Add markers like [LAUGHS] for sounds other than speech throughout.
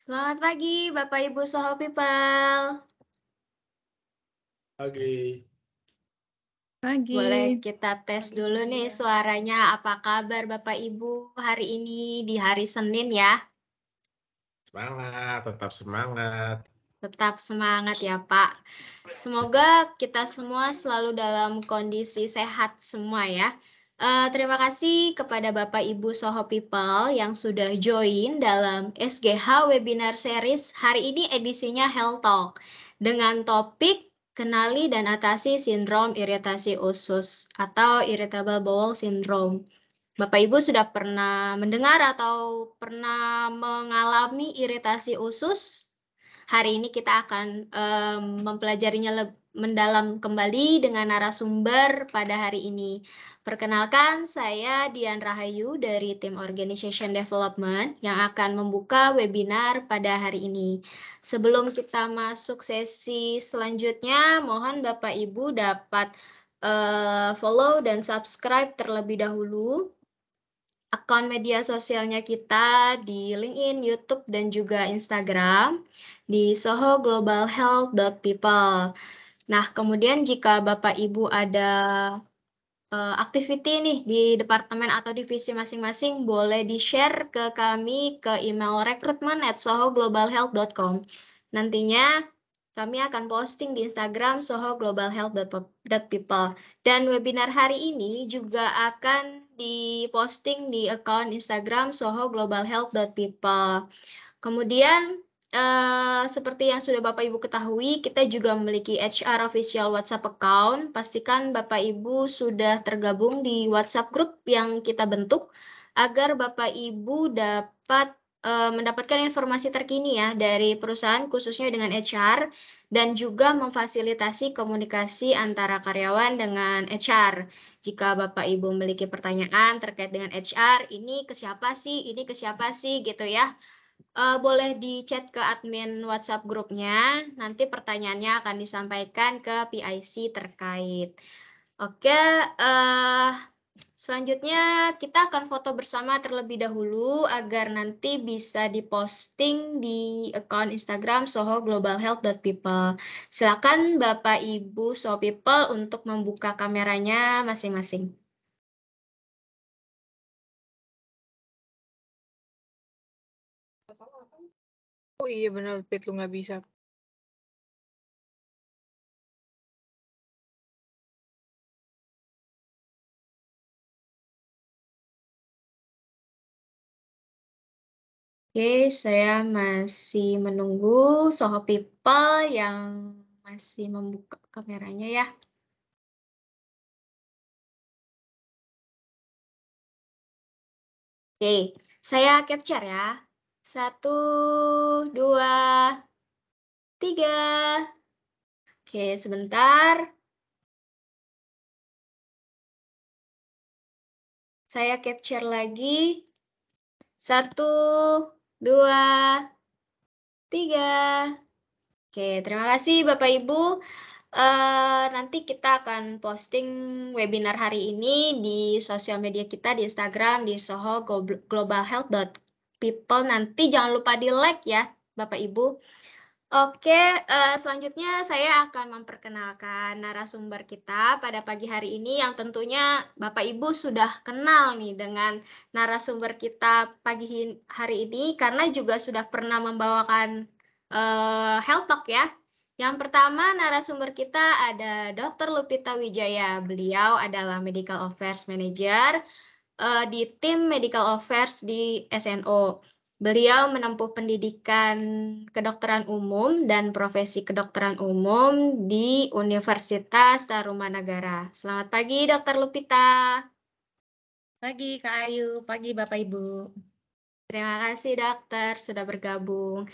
Selamat pagi, Bapak Ibu Soho People. Pagi. Pagi. Boleh kita tes dulu nih suaranya. Apa kabar Bapak Ibu hari ini di hari Senin ya? Semangat, tetap semangat. Tetap semangat ya Pak. Semoga kita semua selalu dalam kondisi sehat semua ya. Uh, terima kasih kepada Bapak Ibu Soho People yang sudah join dalam SGH webinar series hari ini edisinya Health Talk dengan topik kenali dan atasi sindrom iritasi usus atau irritable bowel syndrome. Bapak Ibu sudah pernah mendengar atau pernah mengalami iritasi usus? Hari ini kita akan um, mempelajarinya mendalam kembali dengan narasumber pada hari ini. Perkenalkan, saya Dian Rahayu dari tim Organization Development yang akan membuka webinar pada hari ini. Sebelum kita masuk sesi selanjutnya, mohon Bapak Ibu dapat uh, follow dan subscribe terlebih dahulu akun media sosialnya kita di LinkedIn, YouTube, dan juga Instagram di sohoglobalhealth.people. Nah, kemudian jika Bapak Ibu ada uh, activity nih di departemen atau divisi masing-masing boleh di-share ke kami ke email recruitment at sohoglobalhealth.com. Nantinya kami akan posting di Instagram sohoglobalhealth.people. Dan webinar hari ini juga akan diposting di account Instagram sohoglobalhealth.people. Kemudian Eh, seperti yang sudah Bapak Ibu ketahui, kita juga memiliki HR official WhatsApp account. Pastikan Bapak Ibu sudah tergabung di WhatsApp group yang kita bentuk agar Bapak Ibu dapat uh, mendapatkan informasi terkini ya dari perusahaan khususnya dengan HR dan juga memfasilitasi komunikasi antara karyawan dengan HR. Jika Bapak Ibu memiliki pertanyaan terkait dengan HR, ini ke siapa sih, ini ke siapa sih gitu ya uh, boleh di chat ke admin WhatsApp grupnya. Nanti pertanyaannya akan disampaikan ke PIC terkait. Oke, uh, selanjutnya kita akan foto bersama terlebih dahulu agar nanti bisa diposting di account Instagram Soho Global Health People. Silakan Bapak Ibu Soho People untuk membuka kameranya masing-masing. Oh iya benar pit lu nggak bisa. Oke, saya masih menunggu Soho People yang masih membuka kameranya ya. Oke, saya capture ya. Satu, dua, tiga. Oke, sebentar. Saya capture lagi. Satu, dua, tiga. Oke, terima kasih Bapak Ibu. Uh, nanti kita akan posting webinar hari ini di sosial media kita di Instagram di sohoglobal.health.com people nanti jangan lupa di like ya Bapak Ibu. Oke, uh, selanjutnya saya akan memperkenalkan narasumber kita pada pagi hari ini yang tentunya Bapak Ibu sudah kenal nih dengan narasumber kita pagi hari ini karena juga sudah pernah membawakan uh, health talk ya. Yang pertama narasumber kita ada Dr. Lupita Wijaya. Beliau adalah Medical Affairs Manager uh, di tim medical affairs di SNO. Beliau menempuh pendidikan kedokteran umum dan profesi kedokteran umum di Universitas Tarumanagara. Selamat pagi, Dokter Lupita. Pagi, Kak Ayu. Pagi, Bapak Ibu. Terima kasih, Dokter, sudah bergabung.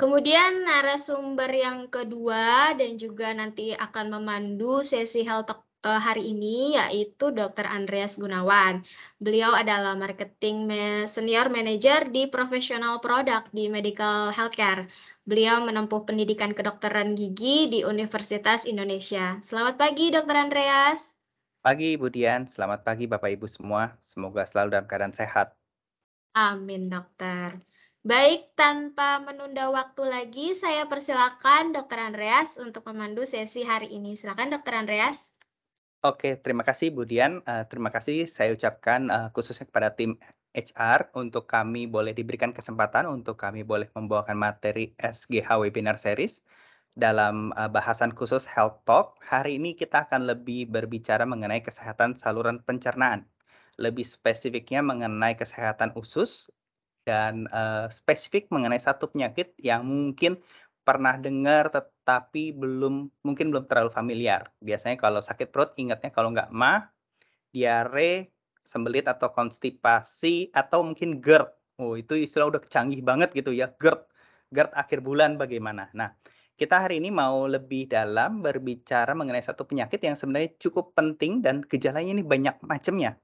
Kemudian narasumber yang kedua dan juga nanti akan memandu sesi health talk Eh, hari ini yaitu Dr. Andreas Gunawan. Beliau adalah marketing senior manager di professional product di medical healthcare. Beliau menempuh pendidikan kedokteran gigi di Universitas Indonesia. Selamat pagi, Dr. Andreas. Pagi, Bu Dian. Selamat pagi, Bapak Ibu semua. Semoga selalu dalam keadaan sehat. Amin, dokter. Baik, tanpa menunda waktu lagi, saya persilakan Dr. Andreas untuk memandu sesi hari ini. Silakan Dr. Andreas. Oke, terima kasih Budian. Uh, eh, terima kasih saya ucapkan uh, khususnya kepada tim HR untuk kami boleh diberikan kesempatan untuk kami boleh membawakan materi SGH webinar series dalam uh, bahasan khusus Health Talk. Hari ini kita akan lebih berbicara mengenai kesehatan saluran pencernaan. Lebih spesifiknya mengenai kesehatan usus dan uh, spesifik mengenai satu penyakit yang mungkin pernah dengar tetapi belum mungkin belum terlalu familiar. Biasanya kalau sakit perut ingatnya kalau nggak ma, diare, sembelit atau konstipasi atau mungkin GERD. Oh, itu istilah udah canggih banget gitu ya, GERD. GERD akhir bulan bagaimana? Nah, kita hari ini mau lebih dalam berbicara mengenai satu penyakit yang sebenarnya cukup penting dan gejalanya ini banyak macamnya.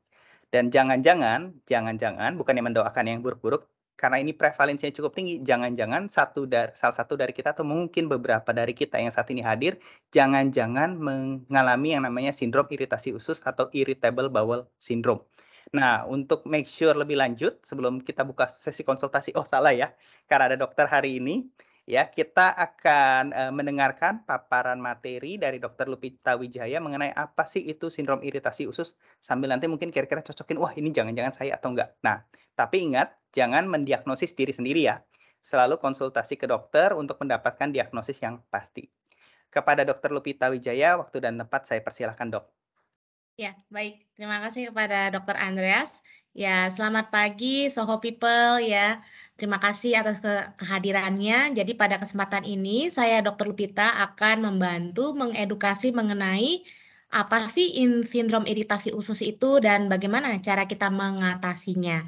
Dan jangan-jangan, jangan-jangan bukan yang mendoakan yang buruk-buruk, karena ini prevalensinya cukup tinggi, jangan-jangan satu dari salah satu dari kita atau mungkin beberapa dari kita yang saat ini hadir jangan-jangan mengalami yang namanya sindrom iritasi usus atau irritable bowel syndrome. Nah, untuk make sure lebih lanjut sebelum kita buka sesi konsultasi, oh salah ya, karena ada dokter hari ini, ya kita akan uh, mendengarkan paparan materi dari dokter Lupita Wijaya mengenai apa sih itu sindrom iritasi usus sambil nanti mungkin kira-kira cocokin, wah ini jangan-jangan saya atau enggak. Nah, tapi ingat, jangan mendiagnosis diri sendiri ya. Selalu konsultasi ke dokter untuk mendapatkan diagnosis yang pasti. Kepada dokter Lupita Wijaya, waktu dan tempat saya persilahkan dok. Ya, baik. Terima kasih kepada dokter Andreas. Ya, selamat pagi Soho People ya. Terima kasih atas ke kehadirannya. Jadi pada kesempatan ini saya Dr. Lupita akan membantu mengedukasi mengenai apa sih in sindrom iritasi usus itu dan bagaimana cara kita mengatasinya.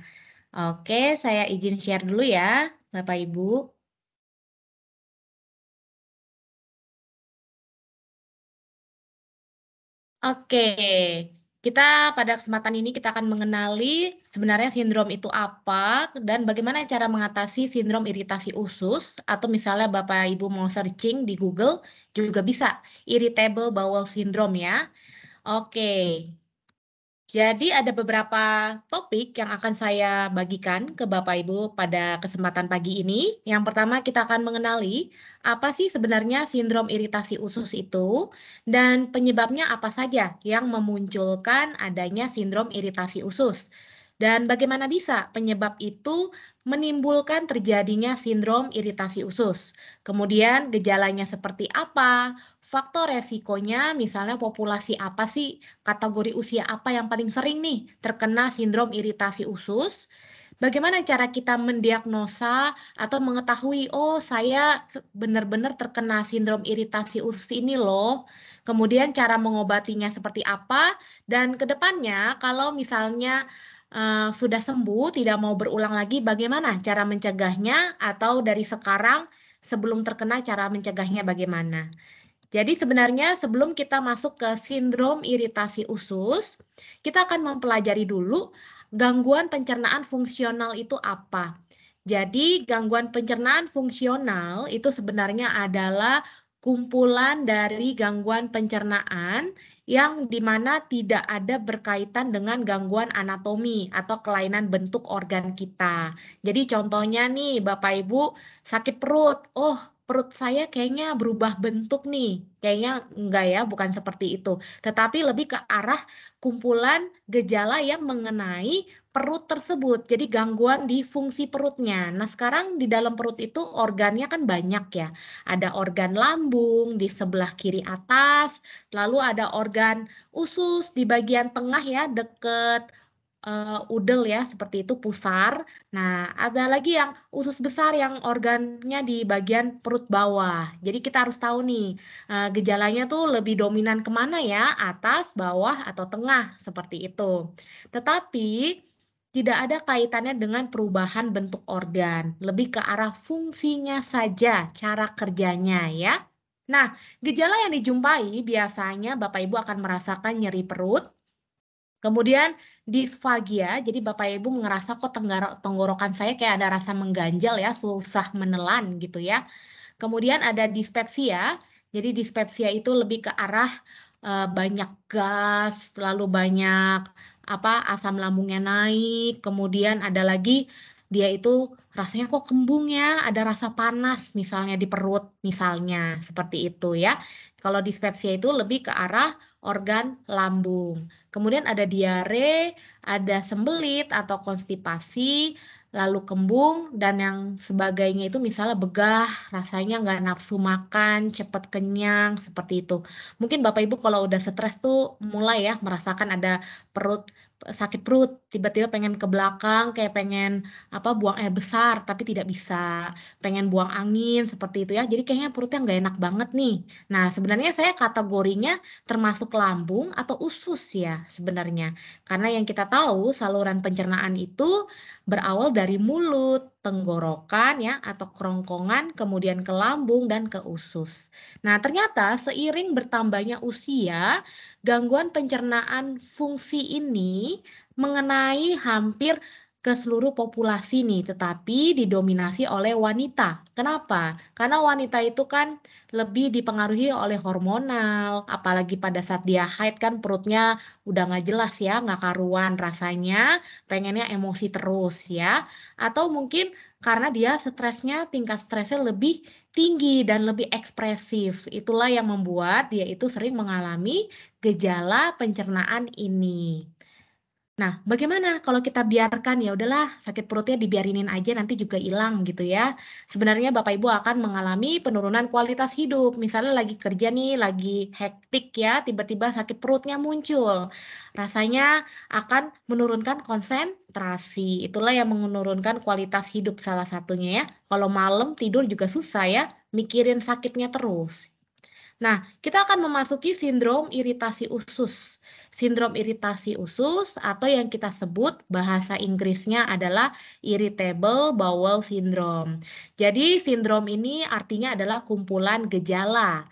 Oke, saya izin share dulu ya, Bapak Ibu. Oke, kita pada kesempatan ini kita akan mengenali sebenarnya sindrom itu apa dan bagaimana cara mengatasi sindrom iritasi usus atau misalnya Bapak Ibu mau searching di Google juga bisa irritable bowel syndrome ya. Oke, jadi ada beberapa topik yang akan saya bagikan ke Bapak Ibu pada kesempatan pagi ini. Yang pertama kita akan mengenali apa sih sebenarnya sindrom iritasi usus itu dan penyebabnya apa saja yang memunculkan adanya sindrom iritasi usus. Dan bagaimana bisa penyebab itu menimbulkan terjadinya sindrom iritasi usus. Kemudian gejalanya seperti apa, faktor resikonya misalnya populasi apa sih, kategori usia apa yang paling sering nih terkena sindrom iritasi usus. Bagaimana cara kita mendiagnosa atau mengetahui, oh saya benar-benar terkena sindrom iritasi usus ini loh. Kemudian cara mengobatinya seperti apa, dan kedepannya kalau misalnya Eh, sudah sembuh, tidak mau berulang lagi, bagaimana cara mencegahnya atau dari sekarang sebelum terkena cara mencegahnya bagaimana? Jadi sebenarnya sebelum kita masuk ke sindrom iritasi usus, kita akan mempelajari dulu gangguan pencernaan fungsional itu apa. Jadi gangguan pencernaan fungsional itu sebenarnya adalah kumpulan dari gangguan pencernaan yang dimana tidak ada berkaitan dengan gangguan anatomi atau kelainan bentuk organ kita. Jadi contohnya nih Bapak Ibu sakit perut, oh perut saya kayaknya berubah bentuk nih. Kayaknya enggak ya, bukan seperti itu. Tetapi lebih ke arah kumpulan gejala yang mengenai perut tersebut. Jadi gangguan di fungsi perutnya. Nah, sekarang di dalam perut itu organnya kan banyak ya. Ada organ lambung di sebelah kiri atas, lalu ada organ usus di bagian tengah ya, deket uh, udel ya, seperti itu pusar. Nah, ada lagi yang usus besar yang organnya di bagian perut bawah. Jadi kita harus tahu nih uh, gejalanya tuh lebih dominan kemana ya, atas, bawah, atau tengah seperti itu. Tetapi tidak ada kaitannya dengan perubahan bentuk organ, lebih ke arah fungsinya saja, cara kerjanya ya. Nah, gejala yang dijumpai biasanya Bapak Ibu akan merasakan nyeri perut, kemudian disfagia, jadi Bapak Ibu merasa kok tenggorokan saya kayak ada rasa mengganjal ya, susah menelan gitu ya. Kemudian ada dispepsia, jadi dispepsia itu lebih ke arah eh, banyak gas, lalu banyak apa asam lambungnya naik, kemudian ada lagi dia itu rasanya kok kembung ya, ada rasa panas misalnya di perut misalnya seperti itu ya. Kalau dispepsia itu lebih ke arah organ lambung. Kemudian ada diare, ada sembelit atau konstipasi, lalu kembung, dan yang sebagainya itu misalnya begah, rasanya nggak nafsu makan, cepat kenyang, seperti itu. Mungkin Bapak Ibu kalau udah stres tuh mulai ya merasakan ada perut sakit perut, tiba-tiba pengen ke belakang, kayak pengen apa buang air besar tapi tidak bisa, pengen buang angin seperti itu ya. Jadi kayaknya perutnya nggak enak banget nih. Nah sebenarnya saya kategorinya termasuk lambung atau usus ya sebenarnya, karena yang kita tahu saluran pencernaan itu berawal dari mulut, tenggorokan ya atau kerongkongan, kemudian ke lambung dan ke usus. Nah, ternyata seiring bertambahnya usia, gangguan pencernaan fungsi ini mengenai hampir ke seluruh populasi nih, tetapi didominasi oleh wanita. Kenapa? Karena wanita itu kan lebih dipengaruhi oleh hormonal, apalagi pada saat dia haid kan perutnya udah nggak jelas ya, nggak karuan rasanya, pengennya emosi terus ya. Atau mungkin karena dia stresnya, tingkat stresnya lebih tinggi dan lebih ekspresif. Itulah yang membuat dia itu sering mengalami gejala pencernaan ini. Nah, bagaimana kalau kita biarkan ya udahlah sakit perutnya dibiarinin aja nanti juga hilang gitu ya. Sebenarnya Bapak Ibu akan mengalami penurunan kualitas hidup. Misalnya lagi kerja nih, lagi hektik ya, tiba-tiba sakit perutnya muncul. Rasanya akan menurunkan konsentrasi. Itulah yang menurunkan kualitas hidup salah satunya ya. Kalau malam tidur juga susah ya, mikirin sakitnya terus. Nah, kita akan memasuki sindrom iritasi usus. Sindrom iritasi usus atau yang kita sebut bahasa Inggrisnya adalah irritable bowel syndrome. Jadi, sindrom ini artinya adalah kumpulan gejala.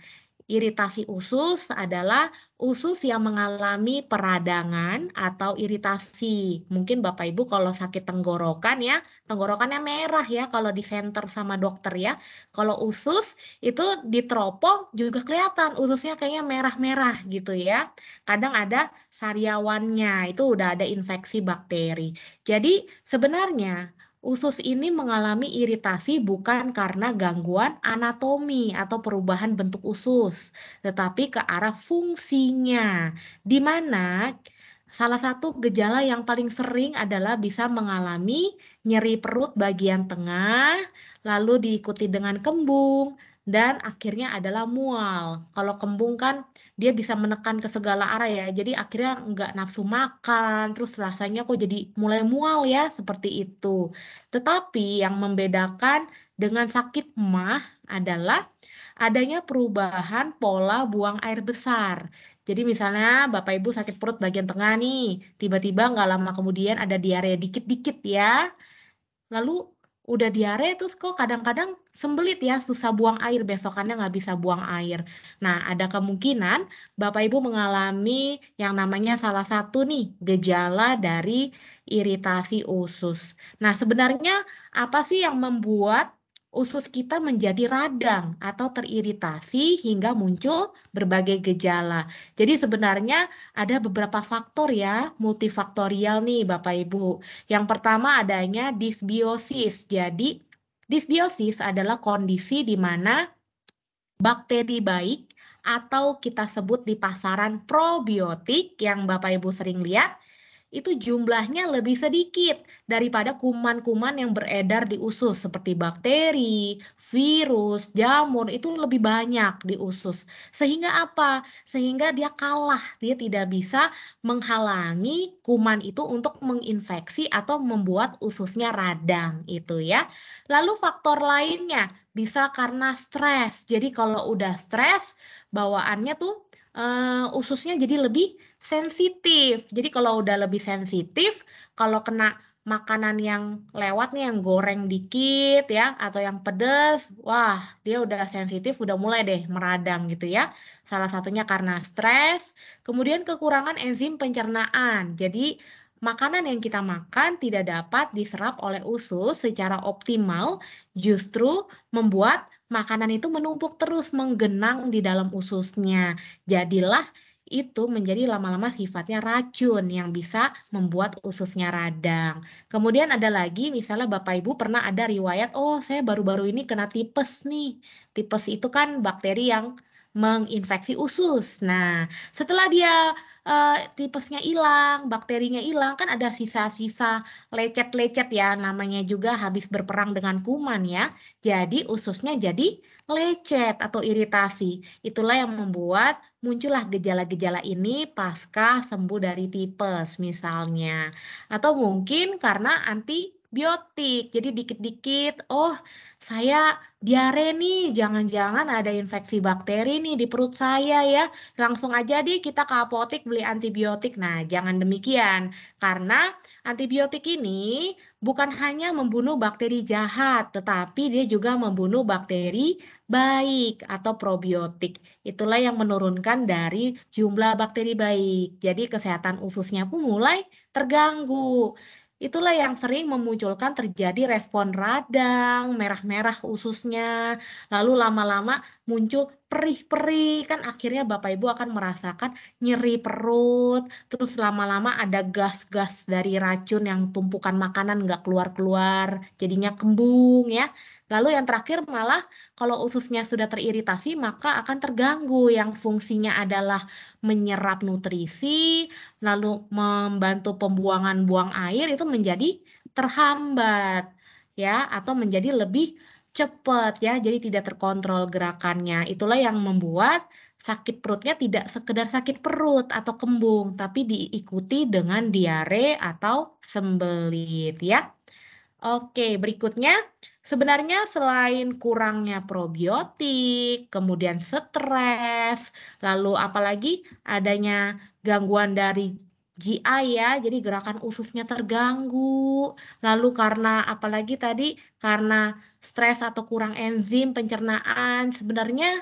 Iritasi usus adalah usus yang mengalami peradangan atau iritasi. Mungkin Bapak Ibu kalau sakit tenggorokan ya, tenggorokannya merah ya kalau di center sama dokter ya. Kalau usus itu diteropong juga kelihatan ususnya kayaknya merah-merah gitu ya. Kadang ada sariawannya, itu udah ada infeksi bakteri. Jadi sebenarnya usus ini mengalami iritasi bukan karena gangguan anatomi atau perubahan bentuk usus, tetapi ke arah fungsinya, di mana Salah satu gejala yang paling sering adalah bisa mengalami nyeri perut bagian tengah, lalu diikuti dengan kembung, dan akhirnya adalah mual. Kalau kembung kan dia bisa menekan ke segala arah ya, jadi akhirnya nggak nafsu makan, terus rasanya kok jadi mulai mual ya, seperti itu. Tetapi yang membedakan dengan sakit mah adalah adanya perubahan pola buang air besar. Jadi misalnya Bapak Ibu sakit perut bagian tengah nih, tiba-tiba nggak lama kemudian ada diare dikit-dikit ya. Lalu udah diare terus kok kadang-kadang sembelit ya susah buang air besokannya nggak bisa buang air. Nah ada kemungkinan bapak ibu mengalami yang namanya salah satu nih gejala dari iritasi usus. Nah sebenarnya apa sih yang membuat usus kita menjadi radang atau teriritasi hingga muncul berbagai gejala. Jadi sebenarnya ada beberapa faktor ya, multifaktorial nih Bapak Ibu. Yang pertama adanya disbiosis. Jadi disbiosis adalah kondisi di mana bakteri baik atau kita sebut di pasaran probiotik yang Bapak Ibu sering lihat itu jumlahnya lebih sedikit daripada kuman-kuman yang beredar di usus seperti bakteri, virus, jamur itu lebih banyak di usus. Sehingga apa? Sehingga dia kalah, dia tidak bisa menghalangi kuman itu untuk menginfeksi atau membuat ususnya radang itu ya. Lalu faktor lainnya bisa karena stres. Jadi kalau udah stres bawaannya tuh uh, ususnya jadi lebih sensitif. Jadi kalau udah lebih sensitif, kalau kena makanan yang lewat nih yang goreng dikit ya atau yang pedes, wah dia udah sensitif udah mulai deh meradang gitu ya. Salah satunya karena stres, kemudian kekurangan enzim pencernaan. Jadi makanan yang kita makan tidak dapat diserap oleh usus secara optimal, justru membuat makanan itu menumpuk terus menggenang di dalam ususnya. Jadilah itu menjadi lama-lama sifatnya racun yang bisa membuat ususnya radang. Kemudian ada lagi misalnya Bapak Ibu pernah ada riwayat, oh saya baru-baru ini kena tipes nih. Tipes itu kan bakteri yang menginfeksi usus. Nah, setelah dia uh, tipesnya hilang, bakterinya hilang, kan ada sisa-sisa lecet-lecet ya, namanya juga habis berperang dengan kuman ya. Jadi ususnya jadi lecet atau iritasi. Itulah yang membuat muncullah gejala-gejala ini pasca sembuh dari tipes misalnya. Atau mungkin karena anti biotik. Jadi dikit-dikit, oh saya diare nih, jangan-jangan ada infeksi bakteri nih di perut saya ya. Langsung aja deh kita ke apotek beli antibiotik. Nah, jangan demikian. Karena antibiotik ini bukan hanya membunuh bakteri jahat, tetapi dia juga membunuh bakteri baik atau probiotik. Itulah yang menurunkan dari jumlah bakteri baik. Jadi kesehatan ususnya pun mulai terganggu. Itulah yang sering memunculkan terjadi respon radang, merah-merah ususnya, lalu lama-lama muncul perih-perih. Kan akhirnya Bapak Ibu akan merasakan nyeri perut, terus lama-lama ada gas-gas dari racun yang tumpukan makanan nggak keluar-keluar, jadinya kembung ya. Lalu yang terakhir malah kalau ususnya sudah teriritasi, maka akan terganggu yang fungsinya adalah menyerap nutrisi, lalu membantu pembuangan buang air itu menjadi terhambat ya atau menjadi lebih cepat ya, jadi tidak terkontrol gerakannya. Itulah yang membuat sakit perutnya tidak sekedar sakit perut atau kembung, tapi diikuti dengan diare atau sembelit ya. Oke, berikutnya sebenarnya selain kurangnya probiotik, kemudian stres, lalu apalagi adanya gangguan dari GI ya, jadi gerakan ususnya terganggu. Lalu karena apalagi tadi karena stres atau kurang enzim pencernaan, sebenarnya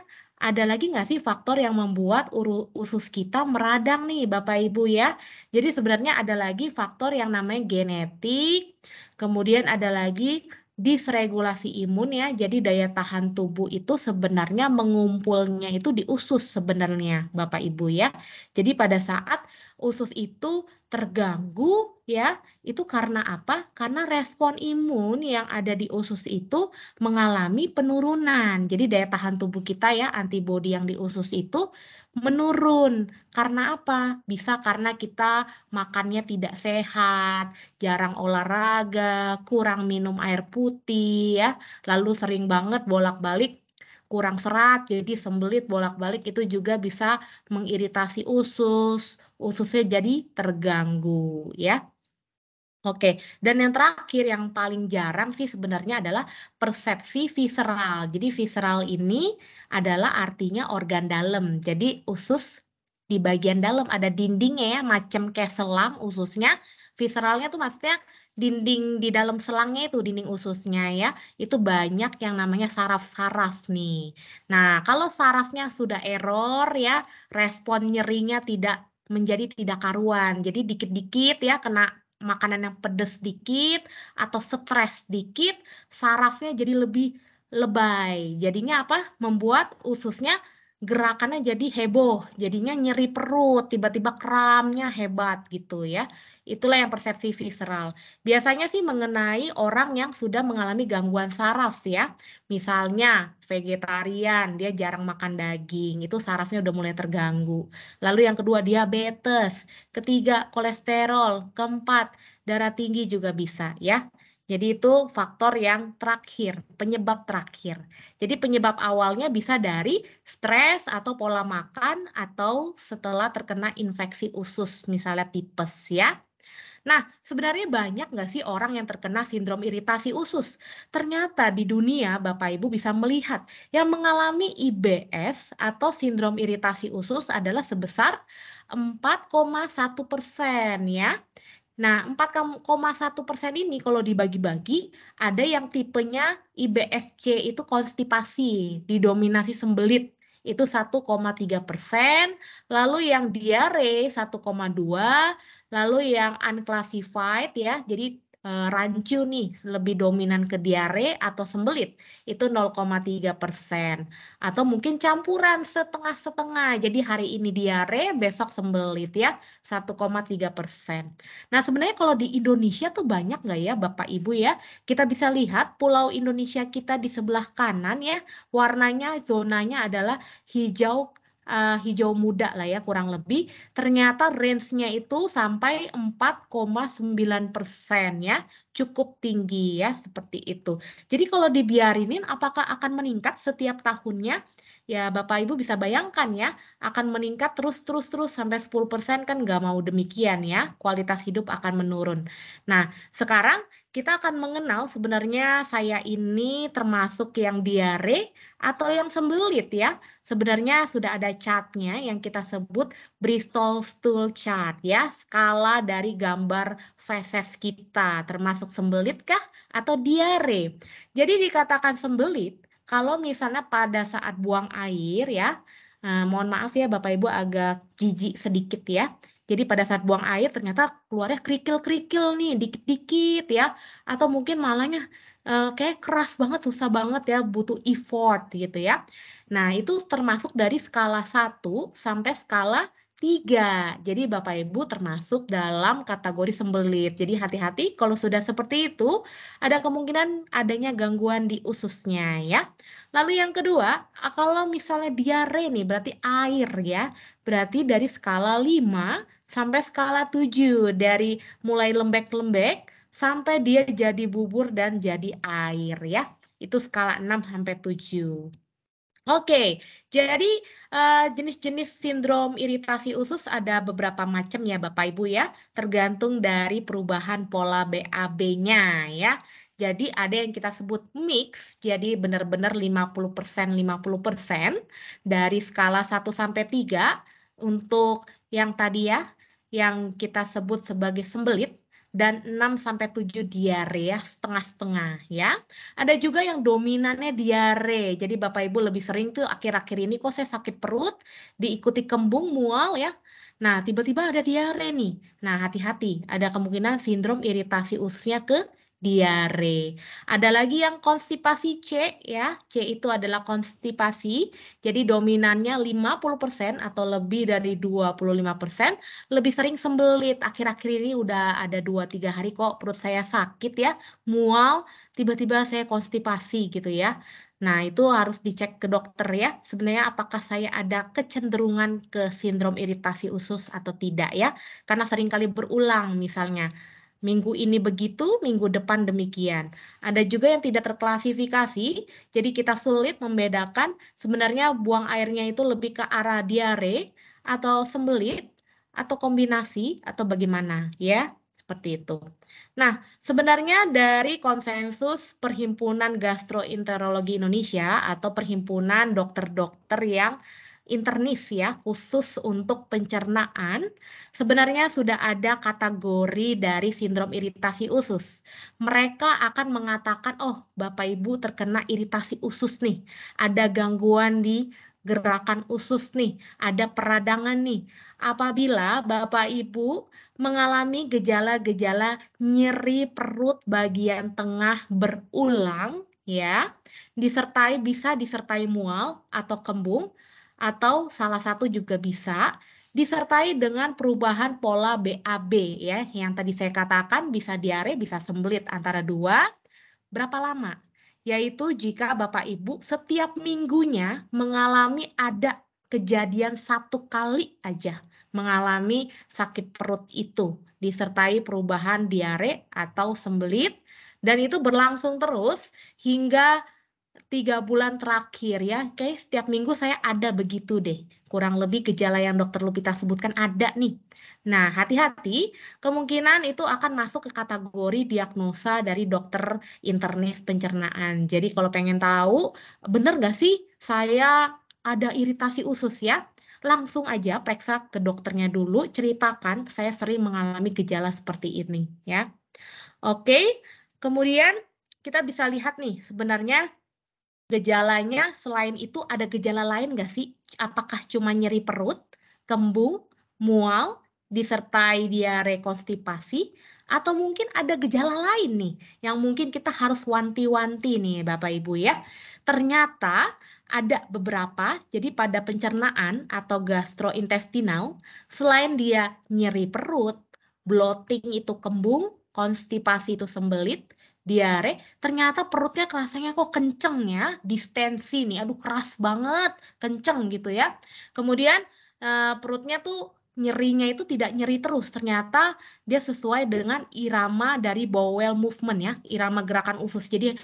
ada lagi nggak sih faktor yang membuat usus kita meradang nih Bapak Ibu ya? Jadi sebenarnya ada lagi faktor yang namanya genetik, kemudian ada lagi disregulasi imun ya. Jadi daya tahan tubuh itu sebenarnya mengumpulnya itu di usus sebenarnya Bapak Ibu ya. Jadi pada saat usus itu terganggu ya, itu karena apa? Karena respon imun yang ada di usus itu mengalami penurunan. Jadi daya tahan tubuh kita ya, antibodi yang di usus itu menurun. Karena apa? Bisa karena kita makannya tidak sehat, jarang olahraga, kurang minum air putih ya, lalu sering banget bolak-balik kurang serat, jadi sembelit bolak-balik itu juga bisa mengiritasi usus, ususnya jadi terganggu ya. Oke, dan yang terakhir yang paling jarang sih sebenarnya adalah persepsi visceral. Jadi visceral ini adalah artinya organ dalam. Jadi usus di bagian dalam ada dindingnya ya, macam kayak selang ususnya. Visceralnya tuh maksudnya dinding di dalam selangnya itu dinding ususnya ya. Itu banyak yang namanya saraf-saraf nih. Nah, kalau sarafnya sudah error ya, respon nyerinya tidak menjadi tidak karuan. Jadi dikit-dikit ya kena makanan yang pedas sedikit atau stres sedikit sarafnya jadi lebih lebay. Jadinya apa? Membuat ususnya gerakannya jadi heboh, jadinya nyeri perut, tiba-tiba kramnya hebat gitu ya. Itulah yang persepsi visceral. Biasanya sih mengenai orang yang sudah mengalami gangguan saraf ya. Misalnya vegetarian, dia jarang makan daging, itu sarafnya udah mulai terganggu. Lalu yang kedua diabetes, ketiga kolesterol, keempat darah tinggi juga bisa ya. Jadi itu faktor yang terakhir, penyebab terakhir. Jadi penyebab awalnya bisa dari stres atau pola makan atau setelah terkena infeksi usus, misalnya tipes ya. Nah, sebenarnya banyak nggak sih orang yang terkena sindrom iritasi usus? Ternyata di dunia Bapak Ibu bisa melihat yang mengalami IBS atau sindrom iritasi usus adalah sebesar 4,1 persen ya. Nah, 4,1 persen ini kalau dibagi-bagi, ada yang tipenya IBSC itu konstipasi, didominasi sembelit itu 1,3 persen, lalu yang diare 1,2, lalu yang unclassified ya, jadi Eh, rancu nih lebih dominan ke diare atau sembelit itu 0,3 persen atau mungkin campuran setengah-setengah jadi hari ini diare besok sembelit ya 1,3 persen. Nah sebenarnya kalau di Indonesia tuh banyak nggak ya Bapak Ibu ya kita bisa lihat pulau Indonesia kita di sebelah kanan ya warnanya zonanya adalah hijau uh, hijau muda lah ya kurang lebih ternyata range-nya itu sampai 4,9 persen ya cukup tinggi ya seperti itu. Jadi kalau dibiarinin apakah akan meningkat setiap tahunnya? ya Bapak Ibu bisa bayangkan ya, akan meningkat terus-terus-terus sampai 10% kan nggak mau demikian ya, kualitas hidup akan menurun. Nah, sekarang kita akan mengenal sebenarnya saya ini termasuk yang diare atau yang sembelit ya. Sebenarnya sudah ada chartnya yang kita sebut Bristol Stool Chart ya, skala dari gambar feses kita termasuk sembelit kah atau diare. Jadi dikatakan sembelit kalau misalnya pada saat buang air ya, eh, mohon maaf ya Bapak Ibu agak jijik sedikit ya. Jadi pada saat buang air ternyata keluarnya kerikil-kerikil nih, dikit-dikit ya. Atau mungkin malahnya eh, kayak keras banget, susah banget ya, butuh effort gitu ya. Nah itu termasuk dari skala 1 sampai skala Tiga, jadi Bapak Ibu termasuk dalam kategori sembelit. Jadi hati-hati kalau sudah seperti itu, ada kemungkinan adanya gangguan di ususnya ya. Lalu yang kedua, kalau misalnya diare nih berarti air ya. Berarti dari skala 5 sampai skala 7 dari mulai lembek-lembek sampai dia jadi bubur dan jadi air ya. Itu skala 6 sampai 7. Oke, jadi jenis eh, jenis-jenis sindrom iritasi usus ada beberapa macam ya Bapak Ibu ya, tergantung dari perubahan pola BAB-nya ya. Jadi ada yang kita sebut mix, jadi benar-benar 50% 50% dari skala 1 sampai 3 untuk yang tadi ya, yang kita sebut sebagai sembelit dan 6 sampai 7 diare ya, setengah-setengah ya. Ada juga yang dominannya diare. Jadi Bapak Ibu lebih sering tuh akhir-akhir ini kok saya sakit perut, diikuti kembung, mual ya. Nah, tiba-tiba ada diare nih. Nah, hati-hati, ada kemungkinan sindrom iritasi ususnya ke diare. Ada lagi yang konstipasi C ya. C itu adalah konstipasi. Jadi dominannya 50% atau lebih dari 25%, lebih sering sembelit. Akhir-akhir ini udah ada 2 3 hari kok perut saya sakit ya, mual, tiba-tiba saya konstipasi gitu ya. Nah, itu harus dicek ke dokter ya. Sebenarnya apakah saya ada kecenderungan ke sindrom iritasi usus atau tidak ya? Karena seringkali berulang misalnya Minggu ini begitu, minggu depan demikian. Ada juga yang tidak terklasifikasi, jadi kita sulit membedakan sebenarnya buang airnya itu lebih ke arah diare atau sembelit atau kombinasi atau bagaimana ya seperti itu. Nah, sebenarnya dari konsensus Perhimpunan Gastroenterologi Indonesia atau Perhimpunan Dokter-Dokter yang internis ya, khusus untuk pencernaan, sebenarnya sudah ada kategori dari sindrom iritasi usus. Mereka akan mengatakan, oh Bapak Ibu terkena iritasi usus nih, ada gangguan di gerakan usus nih, ada peradangan nih. Apabila Bapak Ibu mengalami gejala-gejala nyeri perut bagian tengah berulang ya, disertai bisa disertai mual atau kembung, atau salah satu juga bisa disertai dengan perubahan pola BAB ya yang tadi saya katakan bisa diare bisa sembelit antara dua berapa lama yaitu jika Bapak Ibu setiap minggunya mengalami ada kejadian satu kali aja mengalami sakit perut itu disertai perubahan diare atau sembelit dan itu berlangsung terus hingga tiga bulan terakhir ya, kayak setiap minggu saya ada begitu deh. Kurang lebih gejala yang dokter Lupita sebutkan ada nih. Nah, hati-hati, kemungkinan itu akan masuk ke kategori diagnosa dari dokter internis pencernaan. Jadi kalau pengen tahu, benar nggak sih saya ada iritasi usus ya? Langsung aja periksa ke dokternya dulu, ceritakan saya sering mengalami gejala seperti ini ya. Oke, kemudian kita bisa lihat nih sebenarnya gejalanya selain itu ada gejala lain nggak sih? Apakah cuma nyeri perut, kembung, mual, disertai diare konstipasi, atau mungkin ada gejala lain nih yang mungkin kita harus wanti-wanti nih Bapak Ibu ya. Ternyata ada beberapa, jadi pada pencernaan atau gastrointestinal, selain dia nyeri perut, bloating itu kembung, konstipasi itu sembelit, diare, ternyata perutnya rasanya kok kenceng ya, distensi nih, aduh keras banget, kenceng gitu ya. Kemudian uh, perutnya tuh nyerinya itu tidak nyeri terus, ternyata dia sesuai dengan irama dari bowel movement ya, irama gerakan usus. Jadi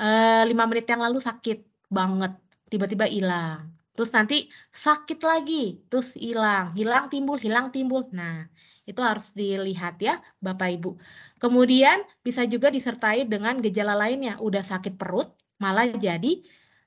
eh, lima uh, menit yang lalu sakit banget, tiba-tiba hilang. Terus nanti sakit lagi, terus hilang, hilang timbul, hilang timbul. Nah, itu harus dilihat ya, Bapak Ibu. Kemudian bisa juga disertai dengan gejala lainnya, udah sakit perut, malah jadi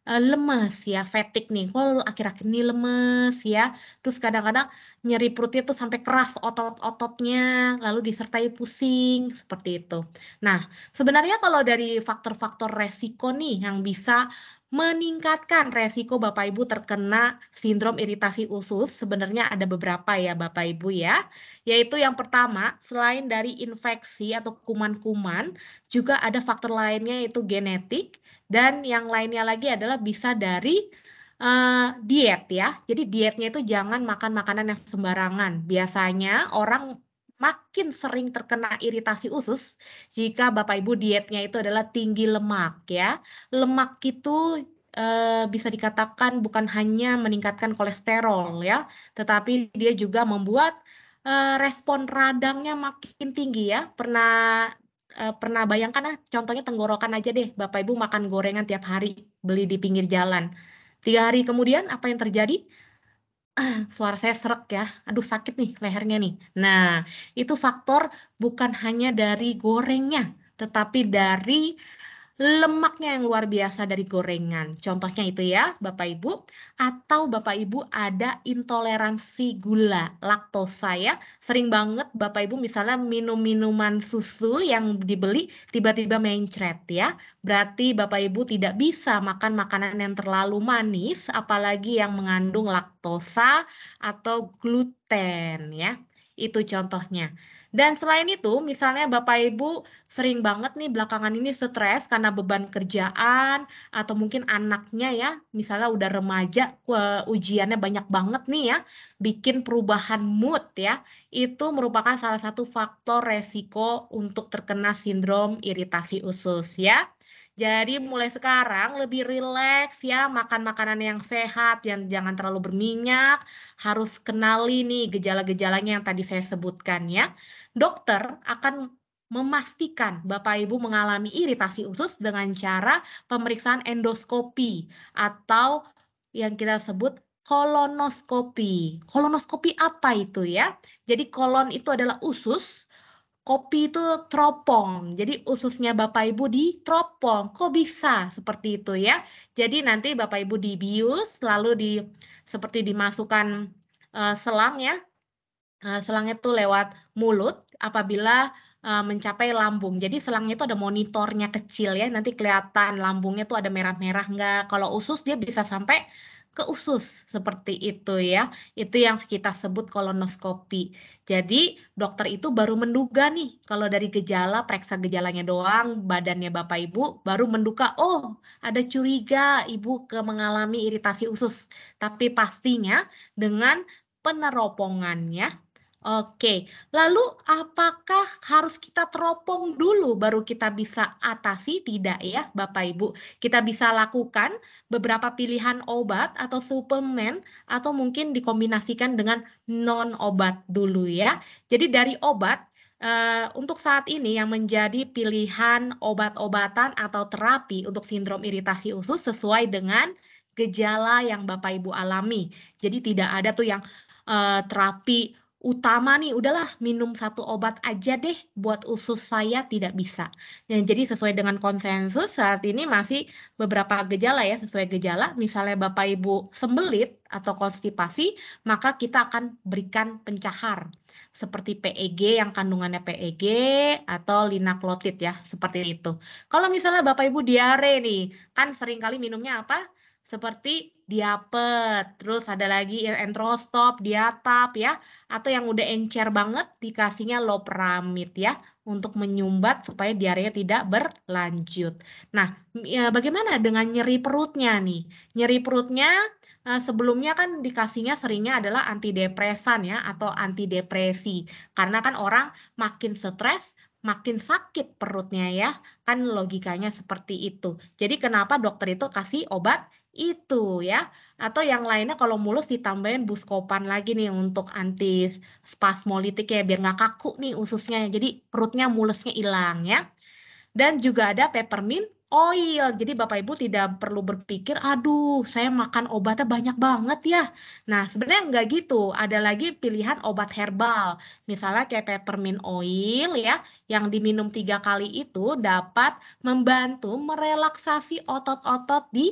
eh, lemes ya, fatigue nih. Kalau akhir-akhir ini lemes ya, terus kadang-kadang nyeri perutnya tuh sampai keras otot-ototnya, lalu disertai pusing, seperti itu. Nah, sebenarnya kalau dari faktor-faktor resiko nih yang bisa meningkatkan resiko Bapak Ibu terkena sindrom iritasi usus. Sebenarnya ada beberapa ya Bapak Ibu ya. Yaitu yang pertama, selain dari infeksi atau kuman-kuman, juga ada faktor lainnya yaitu genetik dan yang lainnya lagi adalah bisa dari Uh, diet ya, jadi dietnya itu jangan makan makanan yang sembarangan. Biasanya orang makin sering terkena iritasi usus jika Bapak Ibu dietnya itu adalah tinggi lemak ya. Lemak itu e, bisa dikatakan bukan hanya meningkatkan kolesterol ya, tetapi dia juga membuat e, respon radangnya makin tinggi ya. Pernah e, pernah bayangkan ah, contohnya tenggorokan aja deh, Bapak Ibu makan gorengan tiap hari, beli di pinggir jalan. Tiga hari kemudian apa yang terjadi? [CLEARS THROAT] Suara saya serak ya, aduh sakit nih lehernya nih. Nah, itu faktor bukan hanya dari gorengnya, tetapi dari lemaknya yang luar biasa dari gorengan. Contohnya itu ya, Bapak Ibu. Atau Bapak Ibu ada intoleransi gula, laktosa ya. Sering banget Bapak Ibu misalnya minum minuman susu yang dibeli tiba-tiba mencret ya. Berarti Bapak Ibu tidak bisa makan makanan yang terlalu manis, apalagi yang mengandung laktosa atau gluten ya. Itu contohnya. Dan selain itu, misalnya Bapak Ibu sering banget nih belakangan ini stres karena beban kerjaan atau mungkin anaknya ya, misalnya udah remaja, eh, ujiannya banyak banget nih ya, bikin perubahan mood ya. Itu merupakan salah satu faktor resiko untuk terkena sindrom iritasi usus ya. Jadi mulai sekarang lebih rileks ya, makan makanan yang sehat, yang jangan terlalu berminyak, harus kenali nih gejala-gejalanya yang tadi saya sebutkan ya dokter akan memastikan Bapak Ibu mengalami iritasi usus dengan cara pemeriksaan endoskopi atau yang kita sebut kolonoskopi. Kolonoskopi apa itu ya? Jadi kolon itu adalah usus, kopi itu teropong. Jadi ususnya Bapak Ibu di teropong. Kok bisa seperti itu ya? Jadi nanti Bapak Ibu dibius lalu di seperti dimasukkan uh, selang ya Eh, selangnya itu lewat mulut apabila uh, mencapai lambung. Jadi selangnya itu ada monitornya kecil ya, nanti kelihatan lambungnya tuh ada merah-merah enggak. Kalau usus dia bisa sampai ke usus seperti itu ya. Itu yang kita sebut kolonoskopi. Jadi dokter itu baru menduga nih kalau dari gejala periksa gejalanya doang badannya Bapak Ibu baru menduga oh ada curiga Ibu ke mengalami iritasi usus. Tapi pastinya dengan peneropongannya Oke, lalu apakah harus kita teropong dulu baru kita bisa atasi? Tidak ya, Bapak Ibu. Kita bisa lakukan beberapa pilihan obat atau suplemen atau mungkin dikombinasikan dengan non-obat dulu ya. Jadi dari obat eh, untuk saat ini yang menjadi pilihan obat-obatan atau terapi untuk sindrom iritasi usus sesuai dengan gejala yang Bapak Ibu alami. Jadi tidak ada tuh yang uh, terapi utama nih udahlah minum satu obat aja deh buat usus saya tidak bisa. Nah, jadi sesuai dengan konsensus saat ini masih beberapa gejala ya sesuai gejala misalnya Bapak Ibu sembelit atau konstipasi maka kita akan berikan pencahar seperti PEG yang kandungannya PEG atau linaklotid ya seperti itu. Kalau misalnya Bapak Ibu diare nih kan seringkali minumnya apa? seperti diapet, terus ada lagi entrostop, diatap ya, atau yang udah encer banget dikasihnya loperamid ya untuk menyumbat supaya diarenya tidak berlanjut. Nah, ya, bagaimana dengan nyeri perutnya nih? Nyeri perutnya eh, sebelumnya kan dikasihnya seringnya adalah antidepresan ya atau antidepresi. Karena kan orang makin stres, makin sakit perutnya ya. Kan logikanya seperti itu. Jadi kenapa dokter itu kasih obat itu ya atau yang lainnya kalau mulus ditambahin buskopan lagi nih untuk anti spasmolitik ya biar nggak kaku nih ususnya jadi perutnya mulusnya hilang ya dan juga ada peppermint oil jadi bapak ibu tidak perlu berpikir aduh saya makan obatnya banyak banget ya nah sebenarnya nggak gitu ada lagi pilihan obat herbal misalnya kayak peppermint oil ya yang diminum tiga kali itu dapat membantu merelaksasi otot-otot di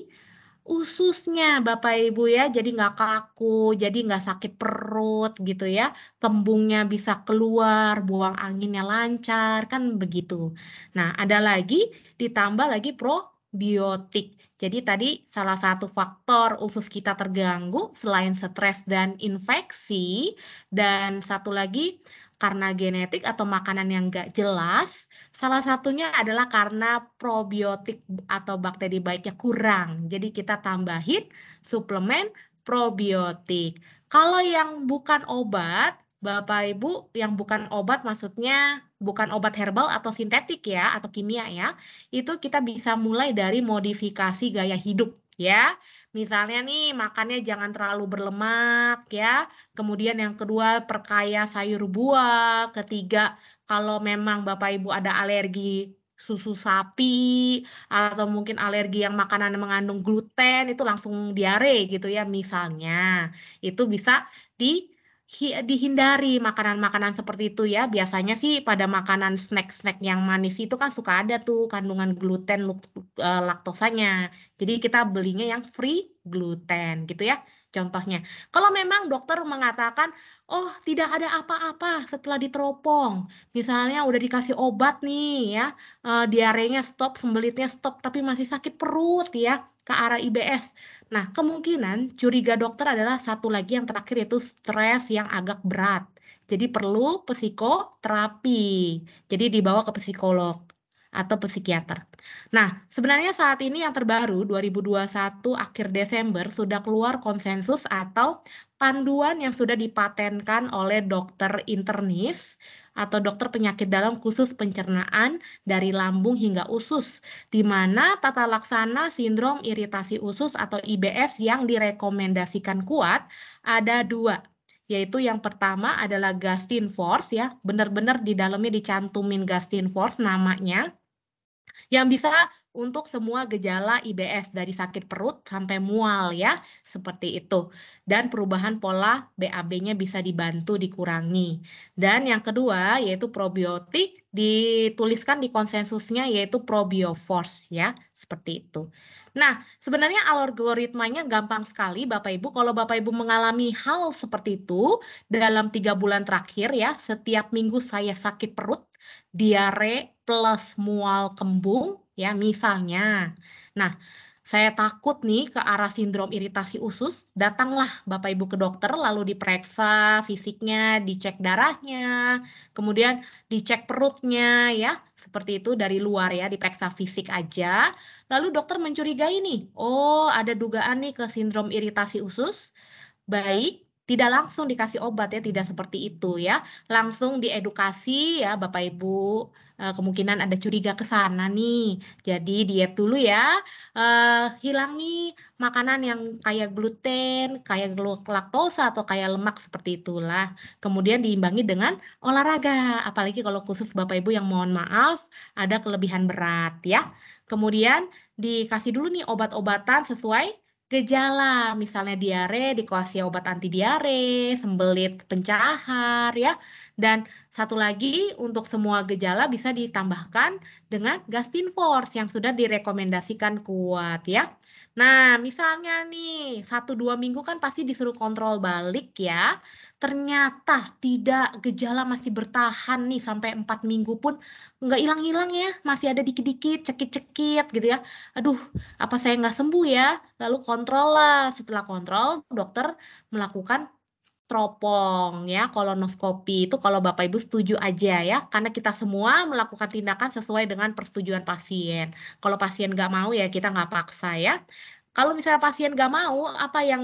ususnya Bapak Ibu ya, jadi nggak kaku, jadi nggak sakit perut gitu ya, kembungnya bisa keluar, buang anginnya lancar, kan begitu. Nah ada lagi ditambah lagi probiotik. Jadi tadi salah satu faktor usus kita terganggu selain stres dan infeksi dan satu lagi karena genetik atau makanan yang nggak jelas. Salah satunya adalah karena probiotik atau bakteri baiknya kurang. Jadi kita tambahin suplemen probiotik. Kalau yang bukan obat, Bapak Ibu yang bukan obat maksudnya bukan obat herbal atau sintetik ya atau kimia ya, itu kita bisa mulai dari modifikasi gaya hidup ya. Misalnya nih makannya jangan terlalu berlemak ya. Kemudian yang kedua perkaya sayur buah, ketiga kalau memang Bapak Ibu ada alergi susu sapi atau mungkin alergi yang makanan yang mengandung gluten itu langsung diare gitu ya misalnya. Itu bisa di dihindari makanan-makanan seperti itu ya. Biasanya sih pada makanan snack-snack yang manis itu kan suka ada tuh kandungan gluten, eh, laktosanya. Jadi kita belinya yang free gluten gitu ya. Contohnya, kalau memang dokter mengatakan, oh tidak ada apa-apa setelah diteropong, misalnya udah dikasih obat nih ya, eh, diarenya stop, sembelitnya stop, tapi masih sakit perut ya ke arah IBS. Nah kemungkinan curiga dokter adalah satu lagi yang terakhir yaitu stres yang agak berat. Jadi perlu psikoterapi. Jadi dibawa ke psikolog atau psikiater. Nah, sebenarnya saat ini yang terbaru 2021 akhir Desember sudah keluar konsensus atau panduan yang sudah dipatenkan oleh dokter internis atau dokter penyakit dalam khusus pencernaan dari lambung hingga usus, di mana tata laksana sindrom iritasi usus atau IBS yang direkomendasikan kuat ada dua, yaitu yang pertama adalah Gastin Force ya, benar-benar di dalamnya dicantumin Gastin Force namanya yang bisa untuk semua gejala IBS dari sakit perut sampai mual ya, seperti itu. Dan perubahan pola BAB-nya bisa dibantu dikurangi. Dan yang kedua yaitu probiotik dituliskan di konsensusnya yaitu probioforce ya, seperti itu. Nah, sebenarnya algoritmanya gampang sekali Bapak Ibu. Kalau Bapak Ibu mengalami hal seperti itu dalam tiga bulan terakhir ya, setiap minggu saya sakit perut, diare plus mual kembung ya misalnya. Nah, saya takut nih ke arah sindrom iritasi usus, datanglah Bapak Ibu ke dokter lalu diperiksa fisiknya, dicek darahnya, kemudian dicek perutnya ya, seperti itu dari luar ya, diperiksa fisik aja. Lalu dokter mencurigai nih, oh ada dugaan nih ke sindrom iritasi usus. Baik, tidak langsung dikasih obat ya, tidak seperti itu ya. Langsung diedukasi ya Bapak Ibu, eh, kemungkinan ada curiga ke sana nih. Jadi diet dulu ya, uh, hilangi makanan yang kayak gluten, kayak laktosa atau kayak lemak seperti itulah. Kemudian diimbangi dengan olahraga, apalagi kalau khusus Bapak Ibu yang mohon maaf ada kelebihan berat ya. Kemudian dikasih dulu nih obat-obatan sesuai gejala misalnya diare dikuasai obat anti diare, sembelit pencahar ya. Dan satu lagi untuk semua gejala bisa ditambahkan dengan Gastin Force yang sudah direkomendasikan kuat ya. Nah, misalnya nih, satu dua minggu kan pasti disuruh kontrol balik ya. Ternyata tidak gejala masih bertahan nih sampai empat minggu pun nggak hilang-hilang ya, masih ada dikit-dikit, cekit-cekit gitu ya. Aduh, apa saya nggak sembuh ya? Lalu kontrol lah. Setelah kontrol, dokter melakukan teropong ya kolonoskopi itu kalau Bapak Ibu setuju aja ya karena kita semua melakukan tindakan sesuai dengan persetujuan pasien kalau pasien nggak mau ya kita nggak paksa ya kalau misalnya pasien nggak mau apa yang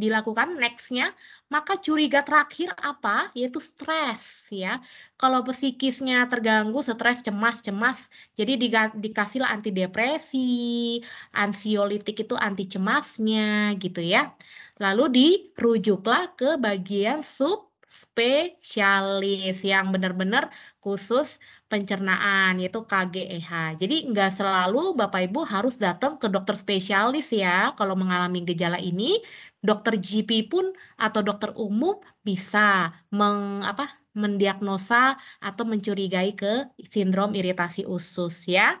dilakukan nextnya maka curiga terakhir apa yaitu stres ya kalau psikisnya terganggu stres cemas cemas jadi di, dikasihlah antidepresi ansiolitik itu anti cemasnya gitu ya Lalu dirujuklah ke bagian sub spesialis yang benar-benar khusus pencernaan yaitu KGEH. Jadi nggak selalu Bapak Ibu harus datang ke dokter spesialis ya kalau mengalami gejala ini. Dokter GP pun atau dokter umum bisa meng, apa, mendiagnosa atau mencurigai ke sindrom iritasi usus ya.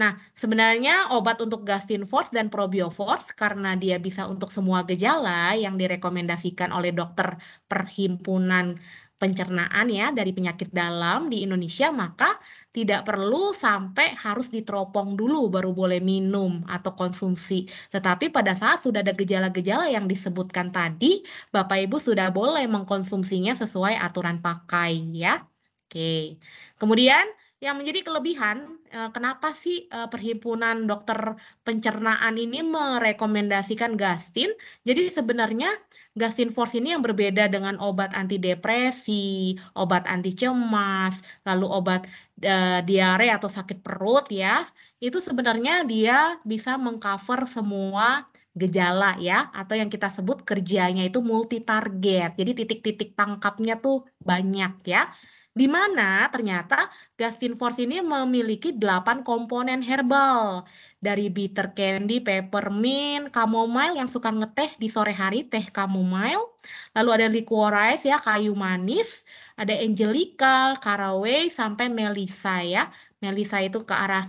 Nah, sebenarnya obat untuk Gastin Force dan Probioforce karena dia bisa untuk semua gejala yang direkomendasikan oleh dokter perhimpunan pencernaan ya dari penyakit dalam di Indonesia maka tidak perlu sampai harus diteropong dulu baru boleh minum atau konsumsi. Tetapi pada saat sudah ada gejala-gejala yang disebutkan tadi, Bapak Ibu sudah boleh mengkonsumsinya sesuai aturan pakai ya. Oke. Kemudian yang menjadi kelebihan Eh, kenapa sih eh, perhimpunan dokter pencernaan ini merekomendasikan gastin? Jadi sebenarnya gastin force ini yang berbeda dengan obat anti depresi, obat anti cemas, lalu obat eh, diare atau sakit perut ya. Itu sebenarnya dia bisa mengcover semua gejala ya atau yang kita sebut kerjanya itu multi target. Jadi titik-titik tangkapnya tuh banyak ya di mana ternyata Gastin Force ini memiliki 8 komponen herbal dari bitter candy, peppermint, chamomile yang suka ngeteh di sore hari teh chamomile, lalu ada liquorice ya kayu manis, ada angelica, caraway sampai melisa ya. Melisa itu ke arah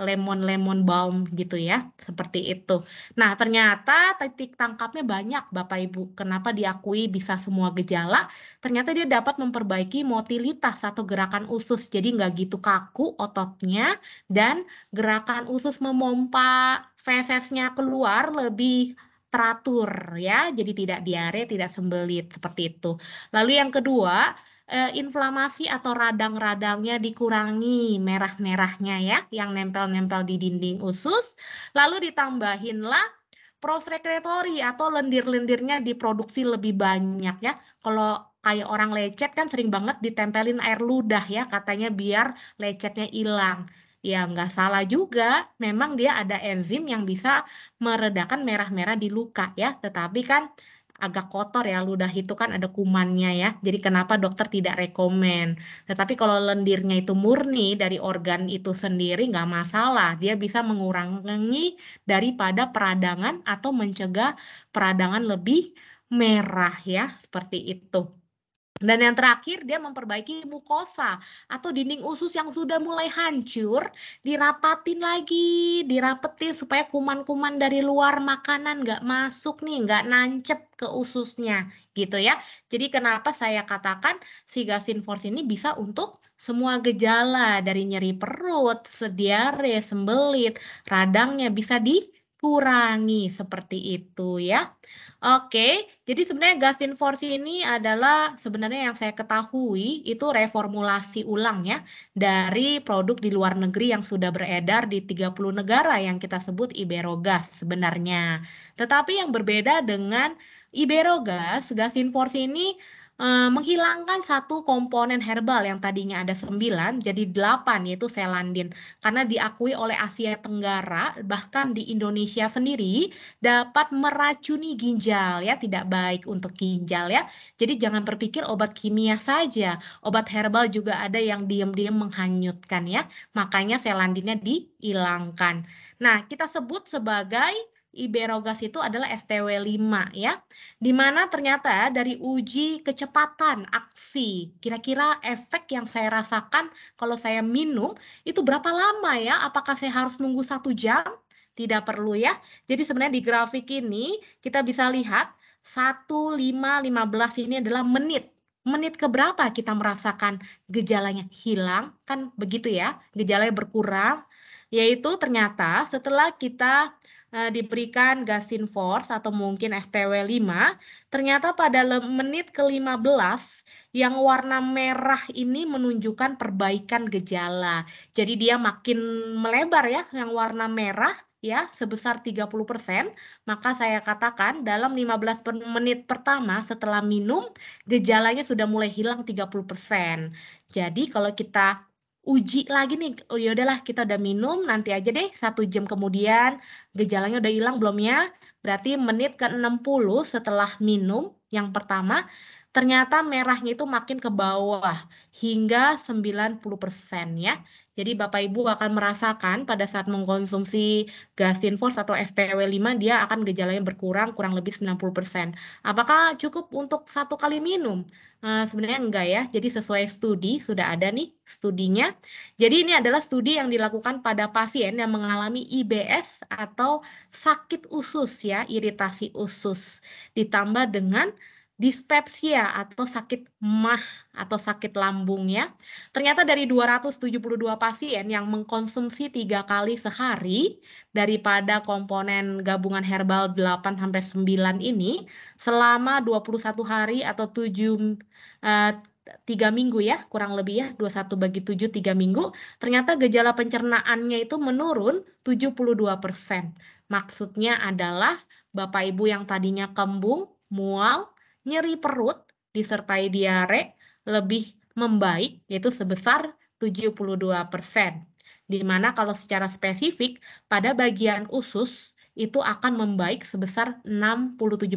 lemon-lemon balm gitu ya, seperti itu. Nah, ternyata titik tangkapnya banyak Bapak Ibu. Kenapa diakui bisa semua gejala? Ternyata dia dapat memperbaiki motilitas atau gerakan usus. Jadi nggak gitu kaku ototnya dan gerakan usus memompa fesesnya keluar lebih teratur ya. Jadi tidak diare, tidak sembelit seperti itu. Lalu yang kedua, Eh, inflamasi atau radang-radangnya dikurangi merah-merahnya ya yang nempel-nempel di dinding usus lalu ditambahinlah prosekretori atau lendir-lendirnya diproduksi lebih banyak ya kalau kayak orang lecet kan sering banget ditempelin air ludah ya katanya biar lecetnya hilang ya nggak salah juga memang dia ada enzim yang bisa meredakan merah-merah di luka ya tetapi kan agak kotor ya ludah itu kan ada kumannya ya. Jadi kenapa dokter tidak rekomen. Tetapi kalau lendirnya itu murni dari organ itu sendiri nggak masalah. Dia bisa mengurangi daripada peradangan atau mencegah peradangan lebih merah ya seperti itu. Dan yang terakhir, dia memperbaiki mukosa atau dinding usus yang sudah mulai hancur, dirapatin lagi, dirapetin supaya kuman-kuman dari luar makanan nggak masuk nih, nggak nancep ke ususnya gitu ya. Jadi kenapa saya katakan si Gasin force ini bisa untuk semua gejala dari nyeri perut, sediare, sembelit, radangnya bisa dikurangi seperti itu ya. Oke, jadi sebenarnya Gaston Force ini adalah sebenarnya yang saya ketahui itu reformulasi ulang ya dari produk di luar negeri yang sudah beredar di 30 negara yang kita sebut Iberogas sebenarnya. Tetapi yang berbeda dengan Iberogas, Gaston Force ini Eh, menghilangkan satu komponen herbal yang tadinya ada sembilan jadi delapan yaitu selandin karena diakui oleh Asia Tenggara bahkan di Indonesia sendiri dapat meracuni ginjal ya tidak baik untuk ginjal ya. Jadi jangan berpikir obat kimia saja, obat herbal juga ada yang diam-diam menghanyutkan ya. Makanya selandinnya dihilangkan. Nah, kita sebut sebagai Iberogas itu adalah STW5 ya. Di mana ternyata dari uji kecepatan aksi, kira-kira efek yang saya rasakan kalau saya minum itu berapa lama ya? Apakah saya harus nunggu satu jam? Tidak perlu ya. Jadi sebenarnya di grafik ini kita bisa lihat belas ini adalah menit menit keberapa kita merasakan gejalanya hilang, kan begitu ya, gejalanya berkurang, yaitu ternyata setelah kita Eh, diberikan gasin force atau mungkin STW 5, ternyata pada menit ke-15 yang warna merah ini menunjukkan perbaikan gejala. Jadi dia makin melebar ya yang warna merah ya sebesar 30%, maka saya katakan dalam 15 menit pertama setelah minum gejalanya sudah mulai hilang 30%. Jadi kalau kita uji lagi nih oh ya udahlah kita udah minum nanti aja deh satu jam kemudian gejalanya udah hilang belum ya berarti menit ke 60 setelah minum yang pertama ternyata merahnya itu makin ke bawah hingga 90% ya. Jadi Bapak Ibu akan merasakan pada saat mengkonsumsi gas Force atau STW5 dia akan gejalanya berkurang kurang lebih 90%. Apakah cukup untuk satu kali minum? Uh, sebenarnya enggak ya. Jadi sesuai studi sudah ada nih studinya. Jadi ini adalah studi yang dilakukan pada pasien yang mengalami IBS atau sakit usus ya, iritasi usus ditambah dengan dispepsia atau sakit mah atau sakit lambung ya. Ternyata dari 272 pasien yang mengkonsumsi tiga kali sehari daripada komponen gabungan herbal 8 sampai 9 ini selama 21 hari atau 7 eh, tiga minggu ya, kurang lebih ya, 21 bagi 7 3 minggu, ternyata gejala pencernaannya itu menurun 72%. Maksudnya adalah Bapak Ibu yang tadinya kembung, mual, nyeri perut disertai diare lebih membaik yaitu sebesar 72%. Di mana kalau secara spesifik pada bagian usus itu akan membaik sebesar 67%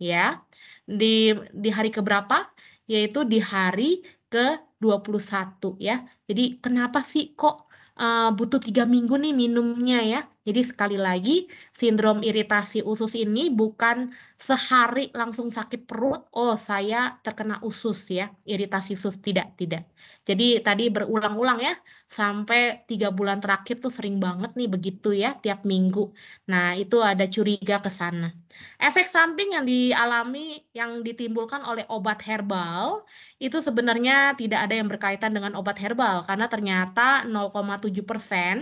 ya. Di di hari keberapa? Yaitu di hari ke-21 ya. Jadi kenapa sih kok uh, butuh tiga minggu nih minumnya ya. Jadi sekali lagi sindrom iritasi usus ini bukan sehari langsung sakit perut, oh saya terkena usus ya, iritasi usus tidak tidak. Jadi tadi berulang-ulang ya sampai tiga bulan terakhir tuh sering banget nih begitu ya tiap minggu. Nah itu ada curiga ke sana. Efek samping yang dialami yang ditimbulkan oleh obat herbal itu sebenarnya tidak ada yang berkaitan dengan obat herbal karena ternyata 0,7 persen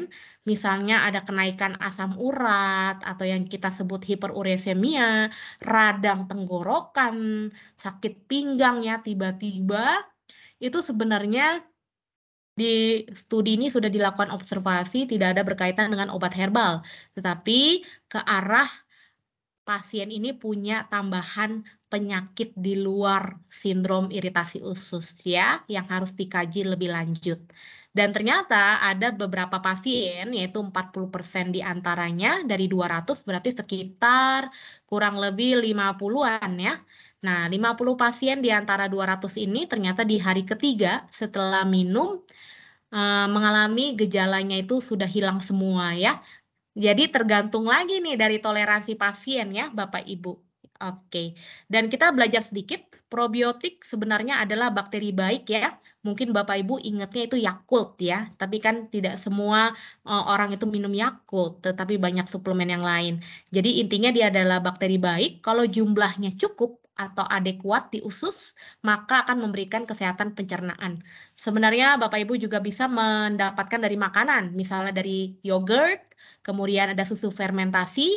misalnya ada kenaikan asam urat atau yang kita sebut hiperuresemia, radang tenggorokan, sakit pinggang ya tiba-tiba itu sebenarnya di studi ini sudah dilakukan observasi tidak ada berkaitan dengan obat herbal, tetapi ke arah pasien ini punya tambahan penyakit di luar sindrom iritasi usus ya yang harus dikaji lebih lanjut. Dan ternyata ada beberapa pasien, yaitu 40% di antaranya dari 200 berarti sekitar kurang lebih 50-an ya. Nah, 50 pasien di antara 200 ini ternyata di hari ketiga setelah minum eh, mengalami gejalanya itu sudah hilang semua ya. Jadi tergantung lagi nih dari toleransi pasien ya Bapak Ibu. Oke, dan kita belajar sedikit, probiotik sebenarnya adalah bakteri baik ya. Mungkin Bapak Ibu ingatnya itu Yakult ya, tapi kan tidak semua e, orang itu minum Yakult, tetapi banyak suplemen yang lain. Jadi intinya dia adalah bakteri baik, kalau jumlahnya cukup atau adekuat di usus, maka akan memberikan kesehatan pencernaan. Sebenarnya Bapak Ibu juga bisa mendapatkan dari makanan, misalnya dari yogurt, kemudian ada susu fermentasi,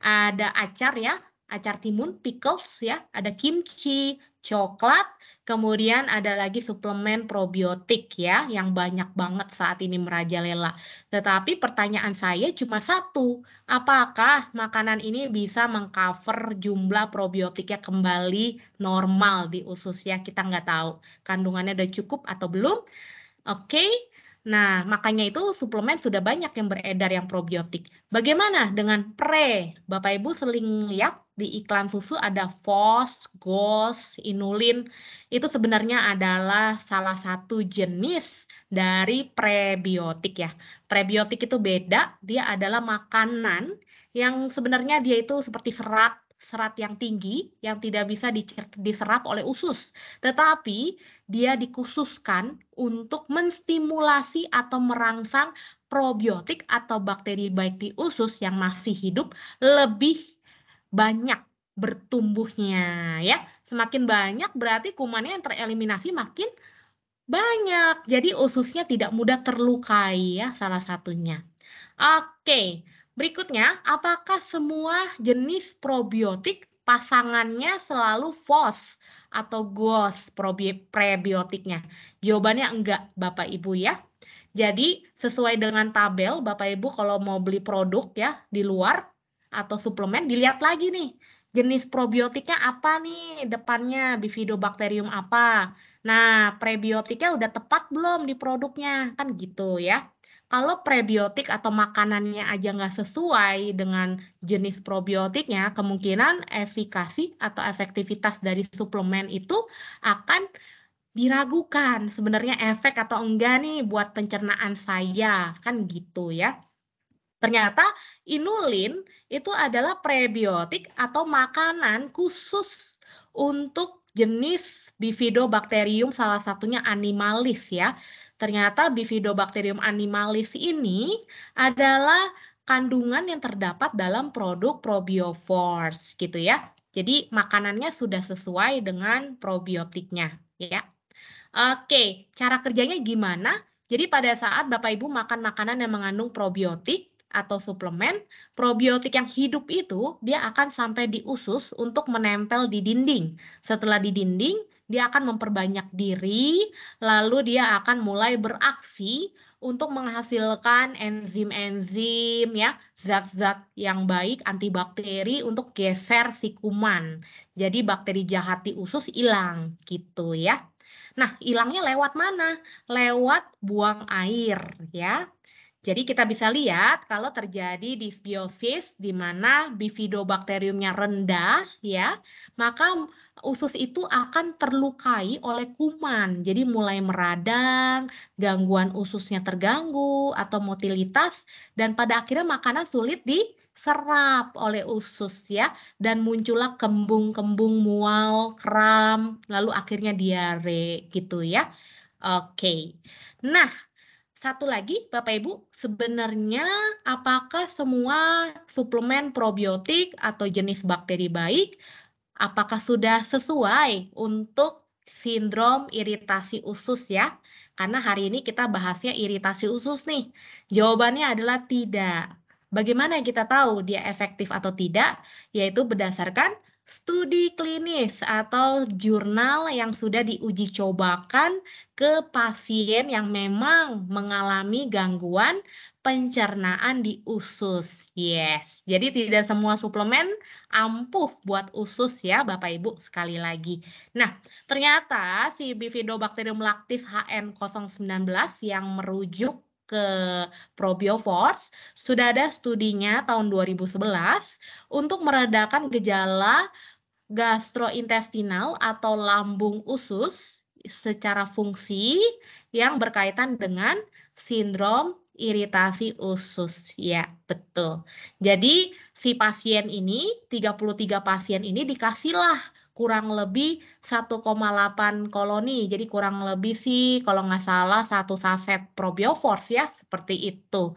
ada acar ya, acar timun, pickles ya, ada kimchi, coklat, kemudian ada lagi suplemen probiotik ya yang banyak banget saat ini merajalela. Tetapi pertanyaan saya cuma satu, apakah makanan ini bisa mengcover jumlah probiotiknya kembali normal di usus ya Kita nggak tahu kandungannya udah cukup atau belum. Oke, okay. Nah, makanya itu suplemen sudah banyak yang beredar yang probiotik. Bagaimana dengan pre? Bapak Ibu sering lihat di iklan susu ada FOS, GOS, inulin. Itu sebenarnya adalah salah satu jenis dari prebiotik ya. Prebiotik itu beda, dia adalah makanan yang sebenarnya dia itu seperti serat serat yang tinggi yang tidak bisa diserap oleh usus, tetapi dia dikhususkan untuk menstimulasi atau merangsang probiotik atau bakteri baik di usus yang masih hidup lebih banyak bertumbuhnya ya. Semakin banyak berarti kumannya yang tereliminasi makin banyak. Jadi ususnya tidak mudah terlukai ya salah satunya. Oke. Berikutnya, apakah semua jenis probiotik pasangannya selalu FOS atau GOS prebiotiknya? Jawabannya enggak, Bapak Ibu ya. Jadi sesuai dengan tabel, Bapak Ibu kalau mau beli produk ya di luar atau suplemen, dilihat lagi nih jenis probiotiknya apa nih depannya bifidobakterium apa. Nah prebiotiknya udah tepat belum di produknya kan gitu ya kalau prebiotik atau makanannya aja nggak sesuai dengan jenis probiotiknya, kemungkinan efikasi atau efektivitas dari suplemen itu akan diragukan sebenarnya efek atau enggak nih buat pencernaan saya, kan gitu ya. Ternyata inulin itu adalah prebiotik atau makanan khusus untuk jenis bifidobacterium salah satunya animalis ya Ternyata Bifidobacterium animalis ini adalah kandungan yang terdapat dalam produk probioforce gitu ya. Jadi makanannya sudah sesuai dengan probiotiknya ya. Oke, cara kerjanya gimana? Jadi pada saat Bapak Ibu makan makanan yang mengandung probiotik, atau suplemen, probiotik yang hidup itu dia akan sampai di usus untuk menempel di dinding. Setelah di dinding, dia akan memperbanyak diri, lalu dia akan mulai beraksi untuk menghasilkan enzim-enzim ya, zat-zat yang baik antibakteri untuk geser si kuman. Jadi bakteri jahat di usus hilang gitu ya. Nah, hilangnya lewat mana? Lewat buang air ya. Jadi kita bisa lihat kalau terjadi disbiosis di mana bifidobakteriumnya rendah ya, maka usus itu akan terlukai oleh kuman. Jadi mulai meradang, gangguan ususnya terganggu atau motilitas dan pada akhirnya makanan sulit diserap oleh usus ya dan muncullah kembung-kembung mual, kram, lalu akhirnya diare gitu ya. Oke. Nah, satu lagi, Bapak Ibu, sebenarnya apakah semua suplemen probiotik atau jenis bakteri baik apakah sudah sesuai untuk sindrom iritasi usus ya? Karena hari ini kita bahasnya iritasi usus nih. Jawabannya adalah tidak. Bagaimana kita tahu dia efektif atau tidak? Yaitu berdasarkan studi klinis atau jurnal yang sudah diuji cobakan ke pasien yang memang mengalami gangguan pencernaan di usus. Yes. Jadi tidak semua suplemen ampuh buat usus ya Bapak Ibu sekali lagi. Nah, ternyata si Bifidobacterium lactis HN019 yang merujuk ke Probiovors, sudah ada studinya tahun 2011 untuk meredakan gejala gastrointestinal atau lambung usus secara fungsi yang berkaitan dengan sindrom iritasi usus. Ya, betul. Jadi si pasien ini, 33 pasien ini dikasihlah kurang lebih 1,8 koloni. Jadi kurang lebih sih kalau nggak salah satu saset probiofors ya, seperti itu.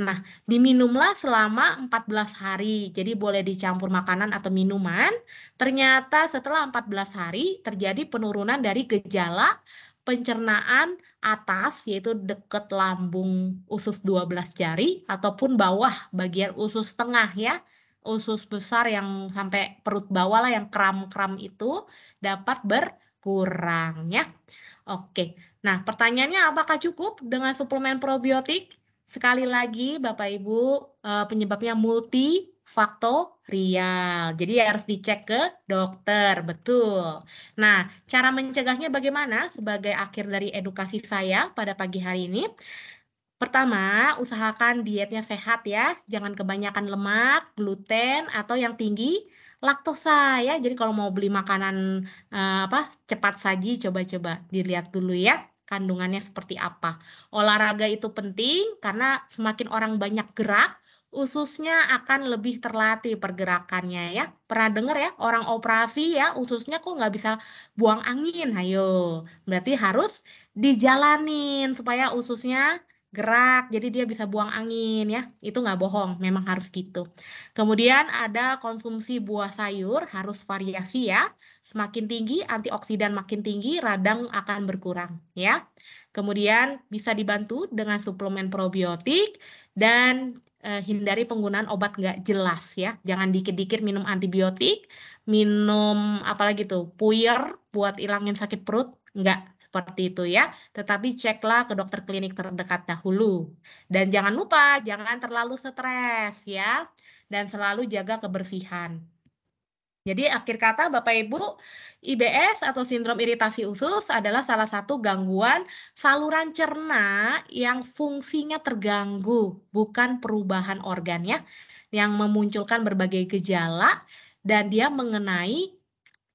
Nah, diminumlah selama 14 hari. Jadi boleh dicampur makanan atau minuman. Ternyata setelah 14 hari terjadi penurunan dari gejala pencernaan atas yaitu deket lambung usus 12 jari ataupun bawah bagian usus tengah ya usus besar yang sampai perut bawah lah yang kram-kram itu dapat berkurang ya. Oke. Nah, pertanyaannya apakah cukup dengan suplemen probiotik? Sekali lagi Bapak Ibu, eh, penyebabnya multifaktorial. Jadi harus dicek ke dokter, betul. Nah, cara mencegahnya bagaimana? Sebagai akhir dari edukasi saya pada pagi hari ini, Pertama, usahakan dietnya sehat ya. Jangan kebanyakan lemak, gluten, atau yang tinggi laktosa ya. Jadi kalau mau beli makanan eh, apa cepat saji coba-coba dilihat dulu ya kandungannya seperti apa. Olahraga itu penting karena semakin orang banyak gerak, ususnya akan lebih terlatih pergerakannya ya. Pernah dengar ya orang operasi ya ususnya kok nggak bisa buang angin. Ayo, berarti harus dijalanin supaya ususnya gerak, jadi dia bisa buang angin ya. Itu nggak bohong, memang harus gitu. Kemudian ada konsumsi buah sayur, harus variasi ya. Semakin tinggi, antioksidan makin tinggi, radang akan berkurang ya. Kemudian bisa dibantu dengan suplemen probiotik dan eh, hindari penggunaan obat nggak jelas ya. Jangan dikit-dikit minum antibiotik, minum apalagi tuh, puyer buat ilangin sakit perut, nggak seperti itu ya. Tetapi ceklah ke dokter klinik terdekat dahulu. Dan jangan lupa, jangan terlalu stres ya. Dan selalu jaga kebersihan. Jadi akhir kata Bapak Ibu, IBS atau sindrom iritasi usus adalah salah satu gangguan saluran cerna yang fungsinya terganggu, bukan perubahan organnya yang memunculkan berbagai gejala dan dia mengenai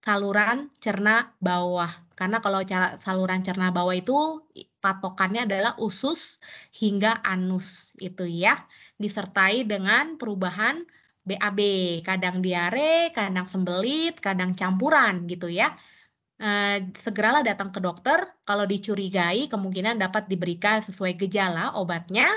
saluran cerna bawah karena kalau cara, saluran cerna bawah itu patokannya adalah usus hingga anus itu ya, disertai dengan perubahan BAB, kadang diare, kadang sembelit, kadang campuran gitu ya. E, segeralah datang ke dokter kalau dicurigai kemungkinan dapat diberikan sesuai gejala obatnya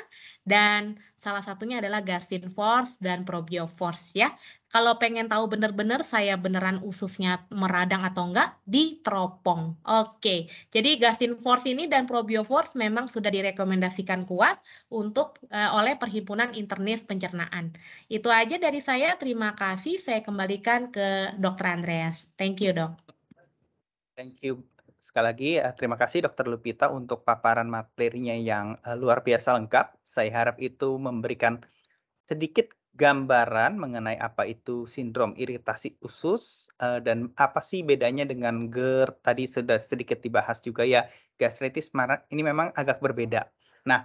dan Salah satunya adalah Gastin Force dan Probio Force ya. Kalau pengen tahu benar-benar saya beneran ususnya meradang atau enggak diteropong. Oke, jadi Gastin Force ini dan Probio Force memang sudah direkomendasikan kuat untuk eh, oleh Perhimpunan Internis Pencernaan. Itu aja dari saya. Terima kasih. Saya kembalikan ke Dr. Andreas. Thank you, Dok. Thank you. Sekali lagi eh, terima kasih Dr. Lupita untuk paparan materinya yang eh, luar biasa lengkap. Saya harap itu memberikan sedikit gambaran mengenai apa itu sindrom iritasi usus eh, dan apa sih bedanya dengan GERD. Tadi sudah sedikit dibahas juga ya gastritis ini memang agak berbeda. Nah,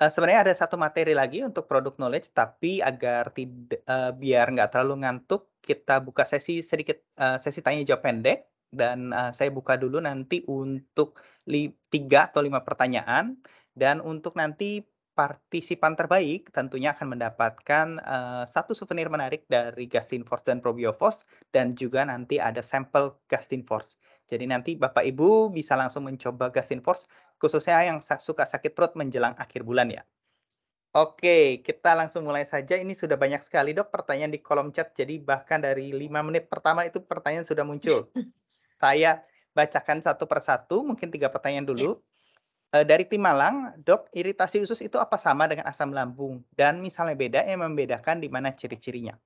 sebenarnya ada satu materi lagi untuk produk knowledge tapi agar tidak biar nggak terlalu ngantuk kita buka sesi sedikit sesi tanya jawab pendek dan uh, saya buka dulu nanti untuk tiga atau lima pertanyaan dan untuk nanti partisipan terbaik tentunya akan mendapatkan uh, satu souvenir menarik dari Gastin Force dan Probiofos dan juga nanti ada sampel Gastin Force. Jadi nanti Bapak Ibu bisa langsung mencoba Gastin Force khususnya yang suka sakit perut menjelang akhir bulan ya. Oke, kita langsung mulai saja. Ini sudah banyak sekali, Dok, pertanyaan di kolom chat. Jadi bahkan dari lima menit pertama itu pertanyaan sudah muncul. [LAUGHS] Saya bacakan satu persatu, mungkin tiga pertanyaan dulu. Yeah. dari tim Malang, Dok, iritasi usus itu apa sama dengan asam lambung? Dan misalnya beda, yang membedakan di mana ciri-cirinya?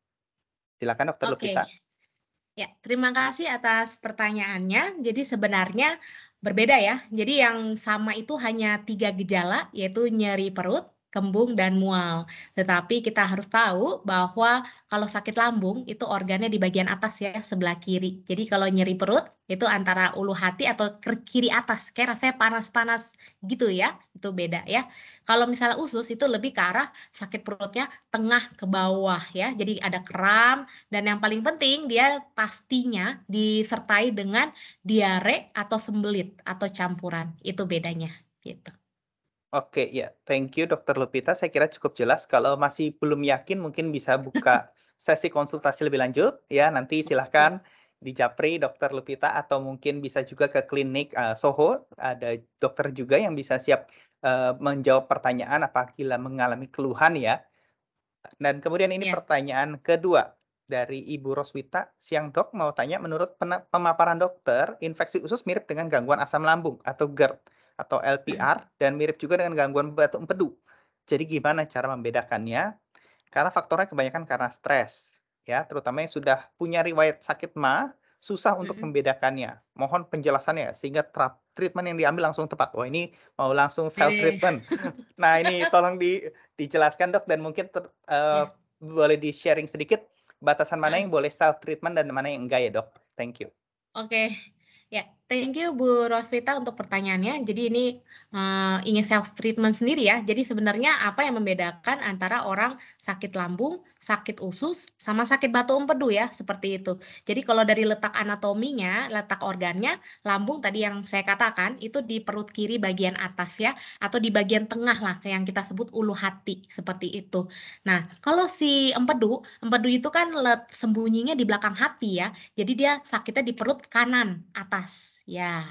Silakan Dokter okay. Lupita. Ya, terima kasih atas pertanyaannya. Jadi sebenarnya berbeda ya. Jadi yang sama itu hanya tiga gejala, yaitu nyeri perut, kembung dan mual. Tetapi kita harus tahu bahwa kalau sakit lambung itu organnya di bagian atas ya sebelah kiri. Jadi kalau nyeri perut itu antara ulu hati atau kiri atas. Kayak rasanya panas-panas gitu ya. Itu beda ya. Kalau misalnya usus itu lebih ke arah sakit perutnya tengah ke bawah ya. Jadi ada kram dan yang paling penting dia pastinya disertai dengan diare atau sembelit atau campuran. Itu bedanya gitu. Oke, ya. Thank you, Dokter Lupita. Saya kira cukup jelas. Kalau masih belum yakin, mungkin bisa buka [LAUGHS] sesi konsultasi lebih lanjut. Ya, nanti silahkan di Japri, Dokter Lupita, atau mungkin bisa juga ke klinik uh, Soho. Ada dokter juga yang bisa siap uh, menjawab pertanyaan apabila mengalami keluhan ya. Dan kemudian ini yeah. pertanyaan kedua dari Ibu Roswita. Siang dok mau tanya, menurut pemaparan dokter, infeksi usus mirip dengan gangguan asam lambung atau GERD atau LPR dan mirip juga dengan gangguan batuk empedu. Jadi gimana cara membedakannya? Karena faktornya kebanyakan karena stres, ya, terutama yang sudah punya riwayat sakit ma, susah untuk membedakannya. Mohon penjelasannya sehingga terap, treatment yang diambil langsung tepat. Wah, oh, ini mau langsung iya, self iya. treatment. nah, ini [LAUGHS] tolong di dijelaskan, Dok, dan mungkin ter, uh, eh, yeah. boleh di-sharing sedikit batasan mana iya. yang boleh self treatment dan mana yang enggak ya, Dok. Thank you. Oke. Okay. Thank you Bu Rosvita untuk pertanyaannya. Jadi ini uh, ingin self treatment sendiri ya. Jadi sebenarnya apa yang membedakan antara orang sakit lambung, sakit usus, sama sakit batu empedu ya, seperti itu. Jadi kalau dari letak anatominya, letak organnya, lambung tadi yang saya katakan itu di perut kiri bagian atas ya, atau di bagian tengah lah yang kita sebut ulu hati seperti itu. Nah kalau si empedu, empedu itu kan sembunyinya di belakang hati ya. Jadi dia sakitnya di perut kanan atas Ya,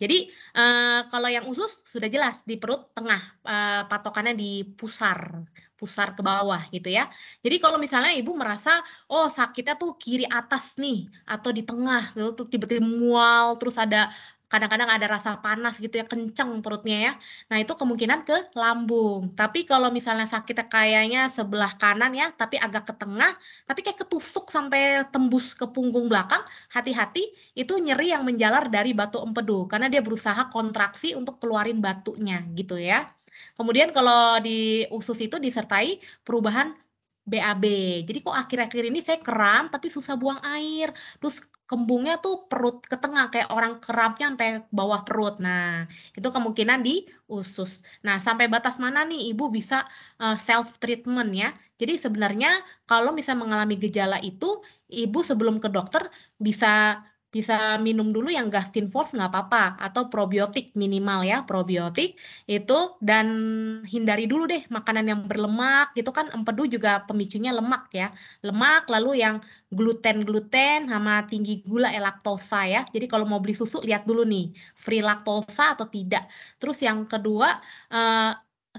jadi uh, kalau yang usus sudah jelas di perut tengah uh, patokannya di pusar, pusar ke bawah gitu ya. Jadi kalau misalnya ibu merasa oh sakitnya tuh kiri atas nih atau di tengah, tuh gitu, tiba-tiba mual, terus ada kadang-kadang ada rasa panas gitu ya, kenceng perutnya ya. Nah, itu kemungkinan ke lambung. Tapi kalau misalnya sakitnya kayaknya sebelah kanan ya, tapi agak ke tengah, tapi kayak ketusuk sampai tembus ke punggung belakang, hati-hati itu nyeri yang menjalar dari batu empedu karena dia berusaha kontraksi untuk keluarin batunya gitu ya. Kemudian kalau di usus itu disertai perubahan BAB. Jadi kok akhir-akhir ini saya kram tapi susah buang air, terus kembungnya tuh perut ke tengah kayak orang kerapnya sampai bawah perut. Nah, itu kemungkinan di usus. Nah, sampai batas mana nih ibu bisa uh, eh, self treatment ya. Jadi sebenarnya kalau misal mengalami gejala itu, ibu sebelum ke dokter bisa bisa minum dulu yang Gastin Force nggak apa-apa atau probiotik minimal ya probiotik itu dan hindari dulu deh makanan yang berlemak gitu kan empedu juga pemicunya lemak ya lemak lalu yang gluten gluten sama tinggi gula laktosa ya jadi kalau mau beli susu lihat dulu nih free laktosa atau tidak terus yang kedua eh,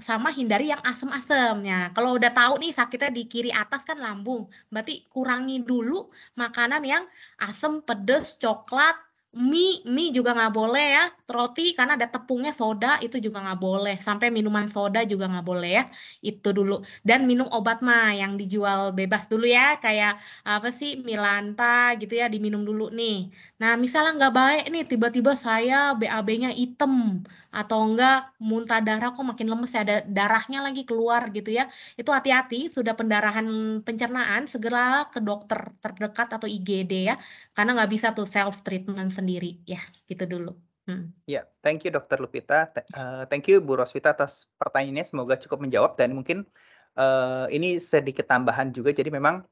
sama hindari yang asem-asem. ya. kalau udah tahu nih sakitnya di kiri atas kan lambung, berarti kurangi dulu makanan yang asem, pedes, coklat, mie mie juga nggak boleh ya roti karena ada tepungnya soda itu juga nggak boleh sampai minuman soda juga nggak boleh ya itu dulu dan minum obat mah yang dijual bebas dulu ya kayak apa sih milanta gitu ya diminum dulu nih nah misalnya nggak baik nih tiba-tiba saya BAB-nya item atau enggak muntah darah kok makin lemes ya, ada darahnya lagi keluar gitu ya itu hati-hati sudah pendarahan pencernaan segera ke dokter terdekat atau IGD ya karena nggak bisa tuh self treatment sendiri sendiri ya gitu dulu Hmm. Ya, yeah, thank you Dokter Lupita. Eh, thank you Bu Roswita atas pertanyaannya. Semoga cukup menjawab dan mungkin uh, ini sedikit tambahan juga. Jadi memang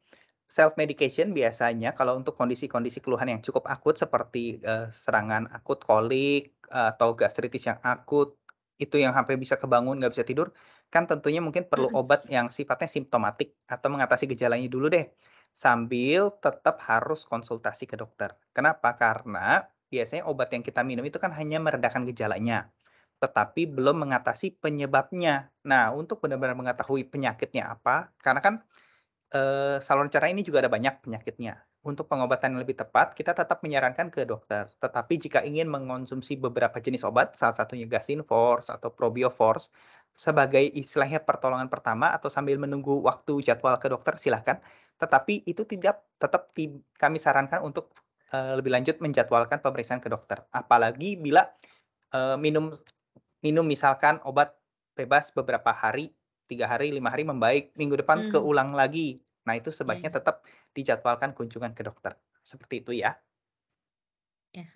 self medication biasanya kalau untuk kondisi-kondisi keluhan yang cukup akut seperti uh, serangan akut kolik uh, atau gastritis yang akut itu yang sampai bisa kebangun nggak bisa tidur, kan tentunya mungkin perlu obat yang sifatnya simptomatik atau mengatasi gejalanya dulu deh sambil tetap harus konsultasi ke dokter. Kenapa? Karena biasanya obat yang kita minum itu kan hanya meredakan gejalanya, tetapi belum mengatasi penyebabnya. Nah, untuk benar-benar mengetahui penyakitnya apa, karena kan eh, saluran cerna ini juga ada banyak penyakitnya. Untuk pengobatan yang lebih tepat, kita tetap menyarankan ke dokter. Tetapi jika ingin mengonsumsi beberapa jenis obat, salah satunya Gasin Force atau Probioforce, sebagai istilahnya pertolongan pertama atau sambil menunggu waktu jadwal ke dokter, silahkan tetapi itu tidak tetap kami sarankan untuk uh, lebih lanjut menjadwalkan pemeriksaan ke dokter. Apalagi bila uh, minum minum misalkan obat bebas beberapa hari, tiga hari, lima hari membaik, minggu depan hmm. keulang lagi. Nah itu iya. sebaiknya hmm. tetap dijadwalkan kunjungan ke dokter. Seperti itu ya. Yeah.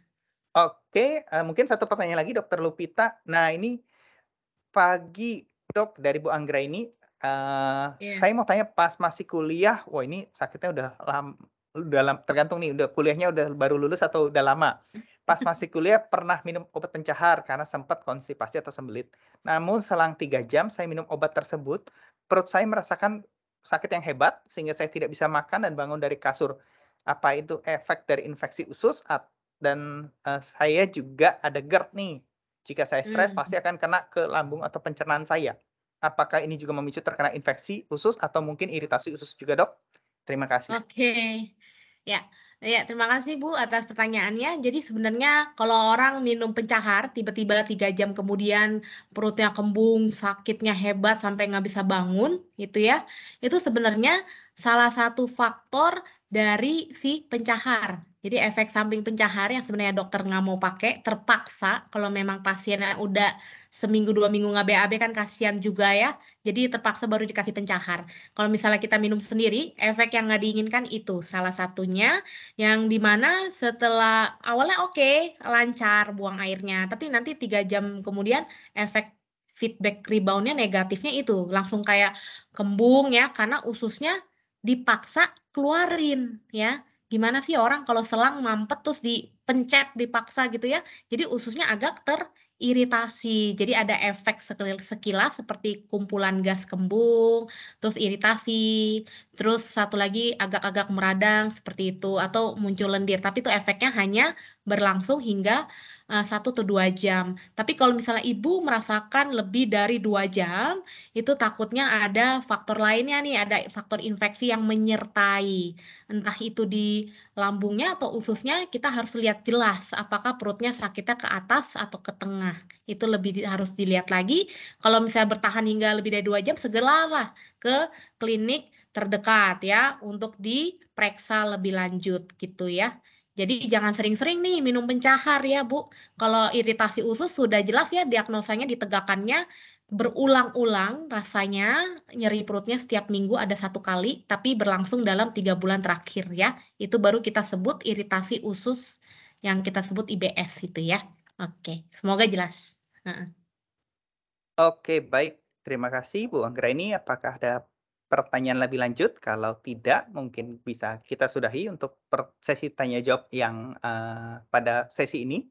Oke, uh, mungkin satu pertanyaan lagi dokter Lupita. Nah ini pagi dok dari Bu Anggra ini uh, yeah. saya mau tanya pas masih kuliah, wah ini sakitnya udah lam udah lam tergantung nih, udah kuliahnya udah baru lulus atau udah lama. Pas masih kuliah pernah minum obat pencahar karena sempat konstipasi atau sembelit. Namun selang tiga jam saya minum obat tersebut, perut saya merasakan sakit yang hebat sehingga saya tidak bisa makan dan bangun dari kasur. Apa itu efek dari infeksi usus at dan, uh, saya juga ada GERD nih. Jika saya stres hmm. pasti akan kena ke lambung atau pencernaan saya apakah ini juga memicu terkena infeksi usus atau mungkin iritasi usus juga dok? Terima kasih. Oke, okay. ya. Ya, terima kasih Bu atas pertanyaannya. Jadi sebenarnya kalau orang minum pencahar tiba-tiba tiga -tiba jam kemudian perutnya kembung, sakitnya hebat sampai nggak bisa bangun, gitu ya. Itu sebenarnya salah satu faktor dari si pencahar jadi efek samping pencahar yang sebenarnya dokter nggak mau pakai terpaksa kalau memang pasiennya udah seminggu dua minggu nggak BAB kan kasihan juga ya. Jadi terpaksa baru dikasih pencahar. Kalau misalnya kita minum sendiri, efek yang nggak diinginkan itu salah satunya yang dimana setelah awalnya oke okay, lancar buang airnya, tapi nanti tiga jam kemudian efek feedback reboundnya negatifnya itu langsung kayak kembung ya karena ususnya dipaksa keluarin ya gimana sih orang kalau selang mampet terus dipencet dipaksa gitu ya jadi ususnya agak teriritasi jadi ada efek sekilas seperti kumpulan gas kembung terus iritasi terus satu lagi agak-agak meradang seperti itu atau muncul lendir tapi itu efeknya hanya berlangsung hingga Eh, satu atau dua jam. Tapi kalau misalnya ibu merasakan lebih dari dua jam, itu takutnya ada faktor lainnya nih, ada faktor infeksi yang menyertai. Entah itu di lambungnya atau ususnya, kita harus lihat jelas apakah perutnya sakitnya ke atas atau ke tengah. Itu lebih di, harus dilihat lagi. Kalau misalnya bertahan hingga lebih dari dua jam, segeralah ke klinik terdekat ya untuk diperiksa lebih lanjut gitu ya. Jadi jangan sering-sering nih minum pencahar ya Bu. Kalau iritasi usus sudah jelas ya diagnosanya ditegakannya berulang-ulang rasanya nyeri perutnya setiap minggu ada satu kali tapi berlangsung dalam tiga bulan terakhir ya. Itu baru kita sebut iritasi usus yang kita sebut IBS itu ya. Oke, semoga jelas. Oke, baik. Terima kasih Bu Anggraini Apakah ada pertanyaan lebih lanjut. Kalau tidak, mungkin bisa kita sudahi untuk sesi tanya jawab yang uh, pada sesi ini.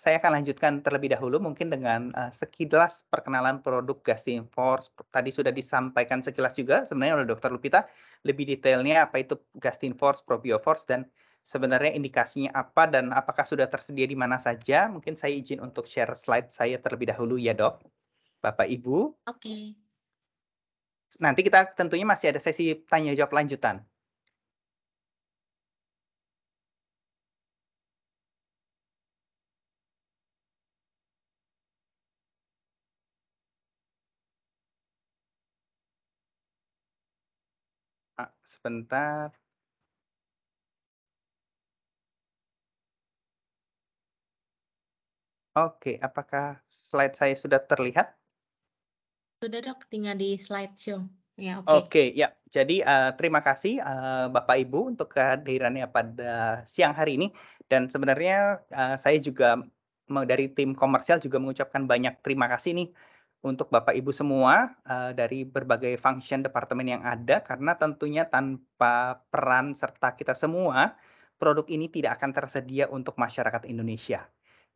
Saya akan lanjutkan terlebih dahulu mungkin dengan uh, sekilas perkenalan produk Gastin Force. Tadi sudah disampaikan sekilas juga sebenarnya oleh Dr. Lupita lebih detailnya apa itu Gastin Force, Probioforce dan sebenarnya indikasinya apa dan apakah sudah tersedia di mana saja. Mungkin saya izin untuk share slide saya terlebih dahulu ya, Dok. Bapak Ibu. Oke. Okay nanti kita tentunya masih ada sesi tanya jawab lanjutan. Ah, sebentar. Oke, apakah slide saya sudah terlihat? Sudah dok, tinggal di slide Ya, oke. Okay. okay, ya. Jadi uh, terima kasih uh, Bapak Ibu untuk kehadirannya pada siang hari ini. Dan sebenarnya uh, saya juga dari tim komersial juga mengucapkan banyak terima kasih nih untuk Bapak Ibu semua uh, dari berbagai function departemen yang ada karena tentunya tanpa peran serta kita semua produk ini tidak akan tersedia untuk masyarakat Indonesia.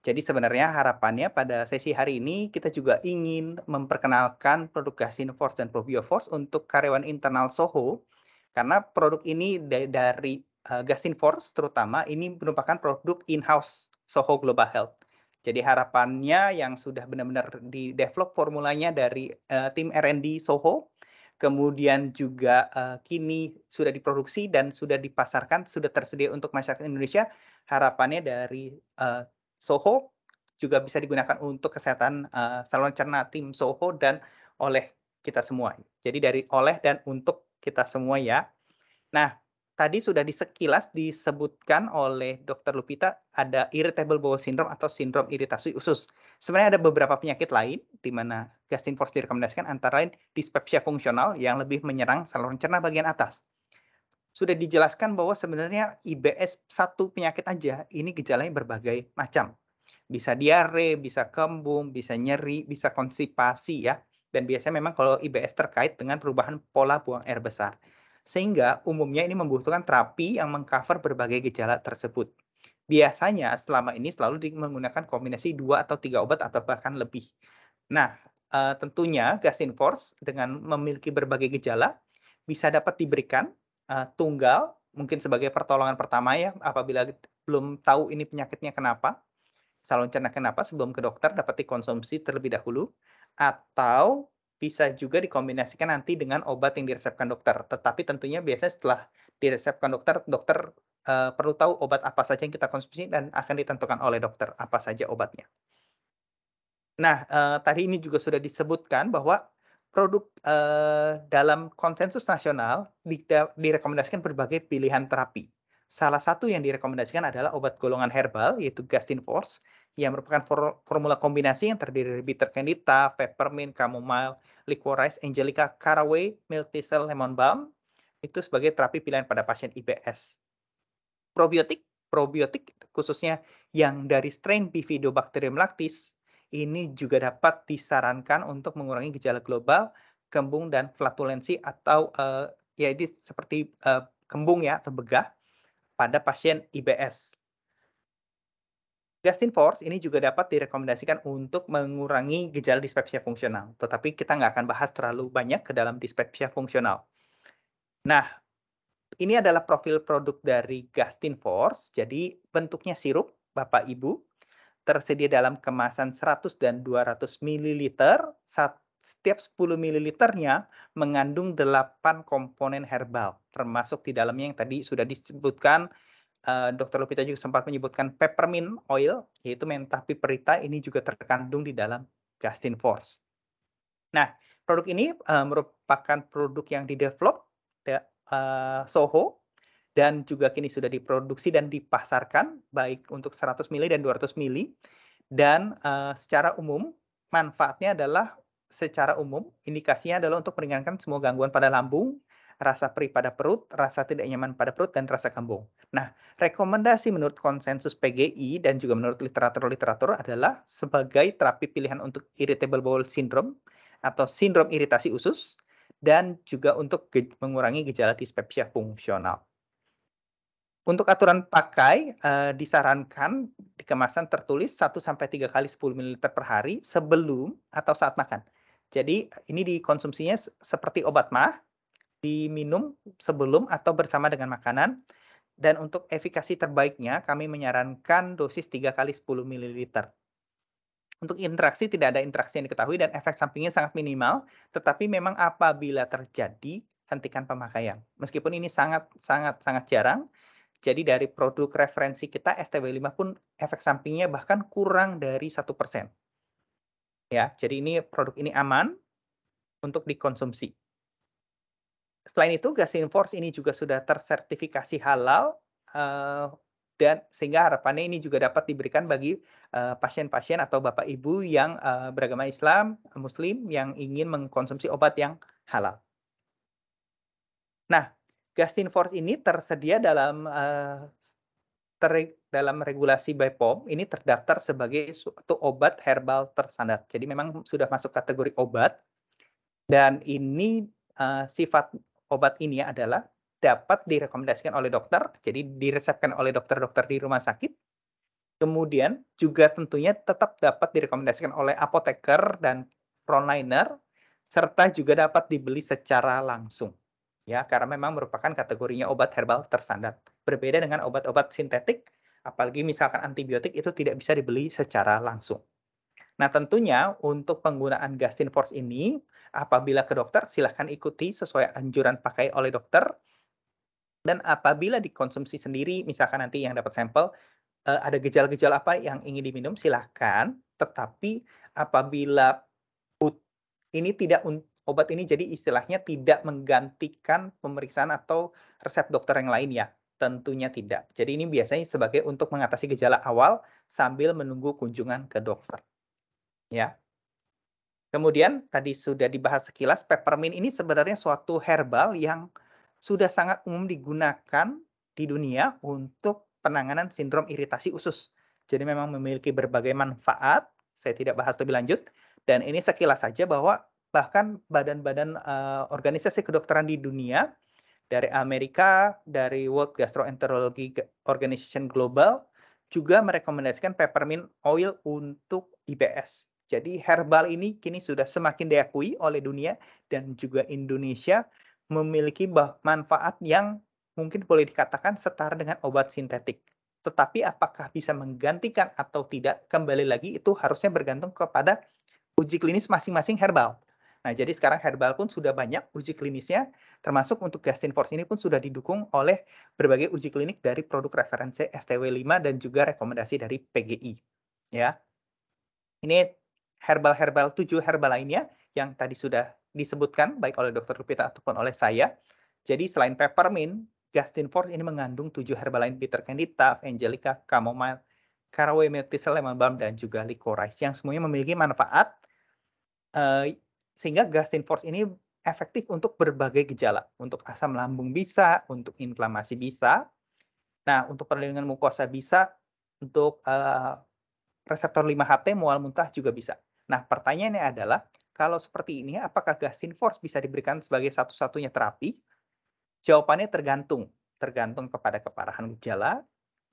Jadi sebenarnya harapannya pada sesi hari ini kita juga ingin memperkenalkan produk Gasin Force dan Force untuk karyawan internal Soho karena produk ini dari, eh, Gasin Force terutama ini merupakan produk in-house Soho Global Health. Jadi harapannya yang sudah benar-benar di develop formulanya dari uh, tim R&D Soho kemudian juga uh, kini sudah diproduksi dan sudah dipasarkan, sudah tersedia untuk masyarakat Indonesia. Harapannya dari uh, Soho juga bisa digunakan untuk kesehatan uh, eh, saluran cerna tim Soho dan oleh kita semua. Jadi dari oleh dan untuk kita semua ya. Nah, tadi sudah disekilas disebutkan oleh Dr. Lupita ada irritable bowel syndrome atau sindrom iritasi usus. Sebenarnya ada beberapa penyakit lain di mana Justin Force direkomendasikan antara lain dispepsia fungsional yang lebih menyerang saluran cerna bagian atas sudah dijelaskan bahwa sebenarnya IBS satu penyakit aja ini gejalanya berbagai macam. Bisa diare, bisa kembung, bisa nyeri, bisa konstipasi ya. Dan biasanya memang kalau IBS terkait dengan perubahan pola buang air besar. Sehingga umumnya ini membutuhkan terapi yang mengcover berbagai gejala tersebut. Biasanya selama ini selalu menggunakan kombinasi dua atau tiga obat atau bahkan lebih. Nah, eh, tentunya gasin force dengan memiliki berbagai gejala bisa dapat diberikan uh, tunggal, mungkin sebagai pertolongan pertama ya apabila belum tahu ini penyakitnya kenapa, saluran cerna kenapa sebelum ke dokter dapat dikonsumsi terlebih dahulu atau bisa juga dikombinasikan nanti dengan obat yang diresepkan dokter. Tetapi tentunya biasanya setelah diresepkan dokter, dokter uh, perlu tahu obat apa saja yang kita konsumsi dan akan ditentukan oleh dokter apa saja obatnya. Nah, uh, tadi ini juga sudah disebutkan bahwa produk eh, dalam konsensus nasional direkomendasikan berbagai pilihan terapi. Salah satu yang direkomendasikan adalah obat golongan herbal yaitu Gastin Force yang merupakan for, formula kombinasi yang terdiri dari bitter candida, peppermint, chamomile, liquorice, angelica, caraway, milk thistle, lemon balm itu sebagai terapi pilihan pada pasien IBS. Probiotik, probiotik khususnya yang dari strain Bifidobacterium lactis ini juga dapat disarankan untuk mengurangi gejala global, kembung dan flatulensi atau uh, ya ini seperti uh, kembung ya atau begah pada pasien IBS. Gastin Force ini juga dapat direkomendasikan untuk mengurangi gejala dispepsia fungsional, tetapi kita nggak akan bahas terlalu banyak ke dalam dispepsia fungsional. Nah, ini adalah profil produk dari Gastin Force, jadi bentuknya sirup, Bapak Ibu, tersedia dalam kemasan 100 dan 200 ml. Setiap 10 ml-nya mengandung 8 komponen herbal, termasuk di dalamnya yang tadi sudah disebutkan Uh, Dokter Lupita juga sempat menyebutkan peppermint oil, yaitu mentah piperita, ini juga terkandung di dalam Justin Force. Nah, produk ini uh, merupakan produk yang didevelop uh, Soho dan juga kini sudah diproduksi dan dipasarkan baik untuk 100 mili dan 200 mili dan uh, secara umum manfaatnya adalah secara umum indikasinya adalah untuk meringankan semua gangguan pada lambung, rasa perih pada perut, rasa tidak nyaman pada perut dan rasa kembung. Nah, rekomendasi menurut konsensus PGI dan juga menurut literatur-literatur adalah sebagai terapi pilihan untuk irritable bowel syndrome atau sindrom iritasi usus dan juga untuk mengurangi gejala dispepsia fungsional. Untuk aturan pakai eh, disarankan di kemasan tertulis 1 sampai 3 kali 10 ml per hari sebelum atau saat makan. Jadi ini dikonsumsinya seperti obat mah diminum sebelum atau bersama dengan makanan. Dan untuk efikasi terbaiknya kami menyarankan dosis 3 kali 10 ml. Untuk interaksi tidak ada interaksi yang diketahui dan efek sampingnya sangat minimal, tetapi memang apabila terjadi hentikan pemakaian. Meskipun ini sangat sangat sangat jarang, jadi dari produk referensi kita STB5 pun efek sampingnya bahkan kurang dari satu persen. Ya, jadi ini produk ini aman untuk dikonsumsi. Selain itu, gas Force ini juga sudah tersertifikasi halal eh, dan sehingga harapannya ini juga dapat diberikan bagi eh, pasien-pasien atau bapak ibu yang eh, beragama Islam, Muslim yang ingin mengkonsumsi obat yang halal. Nah, Gastin force ini tersedia dalam uh, ter, dalam regulasi BPOM ini terdaftar sebagai suatu obat herbal tersandar. Jadi memang sudah masuk kategori obat dan ini uh, sifat obat ini adalah dapat direkomendasikan oleh dokter, jadi diresepkan oleh dokter-dokter di rumah sakit. Kemudian juga tentunya tetap dapat direkomendasikan oleh apoteker dan frontliner serta juga dapat dibeli secara langsung ya karena memang merupakan kategorinya obat herbal tersandar Berbeda dengan obat-obat sintetik, apalagi misalkan antibiotik itu tidak bisa dibeli secara langsung. Nah tentunya untuk penggunaan Gastin Force ini, apabila ke dokter silahkan ikuti sesuai anjuran pakai oleh dokter. Dan apabila dikonsumsi sendiri, misalkan nanti yang dapat sampel, eh, ada gejala-gejala apa yang ingin diminum silahkan. Tetapi apabila ini tidak obat ini jadi istilahnya tidak menggantikan pemeriksaan atau resep dokter yang lain ya. Tentunya tidak. Jadi ini biasanya sebagai untuk mengatasi gejala awal sambil menunggu kunjungan ke dokter. Ya. Kemudian tadi sudah dibahas sekilas peppermint ini sebenarnya suatu herbal yang sudah sangat umum digunakan di dunia untuk penanganan sindrom iritasi usus. Jadi memang memiliki berbagai manfaat, saya tidak bahas lebih lanjut. Dan ini sekilas saja bahwa bahkan badan-badan uh, organisasi kedokteran di dunia dari Amerika, dari World Gastroenterology Organization Global juga merekomendasikan peppermint oil untuk IBS. Jadi herbal ini kini sudah semakin diakui oleh dunia dan juga Indonesia memiliki manfaat yang mungkin boleh dikatakan setara dengan obat sintetik. Tetapi apakah bisa menggantikan atau tidak kembali lagi itu harusnya bergantung kepada uji klinis masing-masing herbal. Nah, jadi sekarang herbal pun sudah banyak uji klinisnya, termasuk untuk Gastin Force ini pun sudah didukung oleh berbagai uji klinik dari produk referensi STW5 dan juga rekomendasi dari PGI. Ya, ini herbal-herbal tujuh herbal lainnya yang tadi sudah disebutkan baik oleh Dr. Lupita ataupun oleh saya. Jadi selain peppermint, Gastin Force ini mengandung tujuh herbal lain bitter candida, angelica, chamomile, caraway, thistle, lemon balm, dan juga licorice yang semuanya memiliki manfaat eh, sehingga gastrin force ini efektif untuk berbagai gejala, untuk asam lambung bisa, untuk inflamasi bisa. Nah, untuk perlindungan mukosa bisa, untuk uh, reseptor 5HT mual muntah juga bisa. Nah, pertanyaannya adalah kalau seperti ini apakah gastrin force bisa diberikan sebagai satu-satunya terapi? Jawabannya tergantung, tergantung kepada keparahan gejala,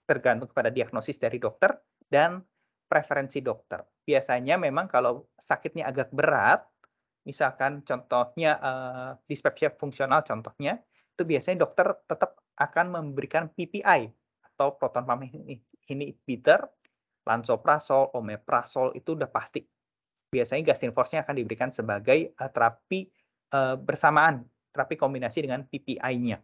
tergantung kepada diagnosis dari dokter dan preferensi dokter. Biasanya memang kalau sakitnya agak berat, misalkan contohnya uh, eh, dispepsia fungsional contohnya, itu biasanya dokter tetap akan memberikan PPI atau proton pump inhibitor, lansoprazol, omeprazole itu udah pasti. Biasanya gastrin force-nya akan diberikan sebagai uh, terapi uh, bersamaan, terapi kombinasi dengan PPI-nya.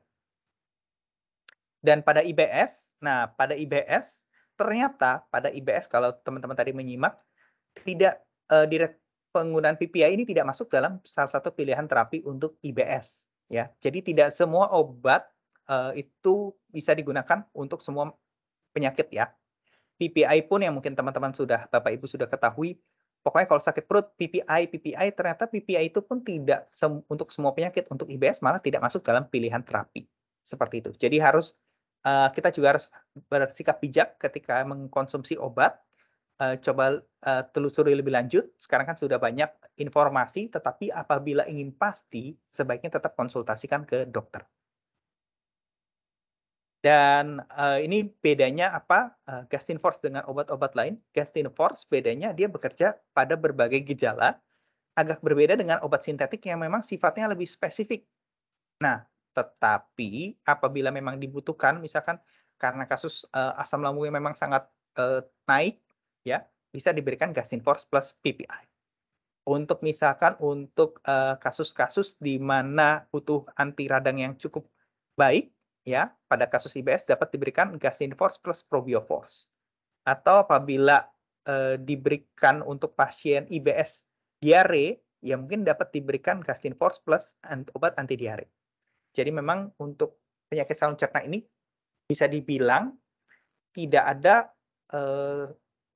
Dan pada IBS, nah pada IBS ternyata pada IBS kalau teman-teman tadi menyimak tidak uh, direk penggunaan PPI ini tidak masuk dalam salah satu pilihan terapi untuk IBS ya. Jadi tidak semua obat uh, itu bisa digunakan untuk semua penyakit ya. PPI pun yang mungkin teman-teman sudah Bapak Ibu sudah ketahui pokoknya kalau sakit perut PPI PPI ternyata PPI itu pun tidak sem untuk semua penyakit untuk IBS malah tidak masuk dalam pilihan terapi seperti itu. Jadi harus uh, kita juga harus bersikap bijak ketika mengkonsumsi obat uh, coba uh, telusuri lebih lanjut. Sekarang kan sudah banyak informasi, tetapi apabila ingin pasti, sebaiknya tetap konsultasikan ke dokter. Dan uh, ini bedanya apa? Uh, Gastin Force dengan obat-obat lain. Gastin Force bedanya dia bekerja pada berbagai gejala, agak berbeda dengan obat sintetik yang memang sifatnya lebih spesifik. Nah, tetapi apabila memang dibutuhkan, misalkan karena kasus uh, asam lambung yang memang sangat uh, naik, ya bisa diberikan gasin force plus PPI. Untuk misalkan untuk eh, kasus-kasus uh, di mana butuh anti radang yang cukup baik, ya pada kasus IBS dapat diberikan gasin force plus probioforce. Atau apabila uh, diberikan untuk pasien IBS diare, ya mungkin dapat diberikan gasin force plus obat anti diare. Jadi memang untuk penyakit saluran cerna ini bisa dibilang tidak ada uh,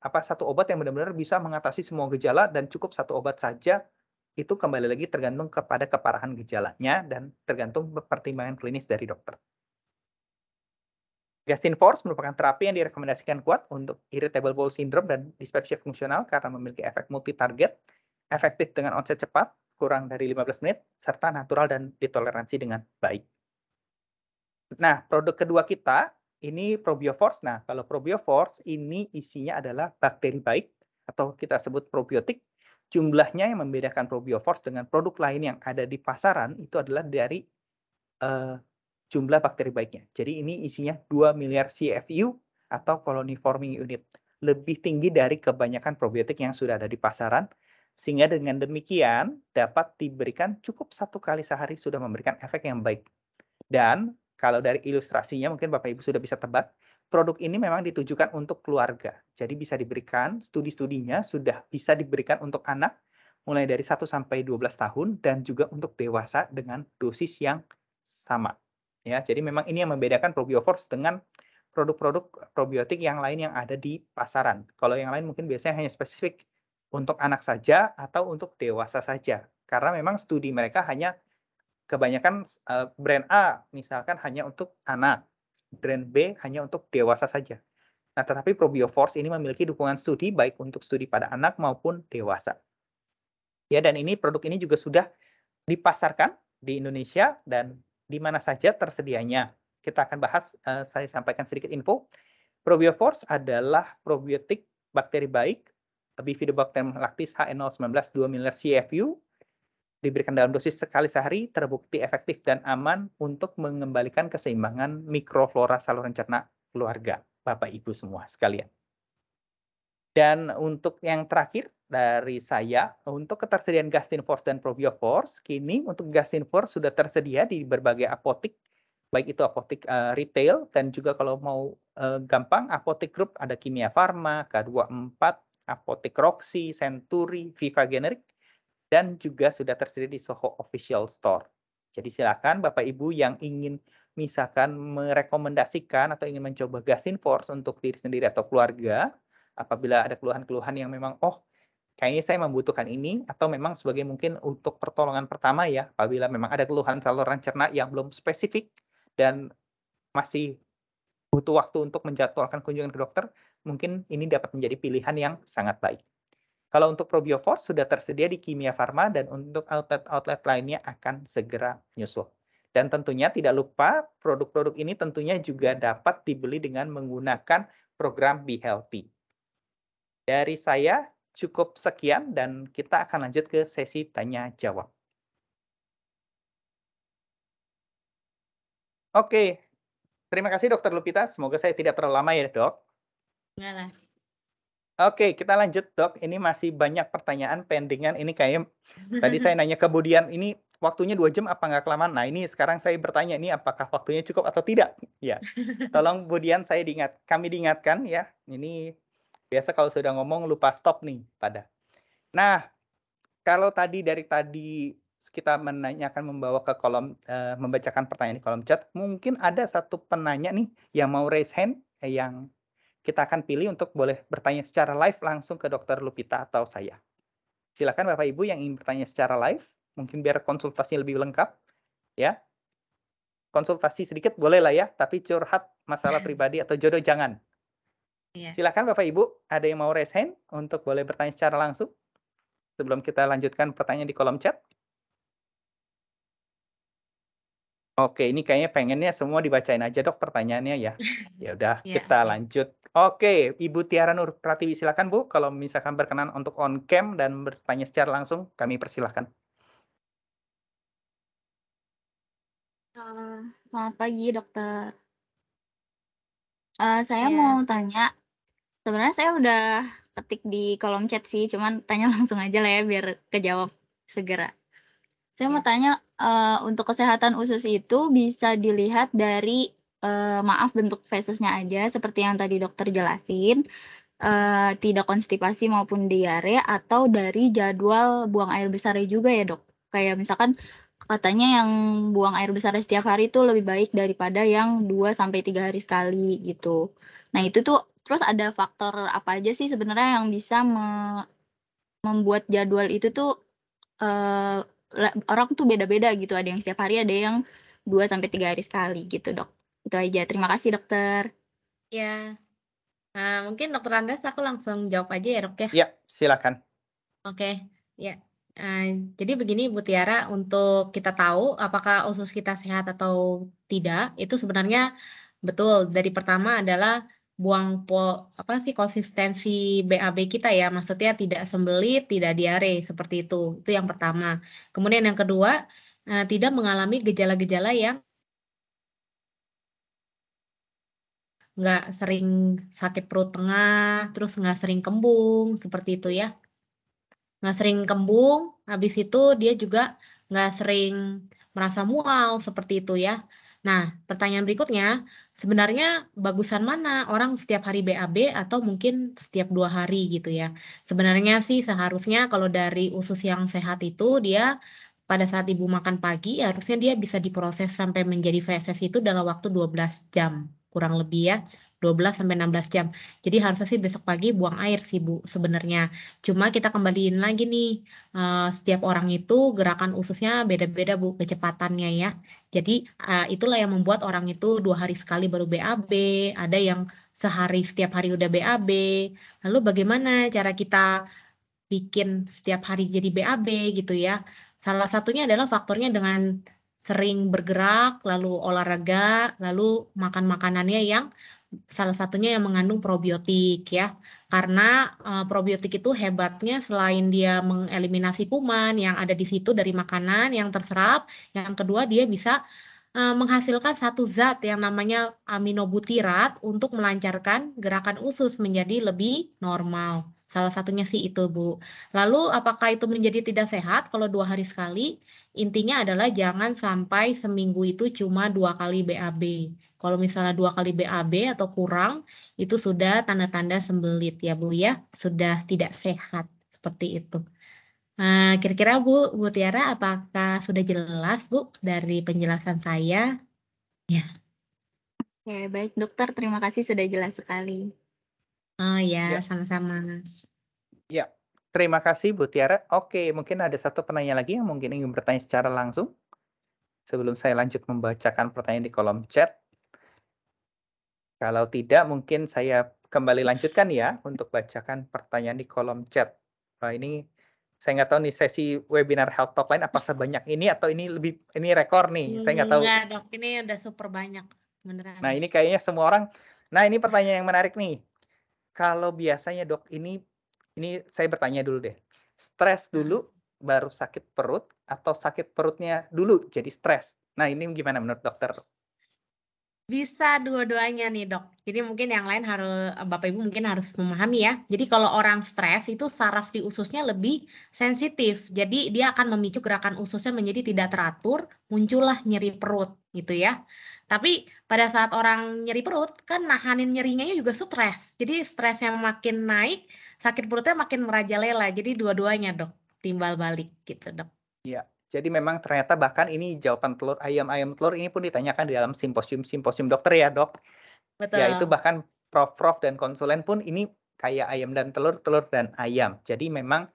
apa satu obat yang benar-benar bisa mengatasi semua gejala dan cukup satu obat saja itu kembali lagi tergantung kepada keparahan gejalanya dan tergantung pertimbangan klinis dari dokter. Gastin Force merupakan terapi yang direkomendasikan kuat untuk irritable bowel syndrome dan dispepsia fungsional karena memiliki efek multi-target, efektif dengan onset cepat, kurang dari 15 menit, serta natural dan ditoleransi dengan baik. Nah, produk kedua kita ini probiovors. Nah, kalau probiovors ini isinya adalah bakteri baik atau kita sebut probiotik. Jumlahnya yang membedakan probiovors dengan produk lain yang ada di pasaran itu adalah dari uh, jumlah bakteri baiknya. Jadi ini isinya 2 miliar CFU atau colony forming unit. Lebih tinggi dari kebanyakan probiotik yang sudah ada di pasaran. Sehingga dengan demikian dapat diberikan cukup satu kali sehari sudah memberikan efek yang baik. Dan kalau dari ilustrasinya mungkin Bapak Ibu sudah bisa tebak, produk ini memang ditujukan untuk keluarga. Jadi bisa diberikan, studi-studinya sudah bisa diberikan untuk anak mulai dari 1 sampai 12 tahun dan juga untuk dewasa dengan dosis yang sama. Ya, jadi memang ini yang membedakan Probioforce dengan produk-produk probiotik yang lain yang ada di pasaran. Kalau yang lain mungkin biasanya hanya spesifik untuk anak saja atau untuk dewasa saja. Karena memang studi mereka hanya kebanyakan eh, brand A misalkan hanya untuk anak, brand B hanya untuk dewasa saja. Nah, tetapi ProbioForce ini memiliki dukungan studi baik untuk studi pada anak maupun dewasa. Ya, dan ini produk ini juga sudah dipasarkan di Indonesia dan di mana saja tersedianya. Kita akan bahas, eh, saya sampaikan sedikit info. ProbioForce adalah probiotik bakteri baik Bifidobacterium lactis HN019 2 miliar CFU diberikan dalam dosis sekali sehari terbukti efektif dan aman untuk mengembalikan keseimbangan mikroflora saluran cerna keluarga, Bapak Ibu semua sekalian. Dan untuk yang terakhir dari saya, untuk ketersediaan Gastin Force dan Force, kini untuk Gastin Force sudah tersedia di berbagai apotik, baik itu apotik uh, retail dan juga kalau mau uh, gampang apotik grup ada Kimia Farma, K24, Apotek Roxy, Century, Viva Generic, dan juga sudah tersedia di Soho Official Store. Jadi silakan Bapak Ibu yang ingin misalkan merekomendasikan atau ingin mencoba gasin force untuk diri sendiri atau keluarga, apabila ada keluhan-keluhan yang memang oh kayaknya saya membutuhkan ini atau memang sebagai mungkin untuk pertolongan pertama ya apabila memang ada keluhan saluran cerna yang belum spesifik dan masih butuh waktu untuk menjadwalkan kunjungan ke dokter, mungkin ini dapat menjadi pilihan yang sangat baik. Kalau untuk Probiofort sudah tersedia di Kimia Farma dan untuk outlet-outlet lainnya akan segera nyusul. Dan tentunya tidak lupa produk-produk ini tentunya juga dapat dibeli dengan menggunakan program Be Healthy. Dari saya cukup sekian dan kita akan lanjut ke sesi tanya jawab. Oke, terima kasih Dokter Lupita. Semoga saya tidak terlalu lama ya dok. Enggak lah. Oke, kita lanjut dok. Ini masih banyak pertanyaan pendingan. Ini kayak tadi saya [LAUGHS] nanya kemudian ini waktunya dua jam apa nggak kelamaan? Nah ini sekarang saya bertanya ini apakah waktunya cukup atau tidak? Ya, [LAUGHS] tolong Budian saya diingat, kami diingatkan ya. Ini biasa kalau sudah ngomong lupa stop nih pada. Nah kalau tadi dari tadi kita menanyakan membawa ke kolom uh, membacakan pertanyaan di kolom chat, mungkin ada satu penanya nih yang mau raise hand eh, yang kita akan pilih untuk boleh bertanya secara live langsung ke Dokter Lupita atau saya. Silakan Bapak Ibu yang ingin bertanya secara live, mungkin biar konsultasi lebih lengkap, ya. Konsultasi sedikit boleh lah ya, tapi curhat masalah [LAUGHS] pribadi atau jodoh jangan. Iya. Silakan Bapak Ibu, ada yang mau raise hand untuk boleh bertanya secara langsung sebelum kita lanjutkan pertanyaan di kolom chat. Oke, ini kayaknya pengennya semua dibacain aja dok pertanyaannya ya. [LAUGHS] Ya udah, iya. kita lanjut Oke, Ibu Tiara Nur Pratiwi silakan Bu, kalau misalkan berkenan untuk on cam dan bertanya secara langsung, kami persilahkan. Eh, selamat pagi dokter. Uh, saya yeah. mau tanya, sebenarnya saya udah ketik di kolom chat sih, cuman tanya [LAUGHS] langsung aja lah ya biar kejawab segera. Saya yeah. mau iya. tanya uh, untuk kesehatan usus itu bisa dilihat dari uh, maaf bentuk fesesnya aja seperti yang tadi dokter jelasin uh, tidak konstipasi maupun diare atau dari jadwal buang air besar juga ya dok kayak misalkan katanya yang buang air besar setiap hari itu lebih baik daripada yang 2 sampai 3 hari sekali gitu. Nah, itu tuh terus ada faktor apa aja sih sebenarnya yang bisa me membuat jadwal itu tuh uh, orang tuh beda-beda gitu. Ada yang setiap hari, ada yang 2 sampai 3 hari sekali gitu, Dok. Itu aja. Terima kasih, dokter. Ya. Nah, mungkin dokter Andes aku langsung jawab aja ya, dok ya. ya silakan. Oke, ya. Uh, jadi begini Bu Tiara, untuk kita tahu apakah usus kita sehat atau tidak, itu sebenarnya betul. Dari pertama adalah buang po, apa sih konsistensi BAB kita ya, maksudnya tidak sembelit, tidak diare seperti itu. Itu yang pertama. Kemudian yang kedua, uh, tidak mengalami gejala-gejala yang nggak sering sakit perut tengah, terus nggak sering kembung, seperti itu ya. Nggak sering kembung, habis itu dia juga nggak sering merasa mual, seperti itu ya. Nah, pertanyaan berikutnya, sebenarnya bagusan mana orang setiap hari BAB atau mungkin setiap dua hari gitu ya? Sebenarnya sih seharusnya kalau dari usus yang sehat itu dia pada saat ibu makan pagi harusnya dia bisa diproses sampai menjadi feses itu dalam waktu 12 jam kurang lebih ya 12 sampai 16 jam. Jadi harusnya sih besok pagi buang air sih Bu sebenarnya. Cuma kita kembaliin lagi nih uh, setiap orang itu gerakan ususnya beda-beda Bu kecepatannya ya. Jadi uh, itulah yang membuat orang itu dua hari sekali baru BAB, ada yang sehari setiap hari udah BAB. Lalu bagaimana cara kita bikin setiap hari jadi BAB gitu ya? Salah satunya adalah faktornya dengan sering bergerak, lalu olahraga, lalu makan makanannya yang salah satunya yang mengandung probiotik ya. Karena e, probiotik itu hebatnya selain dia mengeliminasi kuman yang ada di situ dari makanan yang terserap, yang kedua dia bisa e, menghasilkan satu zat yang namanya aminobutirat untuk melancarkan gerakan usus menjadi lebih normal. Salah satunya sih itu, Bu. Lalu apakah itu menjadi tidak sehat kalau dua hari sekali? Intinya adalah jangan sampai seminggu itu cuma dua kali BAB. Kalau misalnya dua kali BAB atau kurang, itu sudah tanda-tanda sembelit ya Bu ya, sudah tidak sehat seperti itu. Nah, kira-kira Bu, Bu Tiara, apakah sudah jelas Bu dari penjelasan saya? Ya. Oke, baik dokter, terima kasih sudah jelas sekali. Oh iya, ya, sama-sama. ya. Terima kasih Bu Tiara. Oke, mungkin ada satu penanya lagi yang mungkin ingin bertanya secara langsung sebelum saya lanjut membacakan pertanyaan di kolom chat. Kalau tidak, mungkin saya kembali lanjutkan ya untuk bacakan pertanyaan di kolom chat. Nah, ini saya nggak tahu nih sesi webinar Health Talk lain apa sebanyak ini atau ini lebih ini rekor nih. Saya nggak tahu. Enggak, Dok. Ini udah super banyak beneran. Nah, ini kayaknya semua orang. Nah, ini pertanyaan yang menarik nih. Kalau biasanya dok ini ini saya bertanya dulu deh. Stres hmm. dulu baru sakit perut atau sakit perutnya dulu jadi stres. Nah, ini gimana menurut dokter? Bisa dua-duanya nih dok. Jadi mungkin yang lain harus eh, bapak ibu mungkin harus memahami ya. Jadi kalau orang stres itu saraf di ususnya lebih sensitif. Jadi dia akan memicu gerakan ususnya menjadi tidak teratur, muncullah nyeri perut gitu ya. Tapi pada saat orang nyeri perut kan nahanin nyerinya juga stres. Jadi stresnya makin naik, sakit perutnya makin merajalela. Jadi dua-duanya dok, timbal balik gitu dok. Iya. Jadi memang ternyata bahkan ini jawaban telur ayam-ayam telur ini pun ditanyakan di dalam simposium-simposium dokter ya, Dok. Betul. Ya, itu bahkan prof-prof dan konsulen pun ini kayak ayam dan telur, telur dan ayam. Jadi memang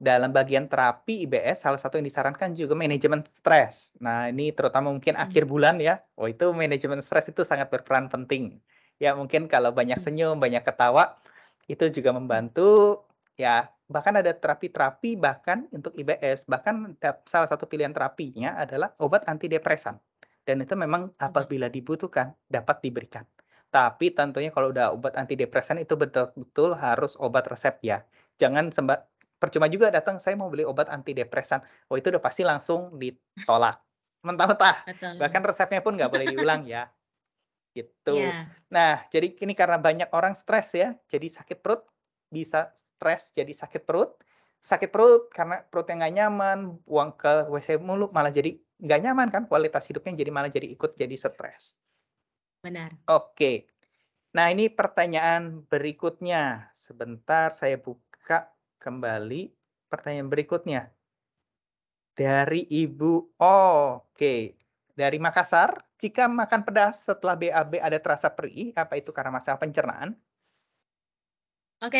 dalam bagian terapi IBS salah satu yang disarankan juga manajemen stres. Nah, ini terutama mungkin hmm. akhir bulan ya. Oh, itu manajemen stres itu sangat berperan penting. Ya, mungkin kalau banyak hmm. senyum, banyak ketawa itu juga membantu ya bahkan ada terapi-terapi bahkan untuk IBS bahkan salah satu pilihan terapinya adalah obat antidepresan dan itu memang hmm. apabila dibutuhkan dapat diberikan tapi tentunya kalau udah obat antidepresan itu betul-betul harus obat resep ya jangan sembar percuma juga datang saya mau beli obat antidepresan oh itu udah pasti langsung ditolak mentah-mentah bahkan resepnya pun nggak boleh diulang ya gitu. Yeah. Nah, jadi ini karena banyak orang stres ya, jadi sakit perut bisa stres jadi sakit perut sakit perut karena perut yang gak nyaman buang ke WC mulu malah jadi gak nyaman kan kualitas hidupnya jadi malah jadi ikut jadi stres benar oke nah ini pertanyaan berikutnya sebentar saya buka kembali pertanyaan berikutnya dari Ibu oh, oke okay. dari Makassar jika makan pedas setelah BAB ada terasa perih apa itu karena masalah pencernaan Oke,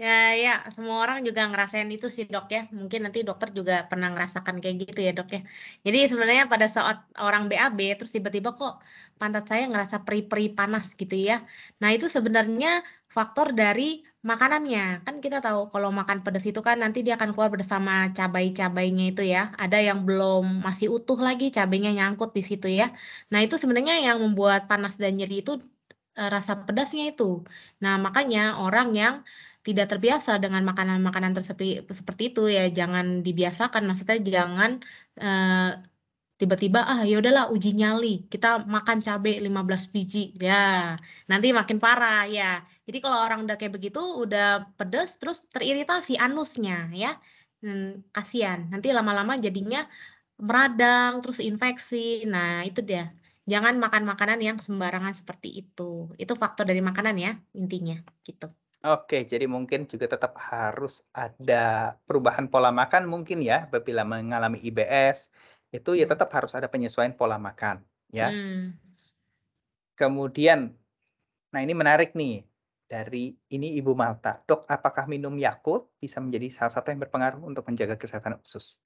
ya ya semua orang juga ngerasain itu sih dok ya. Mungkin nanti dokter juga pernah ngerasakan kayak gitu ya dok ya. Jadi sebenarnya pada saat orang BAB terus tiba-tiba kok pantat saya ngerasa peri-peri panas gitu ya. Nah itu sebenarnya faktor dari makanannya. Kan kita tahu kalau makan pedas itu kan nanti dia akan keluar bersama cabai-cabainya itu ya. Ada yang belum masih utuh lagi cabainya nyangkut di situ ya. Nah itu sebenarnya yang membuat panas dan nyeri itu Eh, rasa pedasnya itu. Nah, makanya orang yang tidak terbiasa dengan makanan-makanan seperti itu ya jangan dibiasakan maksudnya jangan tiba eh, tiba-tiba ah yaudahlah uji nyali kita makan cabai 15 biji ya nanti makin parah ya jadi kalau orang udah kayak begitu udah pedas terus teriritasi anusnya ya hmm, kasihan nanti lama-lama jadinya meradang terus infeksi nah itu dia Jangan makan makanan yang sembarangan seperti itu. Itu faktor dari makanan ya, intinya gitu. Oke, jadi mungkin juga tetap harus ada perubahan pola makan mungkin ya apabila mengalami IBS itu ya hmm. tetap harus ada penyesuaian pola makan ya. Hmm. Kemudian nah ini menarik nih dari ini Ibu Malta. Dok, apakah minum Yakult bisa menjadi salah satu yang berpengaruh untuk menjaga kesehatan usus?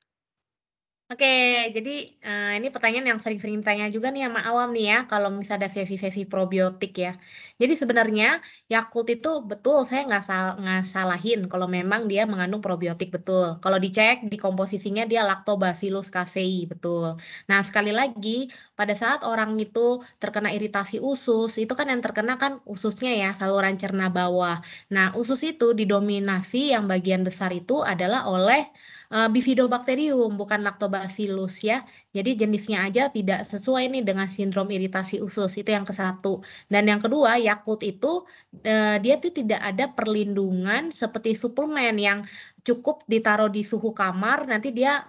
Oke, jadi, uh, ini pertanyaan yang sering-sering ditanya juga nih sama awam nih ya, kalau misalnya ada sesi-sesi probiotik ya. Jadi sebenarnya Yakult itu betul saya nggak sal salahin kalau memang dia mengandung probiotik, betul. Kalau dicek di komposisinya dia Lactobacillus casei, betul. Nah, sekali lagi pada saat orang itu terkena iritasi usus, itu kan yang terkena kan ususnya ya, saluran cerna bawah. Nah, usus itu didominasi yang bagian besar itu adalah oleh Bifidobacterium eh, bifidobakterium bukan lactobacillus ya. Jadi jenisnya aja tidak sesuai nih dengan sindrom iritasi usus itu yang kesatu. Dan yang kedua Yakult itu uh, dia tuh tidak ada perlindungan seperti suplemen yang cukup ditaruh di suhu kamar nanti dia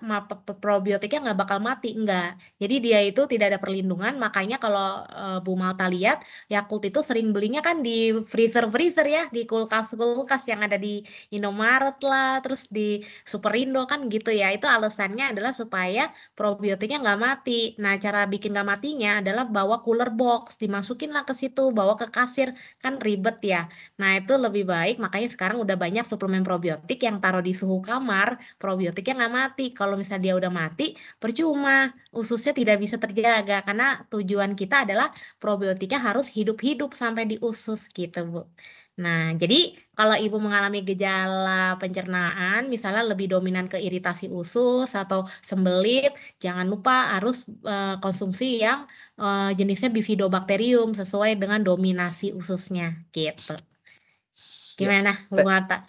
probiotiknya nggak bakal mati enggak jadi dia itu tidak ada perlindungan makanya kalau e, Bu Malta lihat Yakult itu sering belinya kan di freezer freezer ya di kulkas kulkas yang ada di Indomaret lah terus di Superindo kan gitu ya itu alasannya adalah supaya probiotiknya nggak mati nah cara bikin nggak matinya adalah bawa cooler box dimasukin lah ke situ bawa ke kasir kan ribet ya nah itu lebih baik makanya sekarang udah banyak suplemen probiotik yang taruh kalau di suhu kamar probiotiknya nggak mati. Kalau misalnya dia udah mati, percuma ususnya tidak bisa terjaga karena tujuan kita adalah probiotiknya harus hidup-hidup sampai di usus gitu, Bu. Nah, jadi kalau ibu mengalami gejala pencernaan, misalnya lebih dominan ke iritasi usus atau sembelit, jangan lupa harus uh, konsumsi yang uh, jenisnya bifidobakterium sesuai dengan dominasi ususnya, gitu. Iya. Gimana, Bu Mata?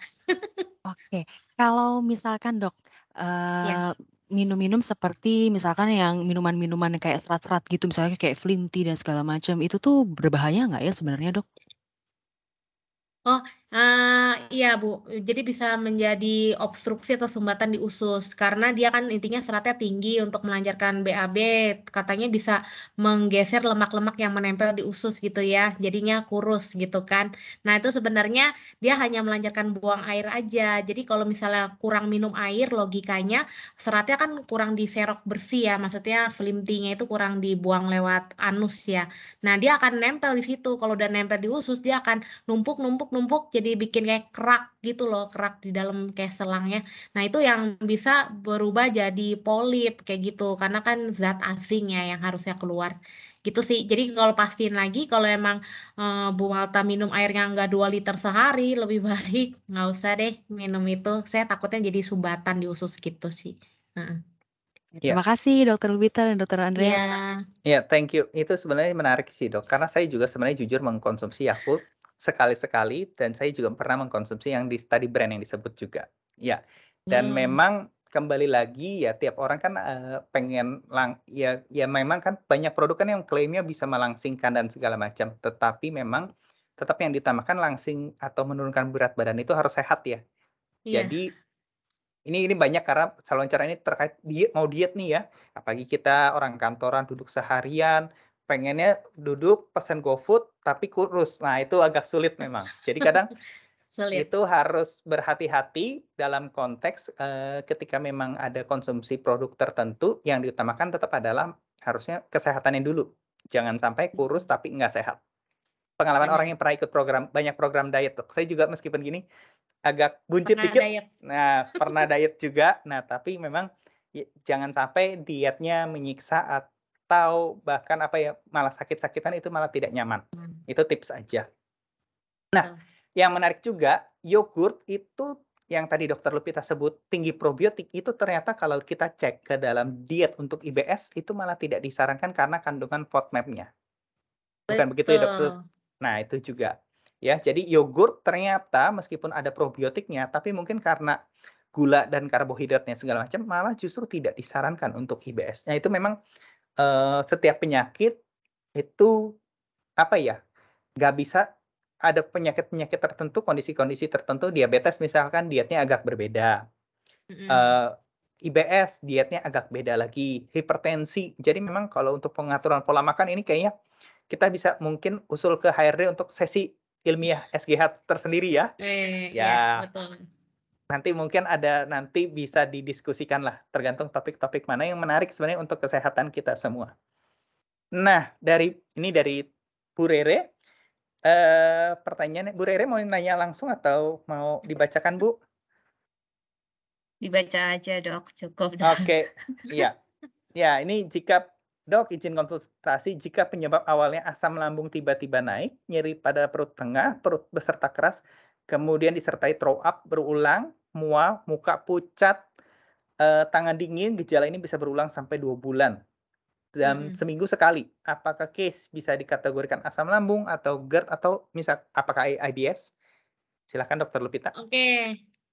Oke, kalau misalkan Dok, Iya. minum-minum seperti misalkan yang minuman-minuman kayak serat-serat gitu, misalnya kayak flinty dan segala macam, itu tuh berbahaya nggak ya sebenarnya, Dok? Oh. Uh, iya Bu, jadi bisa menjadi obstruksi atau sumbatan di usus karena dia kan intinya seratnya tinggi untuk melancarkan BAB, katanya bisa menggeser lemak-lemak yang menempel di usus gitu ya, jadinya kurus gitu kan. Nah itu sebenarnya dia hanya melancarkan buang air aja, jadi kalau misalnya kurang minum air logikanya seratnya kan kurang diserok bersih ya, maksudnya flimtinya itu kurang dibuang lewat anus ya. Nah dia akan nempel di situ, kalau udah nempel di usus dia akan numpuk-numpuk-numpuk jadi bikin kayak kerak gitu loh, kerak di dalam kayak selangnya. Nah, itu yang bisa berubah jadi polip kayak gitu karena kan zat asingnya yang harusnya keluar. Gitu sih. Jadi kalau pastiin lagi kalau emang e, Bu Malta minum yang enggak 2 liter sehari, lebih [LAUGHS] baik nggak usah deh minum itu. Saya takutnya jadi sumbatan di usus gitu sih. Nah. Ya. Terima kasih Dokter Lubiter dan Dokter Andreas. Iya. Ya, yeah. thank you. Itu sebenarnya menarik sih dok, karena saya juga sebenarnya jujur mengkonsumsi Yakult sekali-sekali dan saya juga pernah mengkonsumsi yang di tadi brand yang disebut juga. Ya. Dan hmm. memang kembali lagi ya tiap orang kan uh, pengen lang ya ya memang kan banyak produk kan yang klaimnya bisa melangsingkan dan segala macam tetapi memang tetap yang ditambahkan langsing atau menurunkan berat badan itu harus sehat ya yeah. jadi ini ini banyak karena salon cara ini terkait diet mau diet nih ya apalagi kita orang kantoran duduk seharian pengennya duduk pesan GoFood tapi kurus. Nah, itu agak sulit memang. Jadi kadang [LAUGHS] sulit. itu harus berhati-hati dalam konteks uh, ketika memang ada konsumsi produk tertentu yang diutamakan tetap adalah harusnya kesehatannya dulu. Jangan sampai iya. kurus tapi nggak sehat. Pengalaman Benar. orang yang pernah ikut program banyak program diet tuh. Saya juga meskipun gini agak buncit pernah dikit. Diet. Nah, pernah diet juga. Nah, tapi memang ya, jangan sampai dietnya menyiksa atau atau bahkan apa ya malah sakit-sakitan itu malah tidak nyaman. Hmm. Itu tips aja. Nah, hmm. yang menarik juga yogurt itu yang tadi dokter Lupita sebut tinggi probiotik itu ternyata kalau kita cek ke dalam diet untuk IBS itu malah tidak disarankan karena kandungan FODMAP-nya. Bukan Betul. begitu ya dokter? Nah itu juga ya. Jadi yogurt ternyata meskipun ada probiotiknya tapi mungkin karena gula dan karbohidratnya segala macam malah justru tidak disarankan untuk IBS. Nah itu memang Eh, setiap penyakit itu apa ya nggak bisa ada penyakit-penyakit tertentu kondisi-kondisi tertentu diabetes misalkan dietnya agak berbeda uh, eh, IBS dietnya agak beda lagi hipertensi jadi memang kalau untuk pengaturan pola makan ini kayaknya kita bisa mungkin usul ke HRD untuk sesi ilmiah SGH tersendiri ya eh, ya, ya betul nanti mungkin ada nanti bisa didiskusikan lah tergantung topik-topik mana yang menarik sebenarnya untuk kesehatan kita semua. Nah dari ini dari Bu Rere, eh, pertanyaannya Bu Rere mau nanya langsung atau mau dibacakan Bu? Dibaca aja dok cukup. Oke, okay. ya, ya ini jika Dok, izin konsultasi jika penyebab awalnya asam lambung tiba-tiba naik, nyeri pada perut tengah, perut beserta keras, kemudian disertai throw up berulang, mual, muka pucat, eh, tangan dingin, gejala ini bisa berulang sampai dua bulan dan hmm. seminggu sekali. Apakah case bisa dikategorikan asam lambung atau GERD atau misal apakah IBS? Silahkan dokter Lupita. Oke, okay.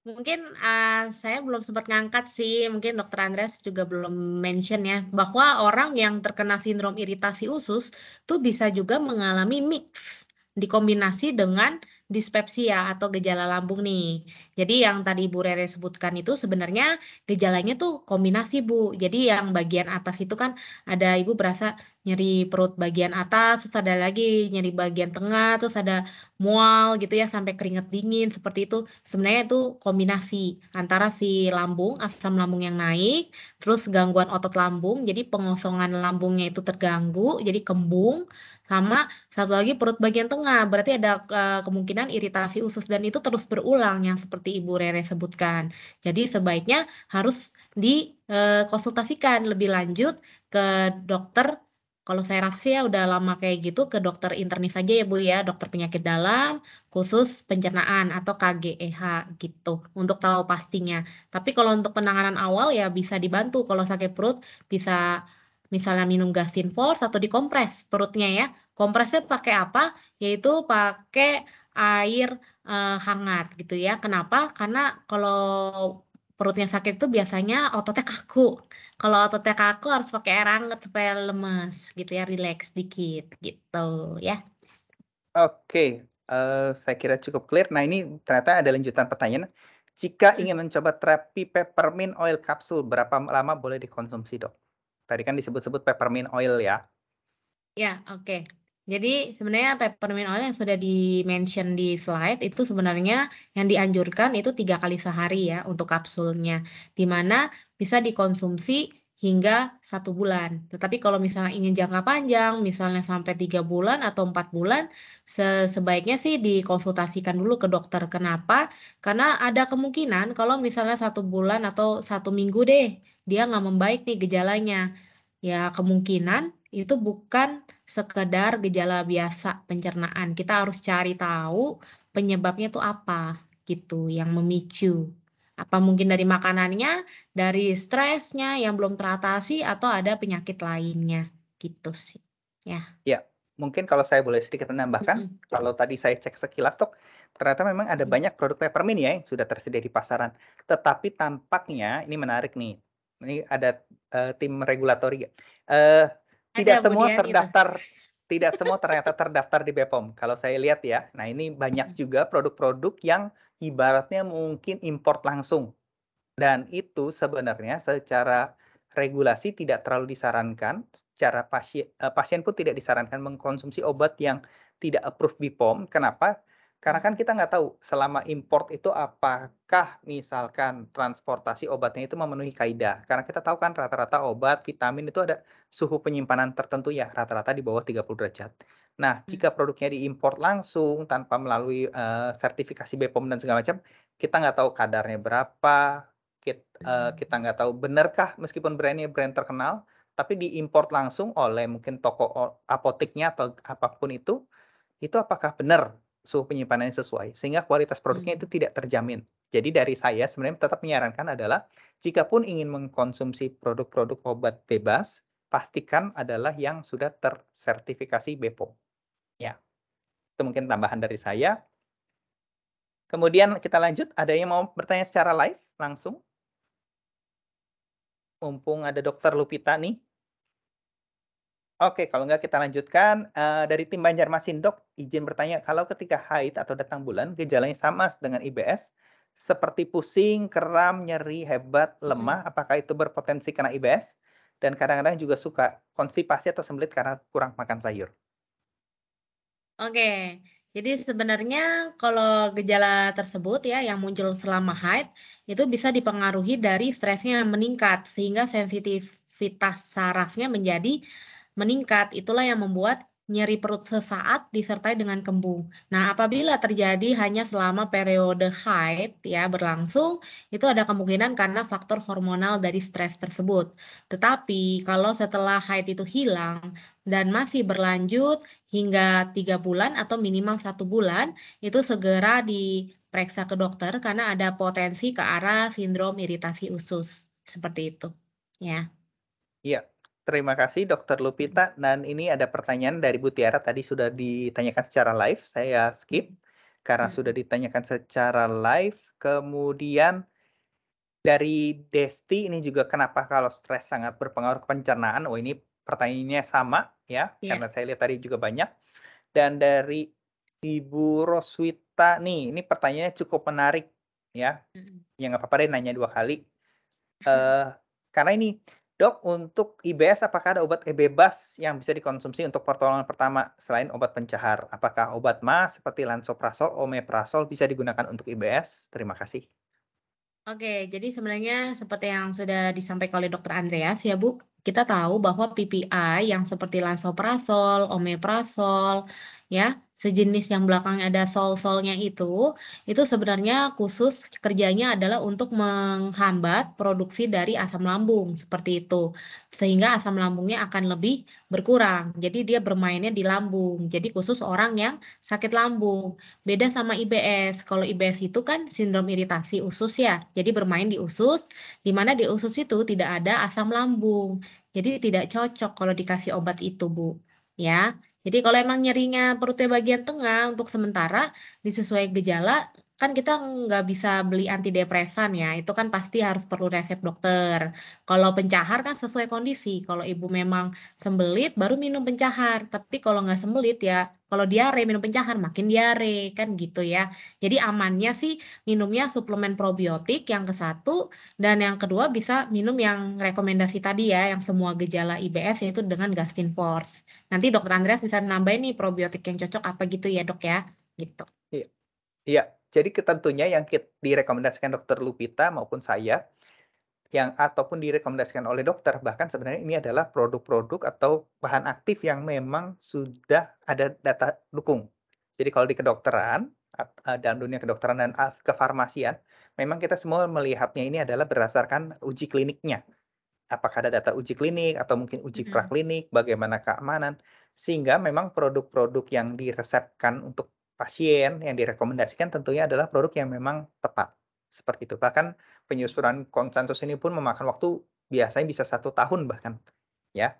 mungkin uh, saya belum sempat ngangkat sih, mungkin dokter Andreas juga belum mention ya bahwa orang yang terkena sindrom iritasi usus tuh bisa juga mengalami mix dikombinasi dengan dispepsia ya, atau gejala lambung nih. Jadi yang tadi Bu Rere sebutkan itu sebenarnya gejalanya tuh kombinasi Bu. Jadi yang bagian atas itu kan ada Ibu berasa nyeri perut bagian atas, terus ada lagi nyeri bagian tengah, terus ada mual gitu ya sampai keringat dingin seperti itu. Sebenarnya itu kombinasi antara si lambung, asam lambung yang naik, terus gangguan otot lambung, jadi pengosongan lambungnya itu terganggu, jadi kembung, sama satu lagi perut bagian tengah. Berarti ada uh, kemungkinan kemungkinan iritasi usus dan itu terus berulang yang seperti Ibu Rere sebutkan. Jadi sebaiknya harus dikonsultasikan eh, lebih lanjut ke dokter kalau saya rasa ya udah lama kayak gitu ke dokter internis aja ya Bu ya, dokter penyakit dalam khusus pencernaan atau KGEH gitu untuk tahu pastinya. Tapi kalau untuk penanganan awal ya bisa dibantu kalau sakit perut bisa misalnya minum gasin force atau dikompres perutnya ya. Kompresnya pakai apa? Yaitu pakai air uh, hangat gitu ya. Kenapa? Karena kalau perutnya sakit itu biasanya ototnya kaku. Kalau ototnya kaku harus pakai air hangat supaya lemes gitu ya, relax dikit gitu ya. Oke, okay. uh, saya kira cukup clear. Nah ini ternyata ada lanjutan pertanyaan. Jika hmm. ingin mencoba terapi peppermint oil kapsul, berapa lama boleh dikonsumsi dok? Tadi kan disebut-sebut peppermint oil ya. Ya, oke. Okay. Jadi sebenarnya peppermint oil yang sudah di mention di slide itu sebenarnya yang dianjurkan itu tiga kali sehari ya untuk kapsulnya, dimana bisa dikonsumsi hingga satu bulan. Tetapi kalau misalnya ingin jangka panjang, misalnya sampai tiga bulan atau empat bulan, sebaiknya sih dikonsultasikan dulu ke dokter. Kenapa? Karena ada kemungkinan kalau misalnya satu bulan atau satu minggu deh dia nggak membaik nih gejalanya, ya kemungkinan itu bukan sekedar gejala biasa pencernaan. Kita harus cari tahu penyebabnya itu apa gitu yang memicu. Apa mungkin dari makanannya, dari stresnya yang belum teratasi atau ada penyakit lainnya gitu sih. Ya. Ya, mungkin kalau saya boleh sedikit menambahkan, mm -hmm. kalau tadi saya cek sekilas tuh ternyata memang ada iya. banyak produk peppermint ya yang sudah tersedia di pasaran. Tetapi tampaknya ini menarik nih. Ini ada uh, tim regulatori ya. Uh, tidak Ada, semua terdaftar tidak semua ternyata terdaftar di BPOM. Kalau saya lihat ya, nah ini banyak hmm. juga produk-produk yang ibaratnya mungkin import langsung. Dan itu sebenarnya secara regulasi tidak terlalu disarankan, secara pasien, eh, pasien pun tidak disarankan mengkonsumsi obat yang tidak approve BPOM. Kenapa? Karena kan kita nggak tahu selama import itu apakah misalkan transportasi obatnya itu memenuhi kaidah. Karena kita tahu kan rata-rata obat, vitamin itu ada suhu penyimpanan tertentu ya, rata-rata di bawah 30 derajat. Nah, hmm. jika produknya diimport langsung tanpa melalui uh, sertifikasi BPOM dan segala macam, kita nggak tahu kadarnya berapa, kita, uh, eh, hmm. kita nggak tahu benarkah meskipun brandnya brand terkenal, tapi diimport langsung oleh mungkin toko apoteknya atau apapun itu, itu apakah benar suhu penyimpanannya sesuai sehingga kualitas produknya itu hmm. tidak terjamin. Jadi dari saya sebenarnya tetap menyarankan adalah jika pun ingin mengkonsumsi produk-produk obat bebas pastikan adalah yang sudah tersertifikasi BPOM. Ya. Itu mungkin tambahan dari saya. Kemudian kita lanjut ada yang mau bertanya secara live langsung? Mumpung ada Dokter Lupita nih Oke, kalau nggak kita lanjutkan. Uh, dari tim Banjarmasin, Dok, izin bertanya, kalau ketika haid atau datang bulan, gejalanya sama dengan IBS, seperti pusing, kram, nyeri, hebat, lemah, hmm. apakah itu berpotensi kena IBS? Dan kadang-kadang juga suka konstipasi atau sembelit karena kurang makan sayur. Oke, jadi sebenarnya kalau gejala tersebut ya yang muncul selama haid itu bisa dipengaruhi dari stresnya yang meningkat sehingga sensitivitas sarafnya menjadi meningkat, itulah yang membuat nyeri perut sesaat disertai dengan kembung. Nah, apabila terjadi hanya selama periode haid ya berlangsung, itu ada kemungkinan karena faktor hormonal dari stres tersebut. Tetapi kalau setelah haid itu hilang dan masih berlanjut hingga tiga bulan atau minimal satu bulan, itu segera diperiksa ke dokter karena ada potensi ke arah sindrom iritasi usus seperti itu. Ya. Iya. Terima kasih Dokter Lupita dan ini ada pertanyaan dari Bu Tiara tadi sudah ditanyakan secara live, saya skip karena hmm. sudah ditanyakan secara live. Kemudian dari Desti ini juga kenapa kalau stres sangat berpengaruh ke pencernaan? Oh ini pertanyaannya sama ya yeah. karena saya lihat tadi juga banyak. Dan dari Ibu Roswita nih, ini pertanyaannya cukup menarik ya. Hmm. Ya nggak apa-apa deh nanya dua kali. Uh, [LAUGHS] karena ini Dok, untuk IBS apakah ada obat e bebas yang bisa dikonsumsi untuk pertolongan pertama selain obat pencahar? Apakah obat ma seperti Lansoprasol, omeprazol bisa digunakan untuk IBS? Terima kasih. Oke, jadi sebenarnya seperti yang sudah disampaikan oleh Dokter Andreas ya Bu, kita tahu bahwa PPI yang seperti Lansoprasol, omeprazol ya sejenis yang belakangnya ada sol-solnya itu, itu sebenarnya khusus kerjanya adalah untuk menghambat produksi dari asam lambung seperti itu. Sehingga asam lambungnya akan lebih berkurang. Jadi dia bermainnya di lambung. Jadi khusus orang yang sakit lambung. Beda sama IBS. Kalau IBS itu kan sindrom iritasi usus ya. Jadi bermain di usus, di mana di usus itu tidak ada asam lambung. Jadi tidak cocok kalau dikasih obat itu, Bu. Ya. Jadi kalau emang nyerinya perutnya bagian tengah untuk sementara disesuai gejala kan kita nggak bisa beli antidepresan ya, itu kan pasti harus perlu resep dokter. Kalau pencahar kan sesuai kondisi, kalau ibu memang sembelit baru minum pencahar, tapi kalau nggak sembelit ya, kalau diare minum pencahar makin diare kan gitu ya. Jadi amannya sih minumnya suplemen probiotik yang ke satu dan yang kedua bisa minum yang rekomendasi tadi ya, yang semua gejala IBS yaitu dengan Gastin Force. Nanti dokter Andreas bisa nambahin nih probiotik yang cocok apa gitu ya dok ya, gitu. Iya, iya. jadi tentunya yang direkomendasikan dokter Lupita maupun saya, yang ataupun direkomendasikan oleh dokter bahkan sebenarnya ini adalah produk-produk atau bahan aktif yang memang sudah ada data dukung. Jadi kalau di kedokteran eh, dalam dunia kedokteran dan ah, kefarmasian memang kita semua melihatnya ini adalah berdasarkan uji kliniknya apakah ada data uji klinik atau mungkin uji hmm. praklinik, bagaimana keamanan, sehingga memang produk-produk yang diresepkan untuk pasien yang direkomendasikan tentunya adalah produk yang memang tepat seperti itu. Bahkan penyusunan konsensus ini pun memakan waktu biasanya bisa satu tahun bahkan ya.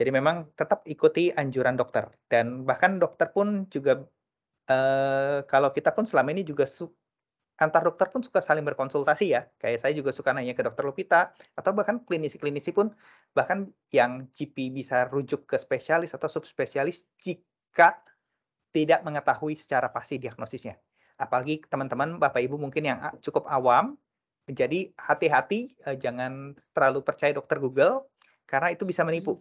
Jadi memang tetap ikuti anjuran dokter dan bahkan dokter pun juga eh, kalau kita pun selama ini juga su antar dokter pun suka saling berkonsultasi ya. Kayak saya juga suka nanya ke dokter Lupita atau bahkan klinisi-klinisi pun bahkan yang GP bisa rujuk ke spesialis atau subspesialis jika tidak mengetahui secara pasti diagnosisnya. Apalagi teman-teman Bapak Ibu mungkin yang ah, cukup awam, jadi hati-hati eh, jangan terlalu percaya dokter Google karena itu bisa hmm. menipu.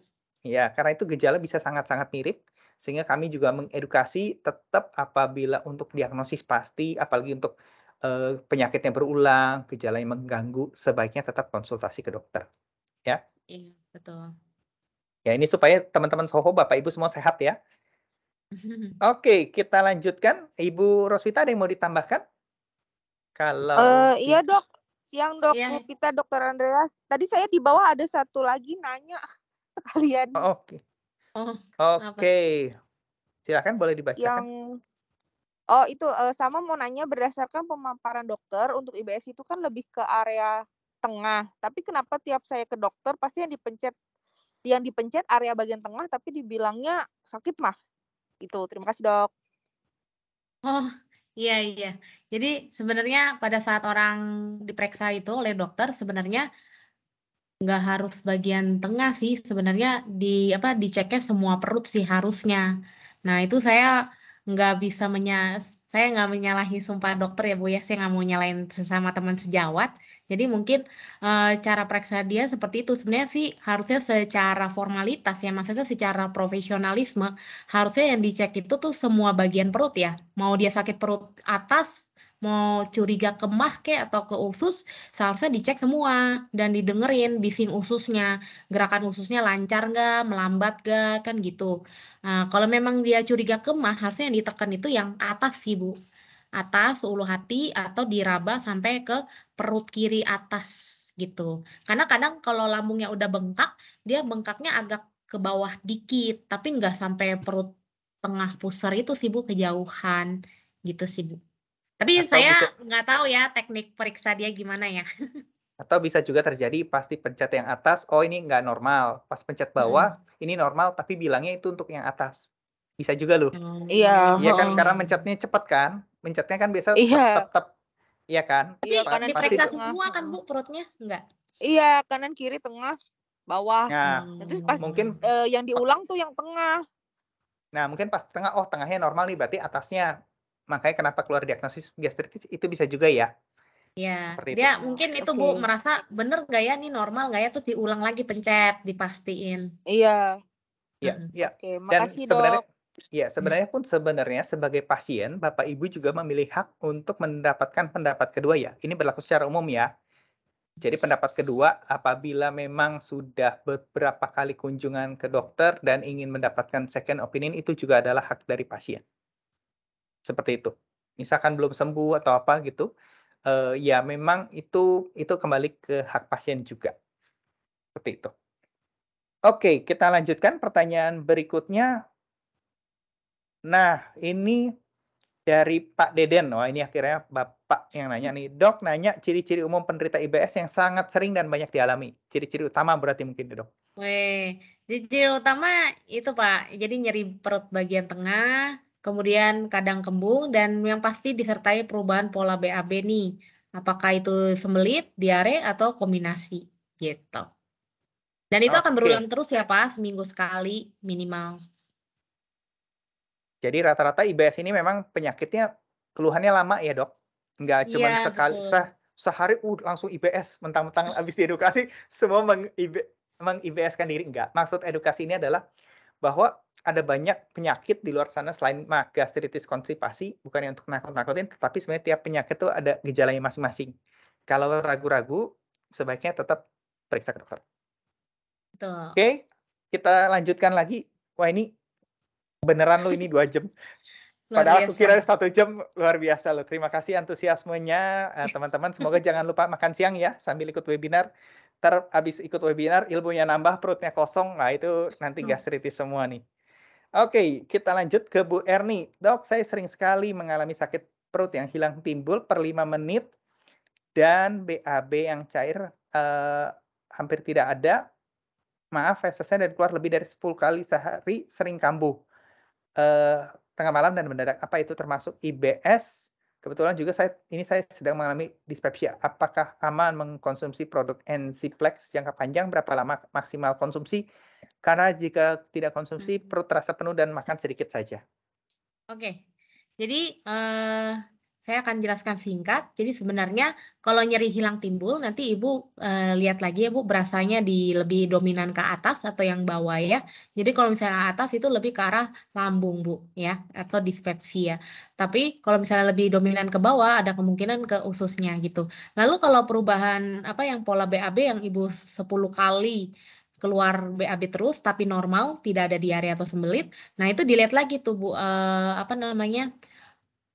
Ya, karena itu gejala bisa sangat-sangat mirip sehingga kami juga mengedukasi tetap apabila untuk diagnosis pasti apalagi untuk eh, penyakit yang berulang, gejala yang mengganggu, sebaiknya tetap konsultasi ke dokter. Ya. Iya, betul. Ya, ini supaya teman-teman Soho, Bapak Ibu semua sehat ya. [LAUGHS] Oke, kita lanjutkan. Ibu Roswita ada yang mau ditambahkan? Kalau uh, iya dok, siang dok iya. kita dokter Andreas. Tadi saya di bawah ada satu lagi nanya [LAUGHS] sekalian. Oh, oke. Oh, Oke. Okay. Oh, okay. Silakan boleh dibacakan. Yang Oh, itu uh, sama mau nanya berdasarkan pemaparan dokter untuk IBS itu kan lebih ke area tengah. Tapi kenapa tiap saya ke dokter pasti yang dipencet yang dipencet area bagian tengah tapi dibilangnya sakit mah. Itu. Terima kasih, Dok. Oh, iya iya. Jadi sebenarnya pada saat orang diperiksa itu oleh dokter sebenarnya nggak harus bagian tengah sih sebenarnya di apa diceknya semua perut sih harusnya. Nah, itu saya nggak bisa menyas saya nggak menyalahi sumpah dokter ya Bu ya, saya nggak mau nyalain sesama teman sejawat. Jadi mungkin e, cara periksa dia seperti itu. Sebenarnya sih harusnya secara formalitas ya, maksudnya secara profesionalisme harusnya yang dicek itu tuh semua bagian perut ya. Mau dia sakit perut atas, mau curiga ke mah ke atau ke usus seharusnya dicek semua dan didengerin bising ususnya gerakan ususnya lancar nggak melambat nggak kan gitu nah, kalau memang dia curiga ke mah harusnya yang ditekan itu yang atas sih bu atas ulu hati atau diraba sampai ke perut kiri atas gitu karena kadang kalau lambungnya udah bengkak dia bengkaknya agak ke bawah dikit tapi nggak sampai perut tengah pusar itu sih bu kejauhan gitu sih bu tapi atau saya nggak tahu ya teknik periksa dia gimana ya. [LAUGHS] atau bisa juga terjadi pasti pencet yang atas, oh ini nggak normal. Pas pencet bawah, hmm. ini normal tapi bilangnya itu untuk yang atas. Bisa juga loh. Hmm. Iya. Iya kan karena mencetnya cepat kan? Mencetnya kan biasa iya. tep Iya kan? Iya, karena diperiksa semua kan Bu perutnya? Enggak. Iya, kanan kiri tengah bawah. Nah, hmm. pas mungkin eh, yang diulang tuh yang tengah. Nah, mungkin pas tengah, oh tengahnya normal nih, berarti atasnya Makanya kenapa keluar diagnosis gastritis itu bisa juga ya. Ya, dia mungkin itu okay. Bu merasa bener gak ya nih normal gak ya terus diulang lagi pencet dipastiin. Iya. Iya, iya. Oke, makasih Dan sebenarnya dok. Ya, mm. sebenarnya pun sebenarnya sebagai pasien, Bapak Ibu juga memilih hak untuk mendapatkan pendapat kedua ya. Ini berlaku secara umum ya. Jadi pendapat kedua apabila memang sudah beberapa kali kunjungan ke dokter dan ingin mendapatkan second opinion itu juga adalah hak dari pasien seperti itu. Misalkan belum sembuh atau apa gitu, uh, ya memang itu itu kembali ke hak pasien juga. Seperti itu. Oke, kita lanjutkan pertanyaan berikutnya. Nah, ini dari Pak Deden. Wah, oh, ini akhirnya Bapak yang nanya nih. Dok, nanya ciri-ciri umum penderita IBS yang sangat sering dan banyak dialami. Ciri-ciri utama berarti mungkin, ya, Dok. Wih, ciri-ciri utama itu, Pak. Jadi nyeri perut bagian tengah, kemudian kadang kembung, dan yang pasti disertai perubahan pola BAB nih. Apakah itu sembelit, diare, atau kombinasi gitu. Dan itu okay. akan berulang terus ya Pak, seminggu sekali minimal. Jadi rata-rata IBS ini memang penyakitnya keluhannya lama ya dok? Enggak iya, cuma ya, sekali, se sehari uh, langsung IBS, mentang-mentang [LAUGHS] habis diedukasi semua meng, ibs kan diri. enggak. maksud edukasi ini adalah bahwa ada banyak penyakit di luar sana selain mah gastritis konstipasi bukan yang untuk nakut-nakutin tetapi sebenarnya tiap penyakit itu ada gejalanya masing-masing kalau ragu-ragu sebaiknya tetap periksa ke dokter oke okay, kita lanjutkan lagi wah ini beneran lo ini dua jam [LAUGHS] Padahal aku kira satu jam luar biasa lo Terima kasih antusiasmenya eh, [LAUGHS] teman-teman. Semoga jangan lupa makan siang ya sambil ikut webinar ntar abis ikut webinar ilmunya nambah perutnya kosong nah itu nanti gastritis semua nih Oke, kita lanjut ke Bu Erni. Dok, saya sering sekali mengalami sakit perut yang hilang timbul per 5 menit dan BAB yang cair eh, hampir tidak ada. Maaf, fesesnya dari keluar lebih dari 10 kali sehari sering kambuh. Eh, tengah malam dan mendadak. Apa itu termasuk IBS? Kebetulan juga saya ini saya sedang mengalami dispepsia. Apakah aman mengkonsumsi produk Enziplex jangka panjang? Berapa lama maksimal konsumsi? Karena jika tidak konsumsi, hmm. perut terasa penuh dan makan sedikit saja. Oke, jadi uh, saya akan jelaskan singkat. Jadi sebenarnya kalau nyeri hilang timbul, nanti ibu uh, lihat lagi ya bu, berasanya di lebih dominan ke atas atau yang bawah ya. Jadi kalau misalnya atas itu lebih ke arah lambung bu ya, atau dispepsia. Ya. Tapi kalau misalnya lebih dominan ke bawah, ada kemungkinan ke ususnya gitu. Lalu kalau perubahan apa yang pola BAB yang ibu 10 kali keluar BAB terus tapi normal, tidak ada diare atau sembelit. Nah, itu dilihat lagi tuh Bu uh, apa namanya?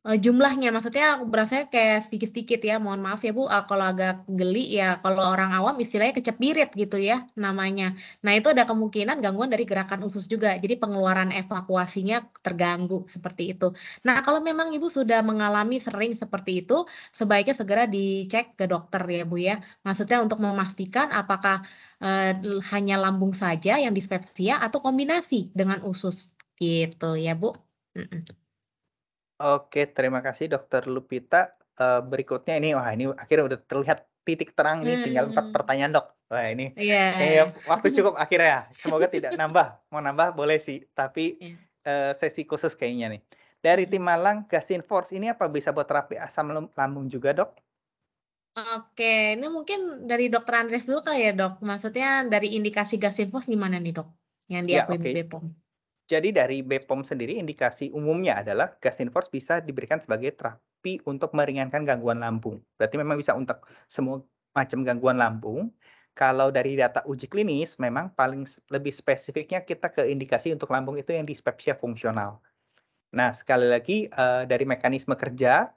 uh, jumlahnya maksudnya aku berasa kayak sedikit-sedikit ya. Mohon maaf ya Bu uh, kalau agak geli ya kalau orang awam istilahnya kecepirit gitu ya namanya. Nah, itu ada kemungkinan gangguan dari gerakan usus juga. Jadi pengeluaran evakuasinya terganggu seperti itu. Nah, kalau memang Ibu sudah mengalami sering seperti itu, sebaiknya segera dicek ke dokter ya Bu ya. Maksudnya untuk memastikan apakah uh, hanya lambung saja yang dispepsia atau kombinasi dengan usus gitu ya Bu. Oke, terima kasih Dokter Lupita. Uh, berikutnya ini wah ini akhirnya udah terlihat titik terang ini. hmm. tinggal empat pertanyaan dok. Wah ini yeah. eh, waktu cukup akhirnya. Ya. Semoga tidak nambah. Mau nambah boleh sih, tapi yeah. Iya. uh, sesi khusus kayaknya nih. Dari tim Malang, Gastin Force ini apa bisa buat terapi asam lambung juga dok? Oke, ini mungkin dari Dokter Andres dulu kali ya dok. Maksudnya dari indikasi gas infus gimana nih dok? Yang ya, diakui ya, okay. BPOM. Jadi dari BPOM sendiri indikasi umumnya adalah gas infus bisa diberikan sebagai terapi untuk meringankan gangguan lambung. Berarti memang bisa untuk semua macam gangguan lambung. Kalau dari data uji klinis, memang paling lebih spesifiknya kita ke indikasi untuk lambung itu yang dispepsia fungsional. Nah, sekali lagi eh, dari mekanisme kerja,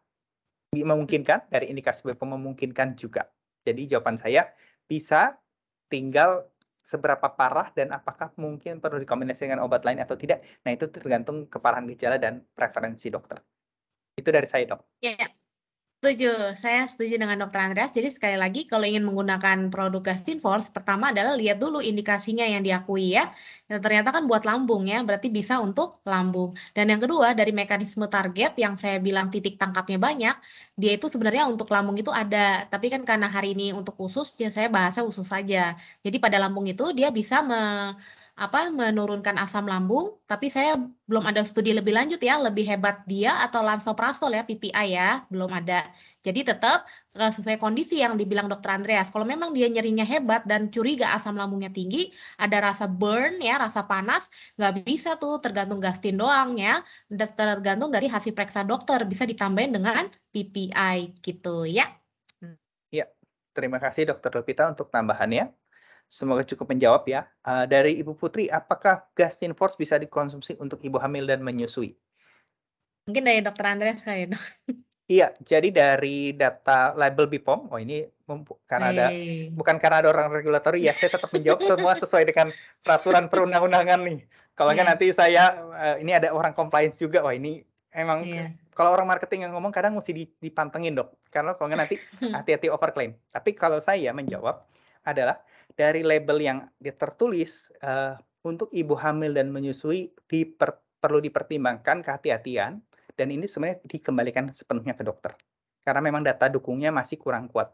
memungkinkan dari indikasi BP memungkinkan juga. Jadi jawaban saya bisa tinggal seberapa parah dan apakah mungkin perlu dikombinasi dengan obat lain atau tidak. Nah, itu tergantung keparahan gejala dan preferensi dokter. Itu dari saya, Dok. yeah. Setuju, saya setuju dengan Dokter Andreas. Jadi sekali lagi kalau ingin menggunakan produk Gastin Force, pertama adalah lihat dulu indikasinya yang diakui ya. Dan ternyata kan buat lambung ya, berarti bisa untuk lambung. Dan yang kedua dari mekanisme target yang saya bilang titik tangkapnya banyak, dia itu sebenarnya untuk lambung itu ada, tapi kan karena hari ini untuk usus, ya saya bahasa usus saja. Jadi pada lambung itu dia bisa apa menurunkan asam lambung, tapi saya belum ada studi lebih lanjut ya, lebih hebat dia atau lansoprazol ya PPI ya, belum ada. Jadi tetap e, sesuai kondisi yang dibilang dokter Andreas. Kalau memang dia nyerinya hebat dan curiga asam lambungnya tinggi, ada rasa burn ya, rasa panas, nggak bisa tuh tergantung gastin doang ya, tergantung dari hasil periksa dokter bisa ditambahin dengan PPI gitu ya. Hmm. ya. terima kasih dokter Lupita untuk tambahannya. Semoga cukup menjawab ya. Uh, dari Ibu Putri, apakah Gastin Force bisa dikonsumsi untuk ibu hamil dan menyusui? Mungkin dari dokter Andreas kali ya, dok. Iya, jadi dari data label BPOM, oh ini karena ada hey. bukan karena ada orang regulatori ya, saya tetap menjawab semua sesuai dengan peraturan perundang-undangan nih. Kalau yeah. nanti saya uh, ini ada orang compliance juga, wah ini emang yeah. kalau orang marketing yang ngomong kadang mesti dipantengin dok, karena kalau nanti [LAUGHS] hati-hati overclaim. Tapi kalau saya menjawab adalah dari label yang tertulis uh, untuk ibu hamil dan menyusui diper, perlu dipertimbangkan kehati-hatian dan ini sebenarnya dikembalikan sepenuhnya ke dokter karena memang data dukungnya masih kurang kuat.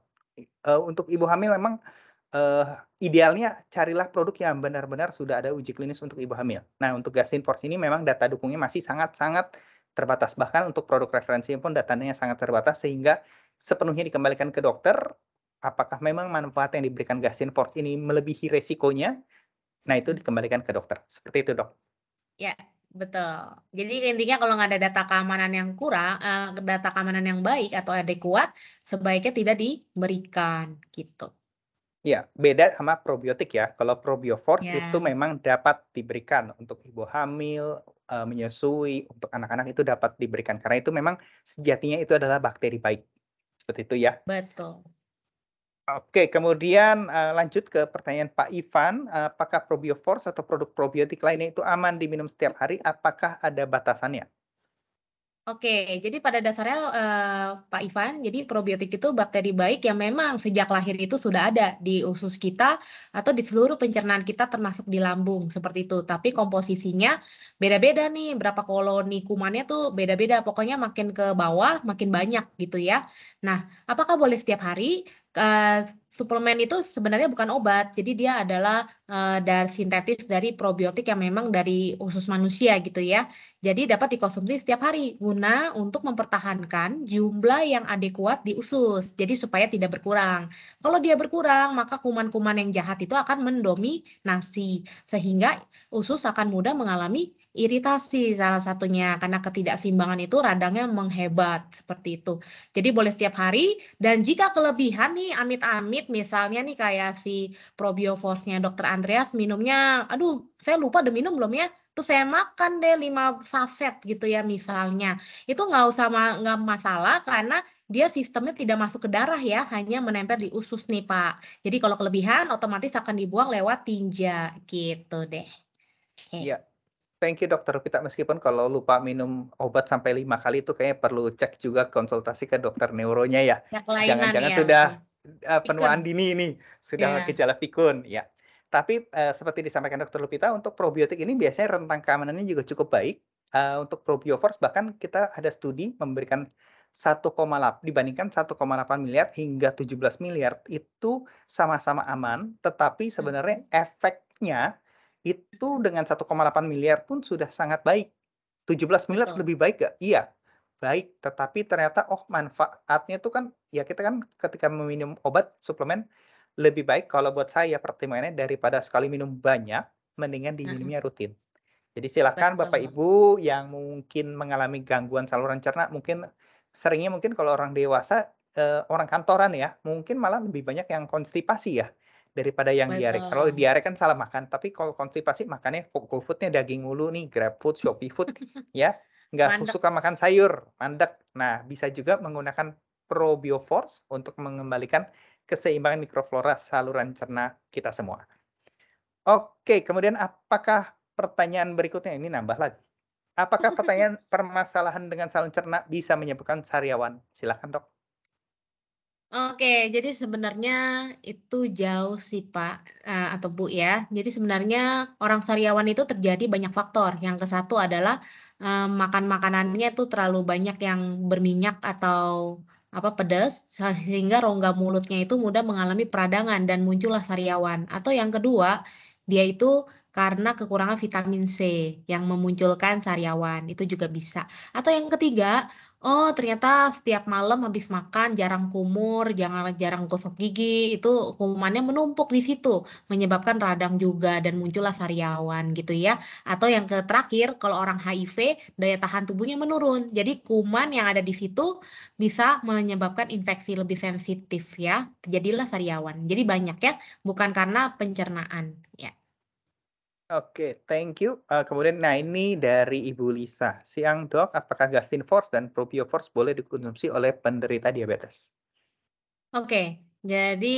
Uh, untuk ibu hamil memang uh, idealnya carilah produk yang benar-benar sudah ada uji klinis untuk ibu hamil. Nah untuk force ini memang data dukungnya masih sangat-sangat terbatas bahkan untuk produk referensi pun datanya sangat terbatas sehingga sepenuhnya dikembalikan ke dokter apakah memang manfaat yang diberikan Force ini melebihi resikonya? Nah, itu dikembalikan ke dokter. Seperti itu, Dok. Ya, betul. Jadi intinya kalau nggak ada data keamanan yang kurang, uh, data keamanan yang baik atau adekuat, sebaiknya tidak diberikan gitu. Ya, beda sama probiotik ya. Kalau probioforce ya. itu memang dapat diberikan untuk ibu hamil, uh, menyusui, untuk anak-anak itu dapat diberikan karena itu memang sejatinya itu adalah bakteri baik. Seperti itu ya. Betul. Oke, kemudian uh, lanjut ke pertanyaan Pak Ivan, eh, apakah probioforce atau produk probiotik lainnya itu aman diminum setiap hari? Apakah ada batasannya? Oke, jadi pada dasarnya uh, Pak Ivan, jadi probiotik itu bakteri baik yang memang sejak lahir itu sudah ada di usus kita atau di seluruh pencernaan kita termasuk di lambung seperti itu. Tapi komposisinya beda-beda nih, berapa koloni kumannya tuh beda-beda. Pokoknya makin ke bawah makin banyak gitu ya. Nah, apakah boleh setiap hari? uh, suplemen itu sebenarnya bukan obat, jadi dia adalah uh, eh, dari sintetis dari probiotik yang memang dari usus manusia gitu ya. Jadi dapat dikonsumsi setiap hari guna untuk mempertahankan jumlah yang adekuat di usus, jadi supaya tidak berkurang. Kalau dia berkurang, maka kuman-kuman yang jahat itu akan mendominasi sehingga usus akan mudah mengalami iritasi salah satunya karena ketidakseimbangan itu radangnya menghebat seperti itu. Jadi boleh setiap hari dan jika kelebihan nih amit-amit misalnya nih kayak si probioforce-nya dokter Andreas minumnya aduh saya lupa udah minum belum ya terus saya makan deh lima saset gitu ya misalnya itu nggak usah nggak masalah karena dia sistemnya tidak masuk ke darah ya hanya menempel di usus nih Pak jadi kalau kelebihan otomatis akan dibuang lewat tinja gitu deh Iya, yeah. Thank you Dokter Pita meskipun kalau lupa minum obat sampai lima kali itu kayaknya perlu cek juga konsultasi ke dokter neuronya ya. ya Jangan-jangan ya. sudah uh, penuaan dini ini sudah yeah. gejala pikun ya. Tapi uh, seperti disampaikan Dokter Lupita untuk probiotik ini biasanya rentang keamanannya juga cukup baik. Uh, untuk probioforce bahkan kita ada studi memberikan 1,8 dibandingkan 1,8 miliar hingga 17 miliar itu sama-sama aman, tetapi sebenarnya mm-hmm. efeknya itu dengan 1,8 miliar pun sudah sangat baik. 17 miliar oh. lebih baik gak? Iya, baik. Tetapi ternyata oh manfaatnya itu kan ya kita kan ketika meminum obat suplemen lebih baik kalau buat saya pertimbangannya daripada sekali minum banyak mendingan diminumnya rutin. Jadi silakan Bapak Ibu yang mungkin mengalami gangguan saluran cerna mungkin seringnya mungkin kalau orang dewasa eh, orang kantoran ya mungkin malah lebih banyak yang konstipasi ya daripada yang Betul. diare. Kalau diare kan salah makan, tapi kalau konstipasi makannya foodnya daging mulu nih, grab food, shopee food, [LAUGHS] ya. Nggak suka makan sayur, mandek. Nah, bisa juga menggunakan probioforce untuk mengembalikan keseimbangan mikroflora saluran cerna kita semua. Oke, kemudian apakah pertanyaan berikutnya ini nambah lagi? Apakah pertanyaan [LAUGHS] permasalahan dengan saluran cerna bisa menyebabkan sariawan? Silakan dok. Oke, jadi sebenarnya itu jauh sih Pak uh, atau Bu ya. Jadi sebenarnya orang sariawan itu terjadi banyak faktor. Yang ke satu adalah uh, eh, makan makanannya itu terlalu banyak yang berminyak atau apa pedas sehingga rongga mulutnya itu mudah mengalami peradangan dan muncullah sariawan. Atau yang kedua, dia itu karena kekurangan vitamin C yang memunculkan sariawan. Itu juga bisa. Atau yang ketiga, Oh, ternyata setiap malam habis makan jarang kumur, jangan jarang gosok gigi, itu kumannya menumpuk di situ, menyebabkan radang juga dan muncullah sariawan gitu ya. Atau yang terakhir, kalau orang HIV daya tahan tubuhnya menurun. Jadi kuman yang ada di situ bisa menyebabkan infeksi lebih sensitif ya. terjadilah sariawan. Jadi banyak ya, bukan karena pencernaan ya. Oke, thank you. Uh, kemudian, nah ini dari Ibu Lisa. Siang dok, apakah Gastin Force dan Force boleh dikonsumsi oleh penderita diabetes? Oke, jadi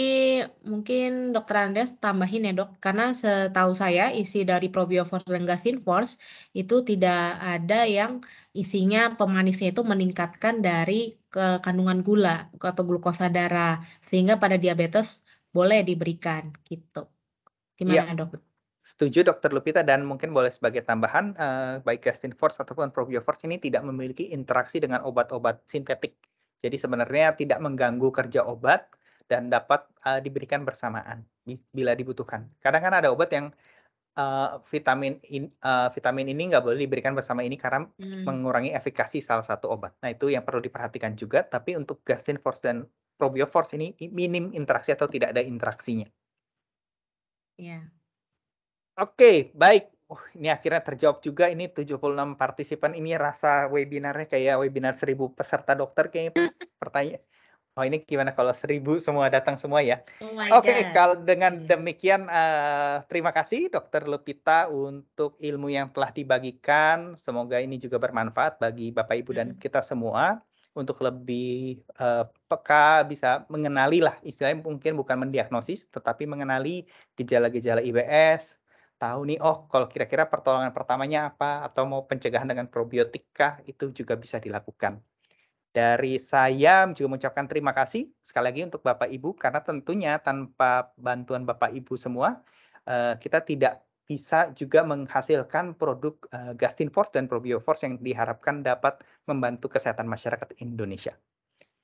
mungkin dokter Andes tambahin ya dok, karena setahu saya isi dari Force dan Gastin Force itu tidak ada yang isinya pemanisnya itu meningkatkan dari ke kandungan gula atau glukosa darah, sehingga pada diabetes boleh diberikan gitu. Iya, Gimana ya, dok? Setuju Dokter Lupita dan mungkin boleh sebagai tambahan uh, baik Gastin Force ataupun Force ini tidak memiliki interaksi dengan obat-obat sintetik. Jadi sebenarnya tidak mengganggu kerja obat dan dapat uh, diberikan bersamaan bila dibutuhkan. Kadang kan ada obat yang uh, vitamin in, uh, vitamin ini nggak boleh diberikan bersama ini karena hmm. mengurangi efikasi salah satu obat. Nah itu yang perlu diperhatikan juga. Tapi untuk Gastin Force dan Force ini minim interaksi atau tidak ada interaksinya. Iya. Yeah. Oke, baik. Oh, ini akhirnya terjawab juga ini 76 partisipan ini rasa webinarnya kayak webinar 1000 peserta dokter kayaknya hmm. pertanyaan. Oh ini gimana kalau seribu semua datang semua ya? Oh Oke, okay, kalau dengan iya. demikian uh, terima kasih Dokter Lupita untuk ilmu yang telah dibagikan. Semoga ini juga bermanfaat bagi Bapak Ibu dan hmm. kita semua untuk lebih uh, peka bisa mengenali lah istilahnya mungkin bukan mendiagnosis tetapi mengenali gejala-gejala IBS tahu nih oh kalau kira-kira pertolongan pertamanya apa atau mau pencegahan dengan probiotika itu juga bisa dilakukan. Dari saya juga mengucapkan terima kasih sekali lagi untuk Bapak Ibu karena tentunya tanpa bantuan Bapak Ibu semua eh, kita tidak bisa juga menghasilkan produk eh, Gastin Force dan Force yang diharapkan dapat membantu kesehatan masyarakat Indonesia.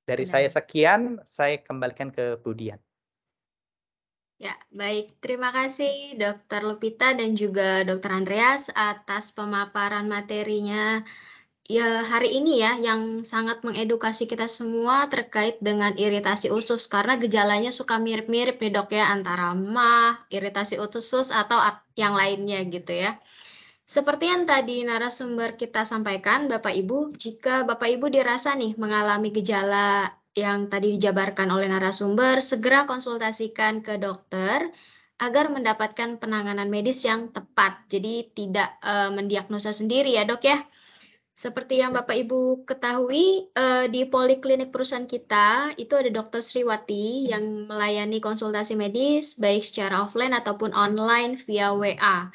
Dari Benar. saya sekian, saya kembalikan ke Budian. Ya, baik. Terima kasih Dr. Lupita dan juga Dr. Andreas atas pemaparan materinya ya hari ini ya yang sangat mengedukasi kita semua terkait dengan iritasi usus karena gejalanya suka mirip-mirip nih dok ya antara mah, iritasi usus atau yang lainnya gitu ya. Seperti yang tadi narasumber kita sampaikan, Bapak Ibu, jika Bapak Ibu dirasa nih mengalami gejala yang tadi dijabarkan oleh narasumber, segera konsultasikan ke dokter agar mendapatkan penanganan medis yang tepat. Jadi tidak e, mendiagnosa sendiri ya dok ya. Seperti yang Bapak Ibu ketahui e, di poliklinik perusahaan kita itu ada dokter Sriwati yang melayani konsultasi medis baik secara offline ataupun online via WA.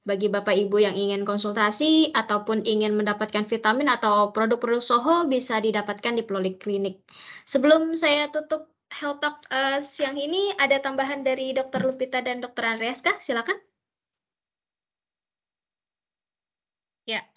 Bagi Bapak Ibu yang ingin konsultasi ataupun ingin mendapatkan vitamin atau produk-produk Soho bisa didapatkan di poliklinik. Sebelum saya tutup health talk uh, siang ini, ada tambahan dari Dr. Lupita dan Dr. Andreas, kah? Silakan.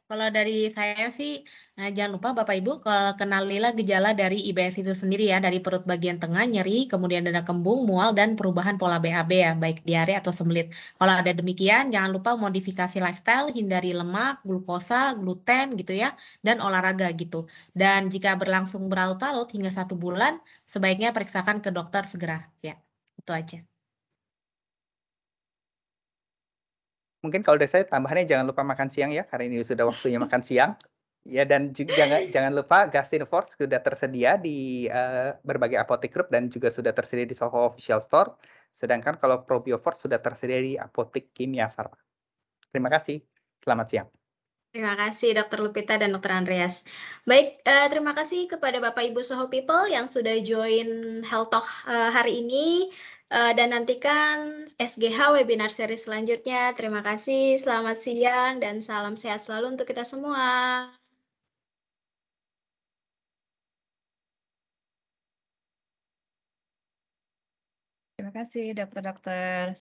Kalau dari saya sih, eh, jangan lupa Bapak Ibu kalau kenalilah gejala dari IBS itu sendiri ya, dari perut bagian tengah nyeri, kemudian dada kembung, mual, dan perubahan pola BAB ya, baik diare atau sembelit. Kalau ada demikian, jangan lupa modifikasi lifestyle, hindari lemak, glukosa, gluten gitu ya, dan olahraga gitu. Dan jika berlangsung berlarut-larut hingga satu bulan, sebaiknya periksakan ke dokter segera ya. Itu aja. mungkin kalau dari saya tambahannya jangan lupa makan siang ya karena ini sudah waktunya makan siang. Ya dan juga, jangan jangan lupa Force sudah tersedia di uh, berbagai apotek grup dan juga sudah tersedia di Soho Official Store. Sedangkan kalau Force sudah tersedia di apotek Kimia Farma. Terima kasih. Selamat siang. Terima kasih Dr. Lupita dan Dr. Andreas. Baik, uh, terima kasih kepada Bapak Ibu Soho People yang sudah join Health Talk uh, hari ini. Eh, dan nantikan SGH webinar seri selanjutnya. Terima kasih, selamat siang, dan salam sehat selalu untuk kita semua. Terima kasih, dokter-dokter.